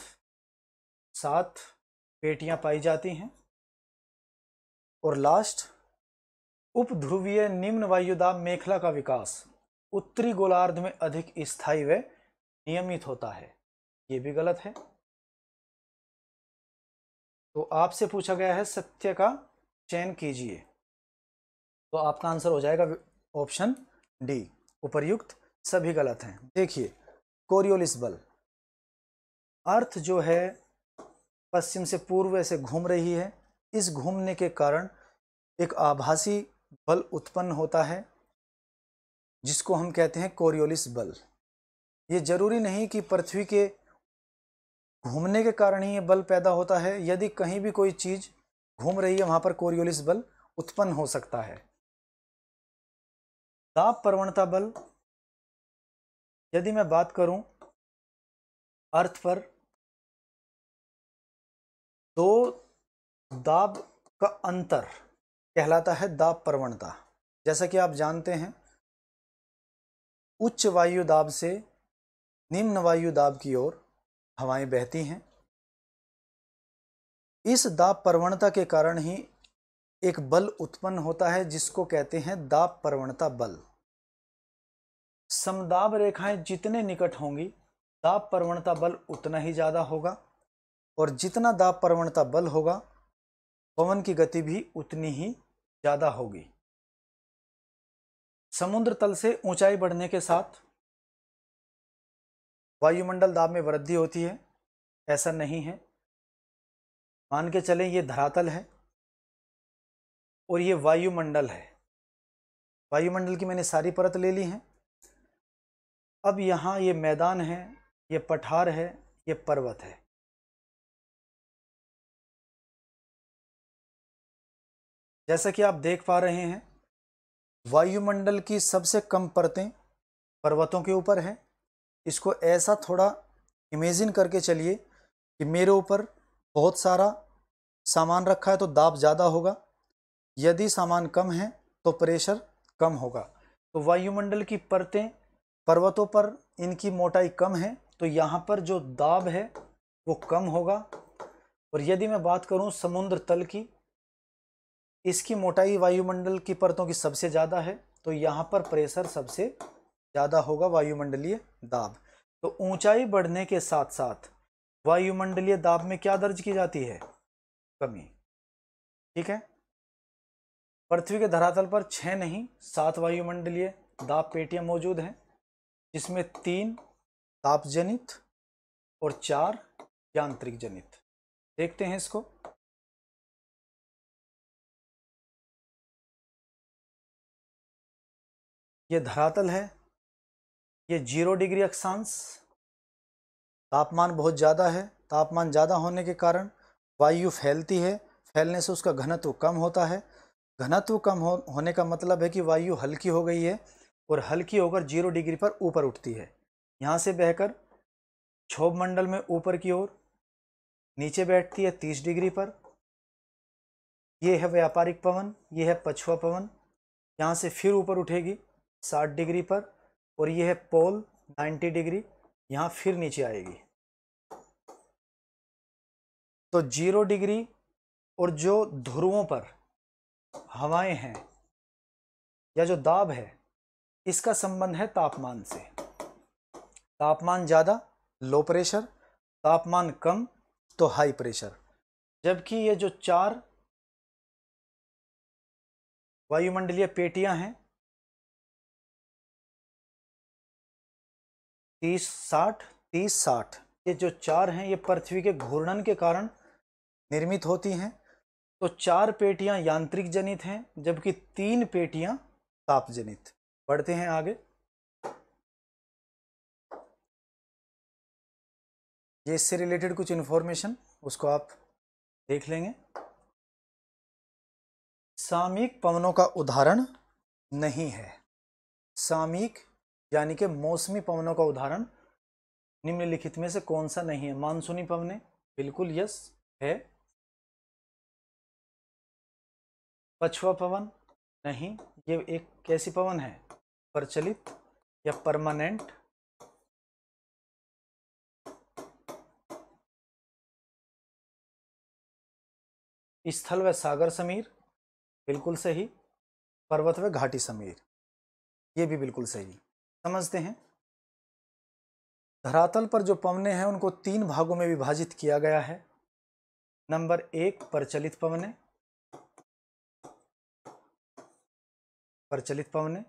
B: सात पेटियां पाई जाती हैं और लास्ट उपध्रुवीय निम्न वायुदाब मेखला का विकास उत्तरी गोलार्ध में अधिक स्थायी व नियमित होता है ये भी गलत है तो आपसे पूछा गया है सत्य का चयन कीजिए तो आपका आंसर हो जाएगा ऑप्शन डी उपरयुक्त सभी गलत हैं देखिए कोरियोलिस बल अर्थ जो है पश्चिम से पूर्व से घूम रही है इस घूमने के कारण एक आभासी बल उत्पन्न होता है जिसको हम कहते हैं कोरियोलिस बल ये जरूरी नहीं कि पृथ्वी के घूमने के कारण ही ये बल पैदा होता है यदि कहीं भी कोई चीज़ घूम रही है वहां पर कोरियोलिस बल उत्पन्न हो सकता है दाब प्रवणता
A: बल यदि मैं बात करूं अर्थ पर
B: दो तो दाब का अंतर कहलाता है दाब प्रवणता जैसा कि आप जानते हैं उच्च वायु दाब से निम्न वायु दाब की ओर हवाएं बहती हैं इस दाब प्रवणता के कारण ही एक बल उत्पन्न होता है जिसको कहते हैं दाब प्रवणता बल समदाब रेखाएं जितने निकट होंगी दाब प्रवणता बल उतना ही ज़्यादा होगा और जितना दाब प्रवणता बल होगा पवन की गति भी उतनी ही ज़्यादा होगी समुद्र तल से ऊंचाई बढ़ने के साथ वायुमंडल दाब में वृद्धि होती है ऐसा नहीं है मान के चलें ये धरातल है और ये वायुमंडल है वायुमंडल की मैंने सारी परत ले ली है अब यहाँ ये मैदान है ये पठार है
A: ये पर्वत है
B: जैसा कि आप देख पा रहे हैं वायुमंडल की सबसे कम परतें पर्वतों के ऊपर है इसको ऐसा थोड़ा इमेजिन करके चलिए कि मेरे ऊपर बहुत सारा सामान रखा है तो दाब ज़्यादा होगा यदि सामान कम है तो प्रेशर कम होगा तो वायुमंडल की परतें पर्वतों पर इनकी मोटाई कम है तो यहाँ पर जो दाब है वो कम होगा और यदि मैं बात करूँ समुद्र तल की इसकी मोटाई वायुमंडल की परतों की सबसे ज़्यादा है तो यहाँ पर प्रेशर सबसे ज़्यादा होगा वायुमंडलीय दाब तो ऊंचाई बढ़ने के साथ साथ वायुमंडलीय दाब में क्या दर्ज की जाती है कमी ठीक है पृथ्वी के धरातल पर छः नहीं सात वायुमंडलीय दाब पेटियां मौजूद हैं जिसमें तीन ताप जनित और चार यांत्रिक जनित देखते हैं इसको ये धरातल है ये जीरो डिग्री अक्षांश तापमान बहुत ज़्यादा है तापमान ज़्यादा होने के कारण वायु फैलती है फैलने से उसका घनत्व कम होता है घनत्व कम हो होने का मतलब है कि वायु हल्की हो गई है और हल्की होकर जीरो डिग्री पर ऊपर उठती है यहाँ से बहकर क्षोभ मंडल में ऊपर की ओर नीचे बैठती है तीस डिग्री पर यह है व्यापारिक पवन ये है पछुआ पवन यहाँ से फिर ऊपर उठेगी साठ डिग्री पर और ये है पोल 90 डिग्री यहाँ फिर नीचे आएगी तो जीरो डिग्री और जो ध्रुवों पर हवाएं हैं या जो दाब है इसका संबंध है तापमान से तापमान ज़्यादा लो प्रेशर तापमान कम तो हाई प्रेशर जबकि ये जो चार
A: वायुमंडलीय पेटियां हैं
B: तीस साठ तीस साठ ये जो चार हैं ये पृथ्वी के घूर्णन के कारण निर्मित होती हैं तो चार पेटियां यांत्रिक जनित हैं जबकि तीन पेटियां ताप जनित बढ़ते हैं आगे ये इससे रिलेटेड कुछ इन्फॉर्मेशन उसको आप देख लेंगे सामयिक पवनों का उदाहरण नहीं है सामयिक यानी कि मौसमी पवनों का उदाहरण निम्नलिखित में से कौन सा नहीं है मानसूनी पवने बिल्कुल यस है पछुआ पवन नहीं ये एक कैसी पवन है प्रचलित या परमानेंट
A: स्थल व सागर समीर
B: बिल्कुल सही पर्वत व घाटी समीर ये भी बिल्कुल सही समझते हैं धरातल पर जो पवने हैं उनको तीन भागों में विभाजित किया गया है नंबर एक प्रचलित पवने प्रचलित पवने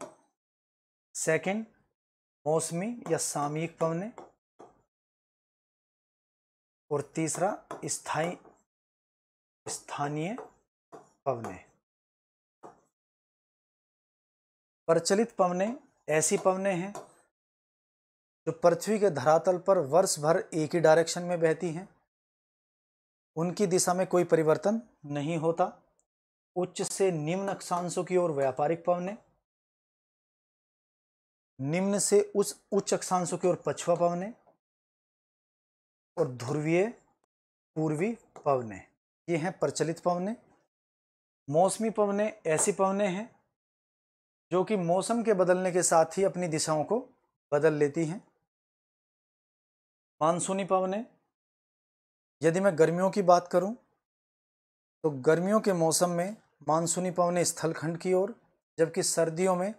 B: सेकंड मौसमी या सामयिक पवने और तीसरा स्थाई स्थानीय पवने प्रचलित पवने ऐसी पवने हैं जो पृथ्वी के धरातल पर वर्ष भर एक ही डायरेक्शन में बहती हैं उनकी दिशा में कोई परिवर्तन नहीं होता उच्च से निम्न अक्षांशों की ओर व्यापारिक पवने निम्न से उस उच्च अक्षांशों की ओर पछुआ पवने और ध्रुवीय पूर्वी पवने ये हैं प्रचलित पवने मौसमी पवने ऐसी पवने हैं जो कि मौसम के बदलने के साथ ही अपनी दिशाओं को बदल लेती हैं मानसूनी पवनें यदि मैं गर्मियों की बात करूं तो गर्मियों के मौसम में मानसूनी पवनें स्थलखंड की ओर जबकि सर्दियों में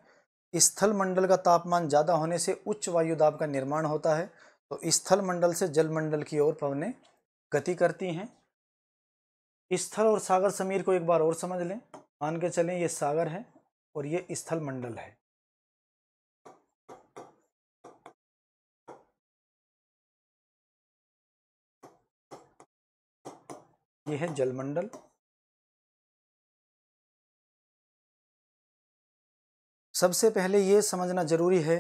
B: स्थल मंडल का तापमान ज़्यादा होने से उच्च वायु दाब का निर्माण होता है तो स्थल मंडल से जल मंडल की ओर पवनें गति करती हैं स्थल और सागर समीर को एक बार और समझ लें मान के चलें ये सागर है और ये स्थल मंडल है
A: ये है जलमंडल सबसे पहले ये समझना जरूरी
B: है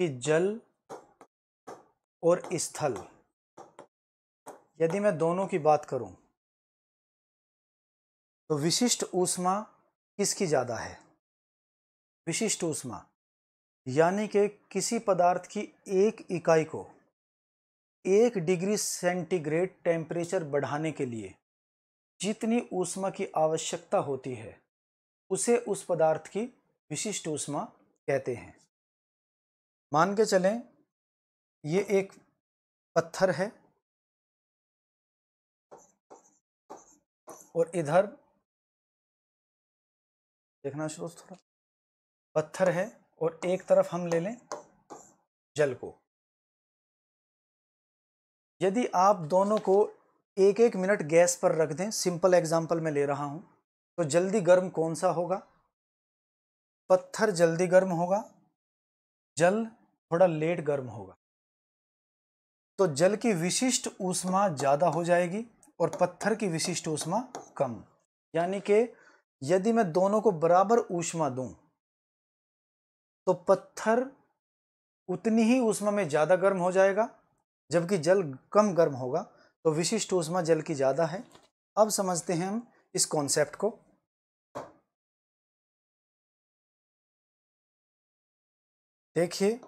B: कि जल और स्थल यदि मैं दोनों की बात करूं तो विशिष्ट ऊष्मा किसकी ज़्यादा है विशिष्ट ऊष्मा यानी कि किसी पदार्थ की एक इकाई को एक डिग्री सेंटीग्रेड टेम्परेचर बढ़ाने के लिए जितनी ऊष्मा की आवश्यकता होती है उसे उस पदार्थ की विशिष्ट ऊष्मा कहते हैं मान के चलें ये एक पत्थर है
A: और इधर देखना शुरू थोड़ा पत्थर है और एक
B: तरफ हम ले लें जल को यदि आप दोनों को एक एक मिनट गैस पर रख दें सिंपल एग्जाम्पल में ले रहा हूं तो जल्दी गर्म कौन सा होगा पत्थर जल्दी गर्म होगा जल थोड़ा लेट गर्म होगा तो जल की विशिष्ट ऊष्मा ज़्यादा हो जाएगी और पत्थर की विशिष्ट ऊष्मा कम यानी कि यदि मैं दोनों को बराबर ऊष्मा दूं तो पत्थर उतनी ही ऊष्मा में ज़्यादा गर्म हो जाएगा जबकि जल कम गर्म होगा तो विशिष्ट ऊष्मा जल की ज़्यादा है अब समझते हैं हम इस कॉन्सेप्ट को देखिए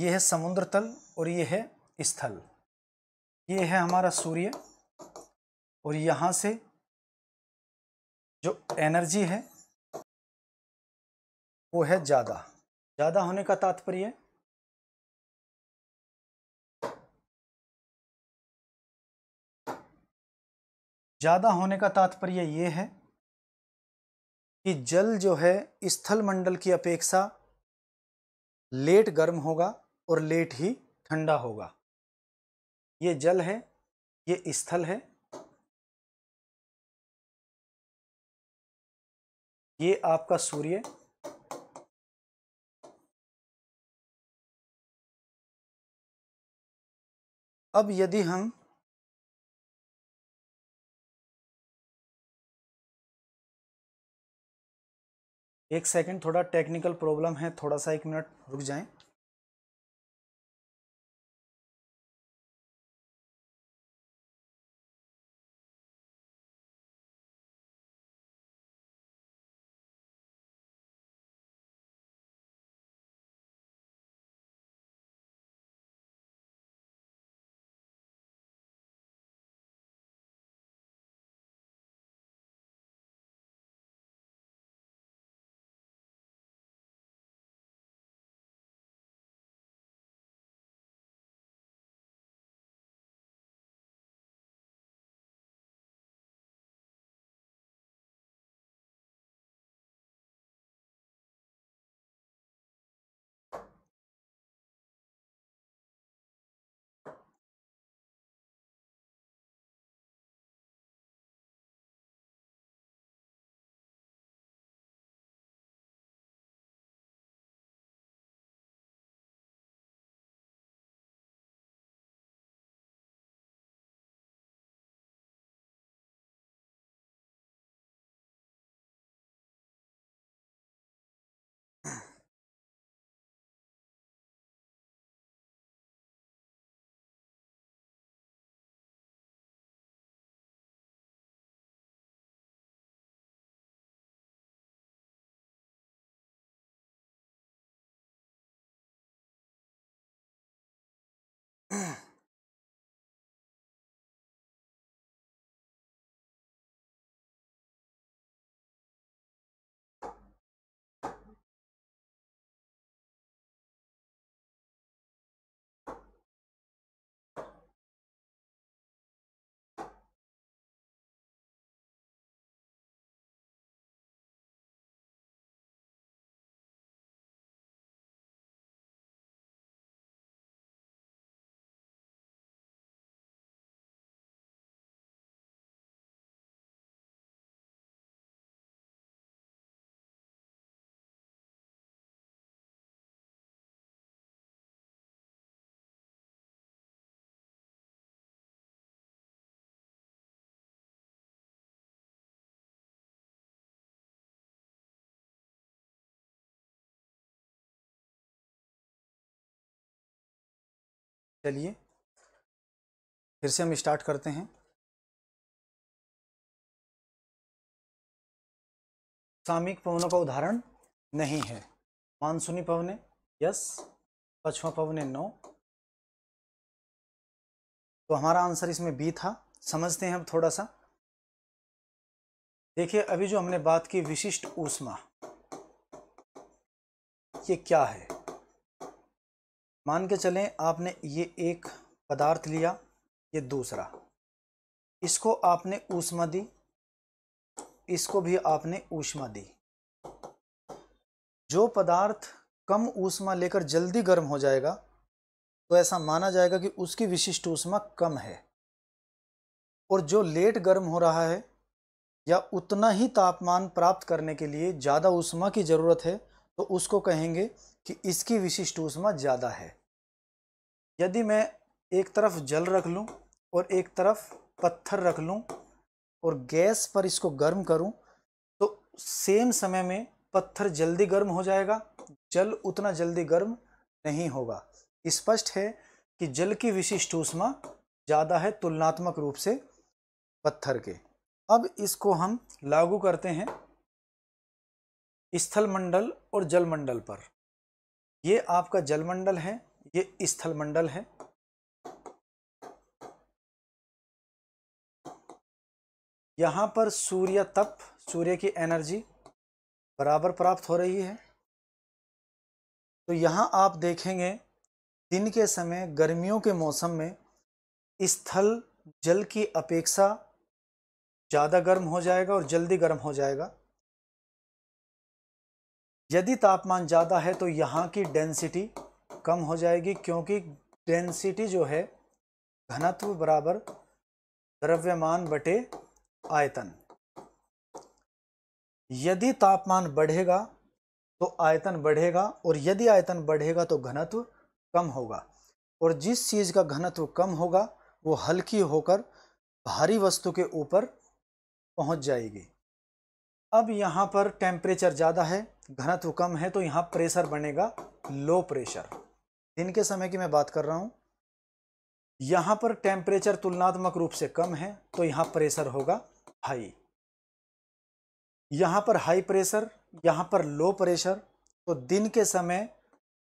B: ये है समुद्र तल और ये है स्थल ये है हमारा सूर्य और यहाँ से
A: जो एनर्जी है वो है ज़्यादा ज़्यादा होने का तात्पर्य
B: ज़्यादा होने का तात्पर्य ये है कि जल जो है स्थल मंडल की अपेक्षा लेट गर्म होगा और लेट ही ठंडा होगा
A: ये जल है ये स्थल है ये आपका सूर्य अब यदि हम एक सेकंड थोड़ा टेक्निकल प्रॉब्लम है थोड़ा सा एक मिनट रुक जाएं Ugh. चलिए फिर से हम स्टार्ट करते हैं सामिक पवनों का उदाहरण नहीं है मानसूनी पवने यस पछवा पवने नो
B: तो हमारा आंसर इसमें बी था समझते हैं हम थोड़ा सा देखिए अभी जो हमने बात की विशिष्ट ऊष्मा ये क्या है मान के चलें आपने ये एक पदार्थ लिया ये दूसरा इसको आपने ऊष्मा दी इसको भी आपने ऊष्मा दी जो पदार्थ कम ऊष्मा लेकर जल्दी गर्म हो जाएगा तो ऐसा माना जाएगा कि उसकी विशिष्ट ऊष्मा कम है और जो लेट गर्म हो रहा है या उतना ही तापमान प्राप्त करने के लिए ज़्यादा ऊष्मा की ज़रूरत है तो उसको कहेंगे कि इसकी विशिष्ट ऊष्मा ज़्यादा है यदि मैं एक तरफ जल रख लूँ और एक तरफ पत्थर रख लूँ और गैस पर इसको गर्म करूँ तो सेम समय में पत्थर जल्दी गर्म हो जाएगा जल उतना जल्दी गर्म नहीं होगा स्पष्ट है कि जल की विशिष्ट ऊष्मा ज़्यादा है तुलनात्मक रूप से पत्थर के अब इसको हम लागू करते हैं स्थल मंडल और जल मंडल पर ये आपका जलमंडल है ये स्थल मंडल है यहाँ पर सूर्य तप सूर्य की एनर्जी बराबर प्राप्त हो रही है तो यहाँ आप देखेंगे दिन के समय गर्मियों के मौसम में स्थल जल की अपेक्षा ज़्यादा गर्म हो जाएगा और जल्दी गर्म हो जाएगा यदि तापमान ज़्यादा है तो यहाँ की डेंसिटी कम हो जाएगी क्योंकि डेंसिटी जो है घनत्व बराबर द्रव्यमान बटे आयतन यदि तापमान बढ़ेगा तो आयतन बढ़ेगा और यदि आयतन बढ़ेगा तो घनत्व कम होगा और जिस चीज़ का घनत्व कम होगा वो हल्की होकर भारी वस्तु के ऊपर पहुंच जाएगी अब यहाँ पर टेम्परेचर ज़्यादा है घनत्व कम है तो यहाँ प्रेशर बनेगा लो प्रेशर दिन के समय की मैं बात कर रहा हूँ यहाँ पर टेम्परेचर तुलनात्मक रूप से कम है तो यहाँ प्रेशर होगा हाई यहाँ पर हाई प्रेशर यहाँ पर लो प्रेशर तो दिन के समय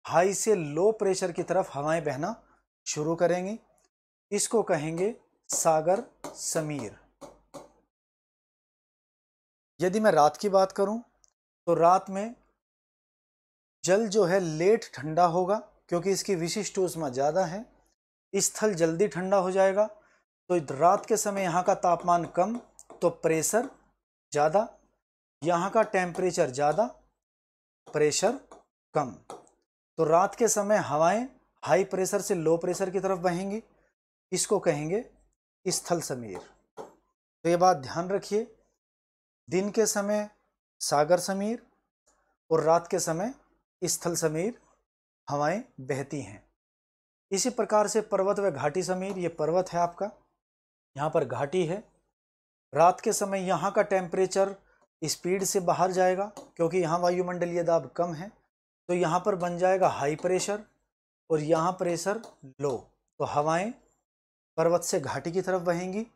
B: हाई से लो प्रेशर की तरफ हवाएं बहना शुरू करेंगी इसको कहेंगे सागर समीर यदि मैं रात की बात करूं तो रात में जल जो है लेट ठंडा होगा क्योंकि इसकी विशिष्ट ऊष्मा ज़्यादा है स्थल जल्दी ठंडा हो जाएगा तो रात के समय यहाँ का तापमान कम तो प्रेशर ज़्यादा यहाँ का टेम्परेचर ज़्यादा प्रेशर कम तो रात के समय हवाएं हाई प्रेशर से लो प्रेशर की तरफ बहेंगी इसको कहेंगे स्थल समीर तो ये बात ध्यान रखिए दिन के समय सागर समीर और रात के समय स्थल समीर हवाएं बहती हैं इसी प्रकार से पर्वत व घाटी समीर ये पर्वत है आपका यहाँ पर घाटी है रात के समय यहाँ का टेम्परेचर स्पीड से बाहर जाएगा क्योंकि यहाँ वायुमंडलीय दाब कम है तो यहाँ पर बन जाएगा हाई प्रेशर और यहाँ प्रेशर लो तो हवाएं पर्वत से घाटी की तरफ बहेंगी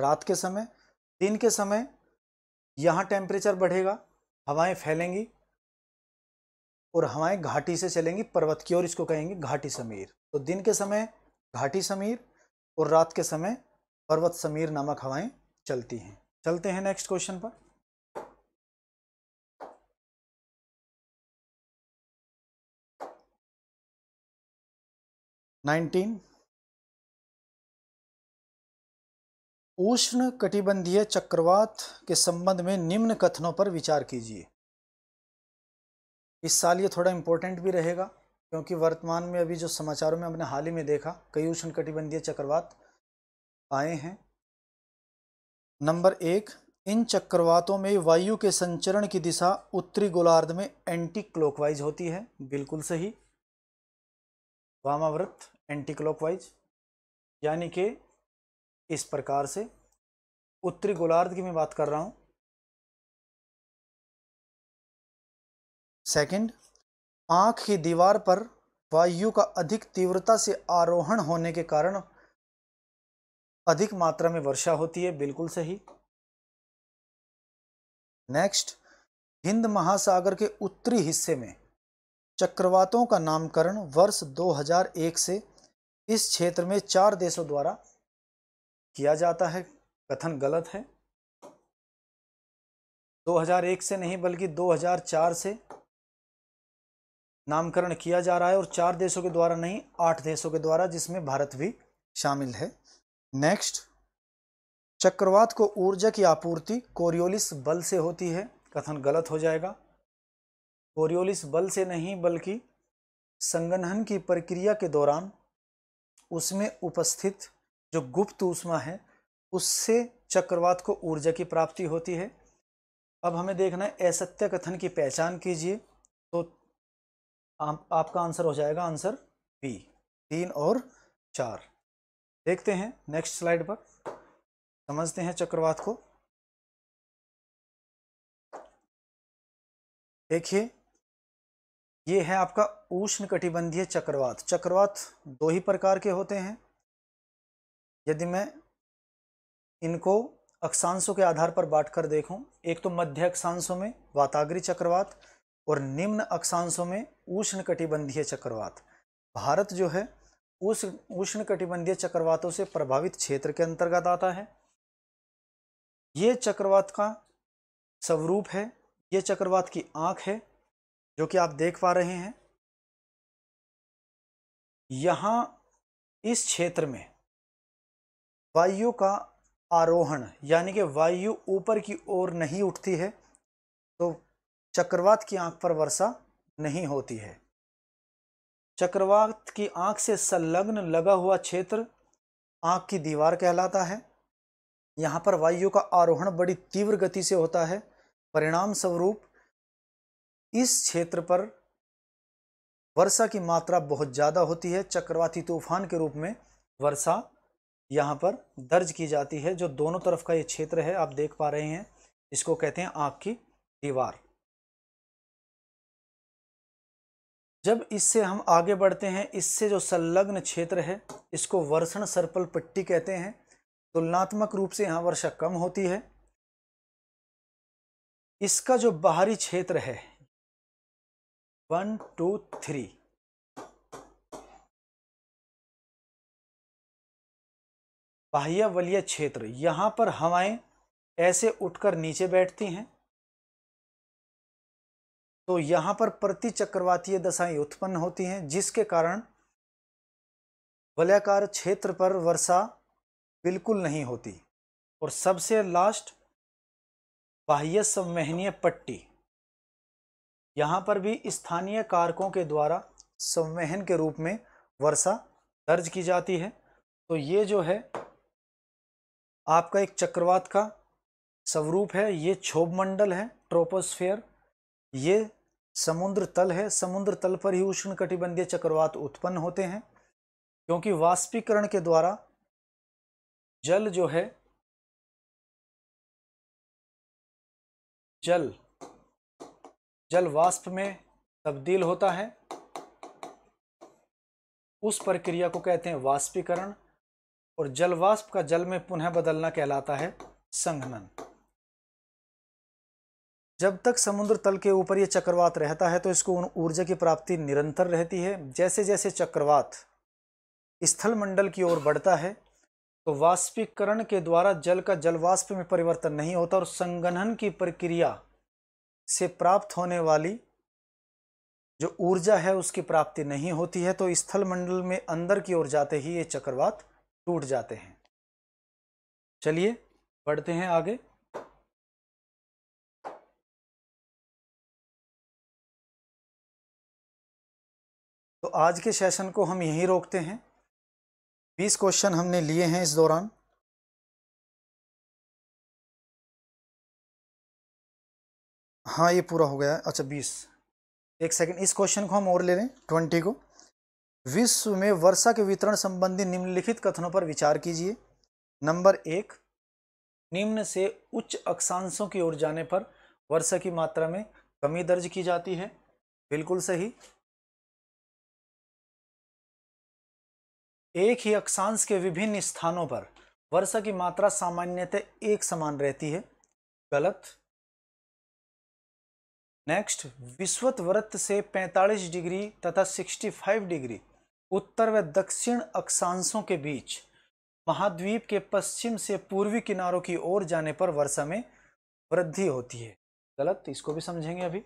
B: रात के समय दिन के समय यहाँ टेम्परेचर बढ़ेगा हवाएं फैलेंगी और हवाएं घाटी से चलेंगी पर्वत की ओर इसको कहेंगे घाटी समीर तो दिन के समय घाटी समीर और रात के समय पर्वत समीर नामक हवाएं चलती हैं चलते हैं नेक्स्ट क्वेश्चन पर नाइनटीन उष्ण कटिबंधीय चक्रवात के संबंध में निम्न कथनों पर विचार कीजिए इस साल ये थोड़ा इम्पोर्टेंट भी रहेगा क्योंकि वर्तमान में अभी जो समाचारों में हमने हाल ही में देखा कई उष्ण कटिबंधीय चक्रवात आए हैं नंबर एक इन चक्रवातों में वायु के संचरण की दिशा उत्तरी गोलार्ध में एंटी क्लॉकवाइज होती है बिल्कुल सही वामावृत एंटी क्लॉकवाइज यानी कि इस प्रकार से उत्तरी गोलार्ध की मैं बात कर रहा हूं सेकंड आंख की दीवार पर वायु का अधिक तीव्रता से आरोहण होने के कारण अधिक मात्रा में वर्षा होती है बिल्कुल सही नेक्स्ट हिंद महासागर के उत्तरी हिस्से में चक्रवातों का नामकरण वर्ष 2001 से इस क्षेत्र में चार देशों द्वारा किया जाता है कथन गलत है 2001 से नहीं बल्कि 2004 से नामकरण किया जा रहा है और चार देशों के द्वारा नहीं आठ देशों के द्वारा जिसमें भारत भी शामिल है नेक्स्ट चक्रवात को ऊर्जा की आपूर्ति कोरियोलिस बल से होती है कथन गलत हो जाएगा कोरियोलिस बल से नहीं बल्कि संगठन की प्रक्रिया के दौरान उसमें उपस्थित जो गुप्त ऊष्मा है उससे चक्रवात को ऊर्जा की प्राप्ति होती है अब हमें देखना है असत्य कथन की पहचान कीजिए तो आप, आपका आंसर हो जाएगा आंसर बी तीन और चार देखते हैं नेक्स्ट स्लाइड पर समझते हैं चक्रवात को देखिए ये है आपका उष्ण कटिबंधीय चक्रवात चक्रवात दो ही प्रकार के होते हैं यदि मैं इनको अक्षांशों के आधार पर बांट कर देखूं एक तो मध्य अक्षांशों में वाताग्री चक्रवात और निम्न अक्षांशों में उष्ण कटिबंधीय चक्रवात भारत जो है उस उष्ण कटिबंधीय चक्रवातों से प्रभावित क्षेत्र के अंतर्गत आता है ये चक्रवात का स्वरूप है ये चक्रवात की आंख है जो कि आप देख पा रहे हैं यहाँ इस क्षेत्र में वायु का आरोहण यानी कि वायु ऊपर की ओर नहीं उठती है तो चक्रवात की आंख पर वर्षा नहीं होती है चक्रवात की आंख से संलग्न लगा हुआ क्षेत्र आंख की दीवार कहलाता है यहाँ पर वायु का आरोहण बड़ी तीव्र गति से होता है परिणाम स्वरूप इस क्षेत्र पर वर्षा की मात्रा बहुत ज़्यादा होती है चक्रवाती तूफान के रूप में वर्षा यहाँ पर दर्ज की जाती है जो दोनों तरफ का ये क्षेत्र है आप देख पा रहे हैं इसको कहते हैं आँख की दीवार जब इससे हम आगे बढ़ते हैं इससे जो संलग्न क्षेत्र है इसको वर्षण सर्पल पट्टी कहते हैं तुलनात्मक रूप से यहाँ वर्षा कम होती है इसका जो बाहरी क्षेत्र है वन टू थ्री बाह्य वलिया क्षेत्र यहाँ पर हवाएं ऐसे उठकर नीचे बैठती हैं तो यहाँ पर प्रति चक्रवातीय दशाएं उत्पन्न होती हैं जिसके कारण वलयाकार क्षेत्र पर वर्षा बिल्कुल नहीं होती और सबसे लास्ट बाह्य संवहनीय पट्टी यहाँ पर भी स्थानीय कारकों के द्वारा संवहन के रूप में वर्षा दर्ज की जाती है तो ये जो है आपका एक चक्रवात का स्वरूप है ये क्षोभ मंडल है ट्रोपोस्फेयर ये समुद्र तल है समुद्र तल पर ही उष्ण कटिबंधीय चक्रवात उत्पन्न होते हैं क्योंकि वाष्पीकरण के द्वारा
A: जल जो है
B: जल जल वाष्प में तब्दील होता है उस प्रक्रिया को कहते हैं वाष्पीकरण और जलवाष्प का जल में पुनः बदलना कहलाता है संघनन जब तक समुद्र तल के ऊपर यह चक्रवात रहता है तो इसको ऊर्जा की प्राप्ति निरंतर रहती है जैसे जैसे चक्रवात स्थल मंडल की ओर बढ़ता है तो वाष्पीकरण के द्वारा जल का जलवाष्प में परिवर्तन नहीं होता और संगनन की प्रक्रिया से प्राप्त होने वाली जो ऊर्जा है उसकी प्राप्ति नहीं होती है तो स्थल मंडल में अंदर की ओर जाते ही ये चक्रवात टूट जाते हैं चलिए बढ़ते हैं आगे
A: तो आज के सेशन को हम यहीं रोकते हैं बीस क्वेश्चन हमने लिए हैं इस दौरान
B: हाँ ये पूरा हो गया अच्छा बीस एक सेकंड इस क्वेश्चन को हम और ले लें ट्वेंटी को विश्व में वर्षा के वितरण संबंधी निम्नलिखित कथनों पर विचार कीजिए नंबर एक निम्न से उच्च अक्षांशों की ओर जाने पर वर्षा की मात्रा में कमी दर्ज की जाती है बिल्कुल सही एक ही अक्षांश के विभिन्न स्थानों पर वर्षा की मात्रा सामान्यतः एक समान रहती है गलत नेक्स्ट विश्वत वृत्त से 45 डिग्री तथा 65 डिग्री उत्तर व दक्षिण अक्षांशों के बीच महाद्वीप के पश्चिम से पूर्वी किनारों की ओर जाने पर वर्षा में वृद्धि होती है गलत तो इसको भी समझेंगे अभी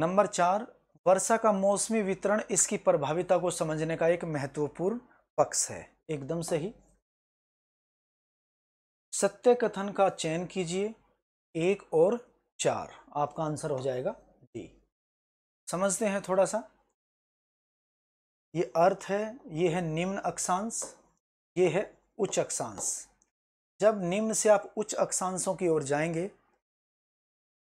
B: नंबर चार वर्षा का मौसमी वितरण इसकी प्रभाविता को समझने का एक महत्वपूर्ण पक्ष है एकदम सही सत्य कथन का चयन कीजिए एक और चार आपका आंसर हो जाएगा डी समझते हैं थोड़ा सा ये अर्थ है ये है निम्न अक्षांश ये है उच्च अक्षांश जब निम्न से आप उच्च अक्षांशों की ओर जाएंगे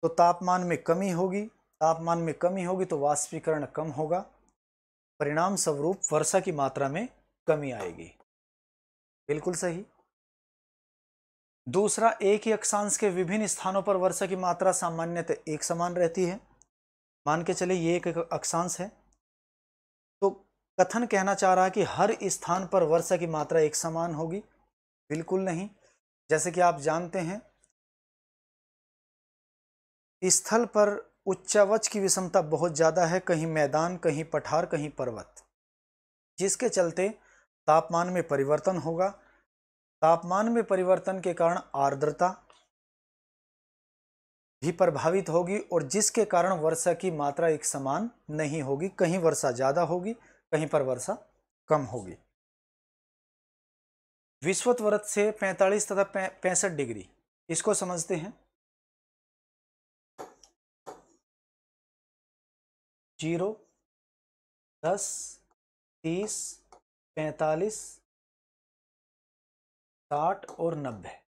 B: तो तापमान में कमी होगी तापमान में कमी होगी तो वाष्पीकरण कम होगा परिणाम स्वरूप वर्षा की मात्रा में कमी आएगी बिल्कुल सही दूसरा एक ही अक्षांश के विभिन्न स्थानों पर वर्षा की मात्रा सामान्यतः एक समान रहती है मान के चले ये एक अक्षांश है कथन कहना चाह रहा है कि हर स्थान पर वर्षा की मात्रा एक समान होगी बिल्कुल नहीं जैसे कि आप जानते हैं स्थल पर उच्चावच की विषमता बहुत ज़्यादा है कहीं मैदान कहीं पठार कहीं पर्वत जिसके चलते तापमान में परिवर्तन होगा तापमान में परिवर्तन के कारण आर्द्रता भी प्रभावित होगी और जिसके कारण वर्षा की मात्रा एक समान नहीं होगी कहीं वर्षा ज़्यादा होगी कहीं पर वर्षा कम होगी विश्वत व्रत से 45 तथा पैंसठ डिग्री इसको समझते हैं
A: जीरो दस तीस पैंतालीस साठ और नब्बे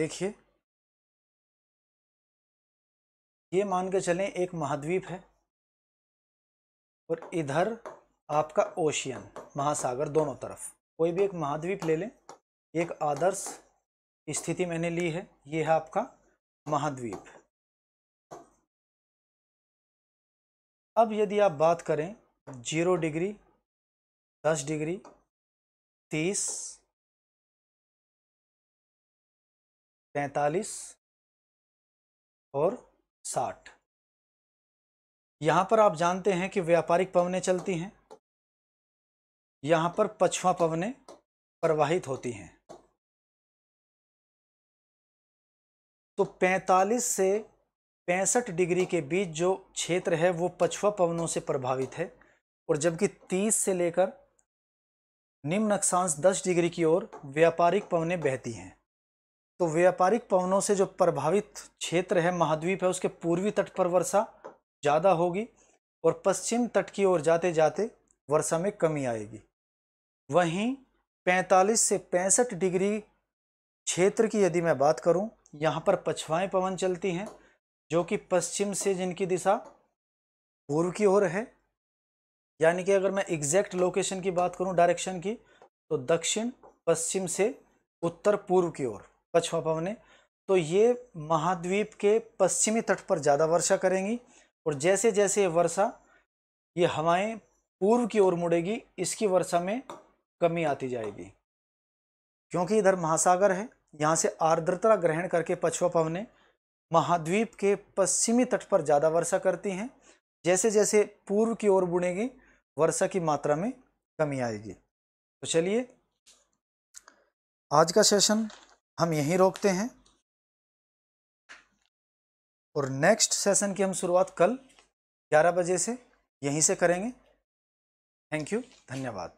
A: देखिए
B: ये मान के चले एक महाद्वीप है और इधर आपका ओशियन महासागर दोनों तरफ कोई भी एक महाद्वीप ले लें एक आदर्श स्थिति मैंने ली है ये है आपका महाद्वीप अब यदि आप बात करें
A: जीरो डिग्री दस डिग्री तीस तैतालीस
B: और साठ यहाँ पर आप जानते हैं कि व्यापारिक पवनें चलती हैं यहाँ पर पछुआ पवनें प्रवाहित होती हैं तो 45 से पैंसठ डिग्री के बीच जो क्षेत्र है वो पछुआ पवनों से प्रभावित है और जबकि 30 से लेकर निम्न अक्षांश 10 डिग्री की ओर व्यापारिक पवनें बहती हैं तो व्यापारिक पवनों से जो प्रभावित क्षेत्र है महाद्वीप है उसके पूर्वी तट पर वर्षा ज़्यादा होगी और पश्चिम तट की ओर जाते जाते वर्षा में कमी आएगी वहीं 45 से पैंसठ डिग्री क्षेत्र की यदि मैं बात करूं यहाँ पर पछवाएं पवन चलती हैं जो कि पश्चिम से जिनकी दिशा पूर्व की ओर है यानी कि अगर मैं एग्जैक्ट लोकेशन की बात करूं डायरेक्शन की तो दक्षिण पश्चिम से उत्तर पूर्व की ओर पछुआ पवने तो ये महाद्वीप के पश्चिमी तट पर ज़्यादा वर्षा करेंगी और जैसे जैसे वर्षा ये हवाएं पूर्व की ओर मुड़ेगी इसकी वर्षा में कमी आती जाएगी क्योंकि इधर महासागर है यहाँ से आर्द्रता ग्रहण करके पछुआ पवने महाद्वीप के पश्चिमी तट पर ज़्यादा वर्षा करती हैं जैसे जैसे पूर्व की ओर बुनेगी वर्षा की मात्रा में कमी आएगी तो चलिए आज का सेशन हम यहीं रोकते हैं और नेक्स्ट सेशन की हम शुरुआत कल 11 बजे से यहीं से करेंगे
A: थैंक यू धन्यवाद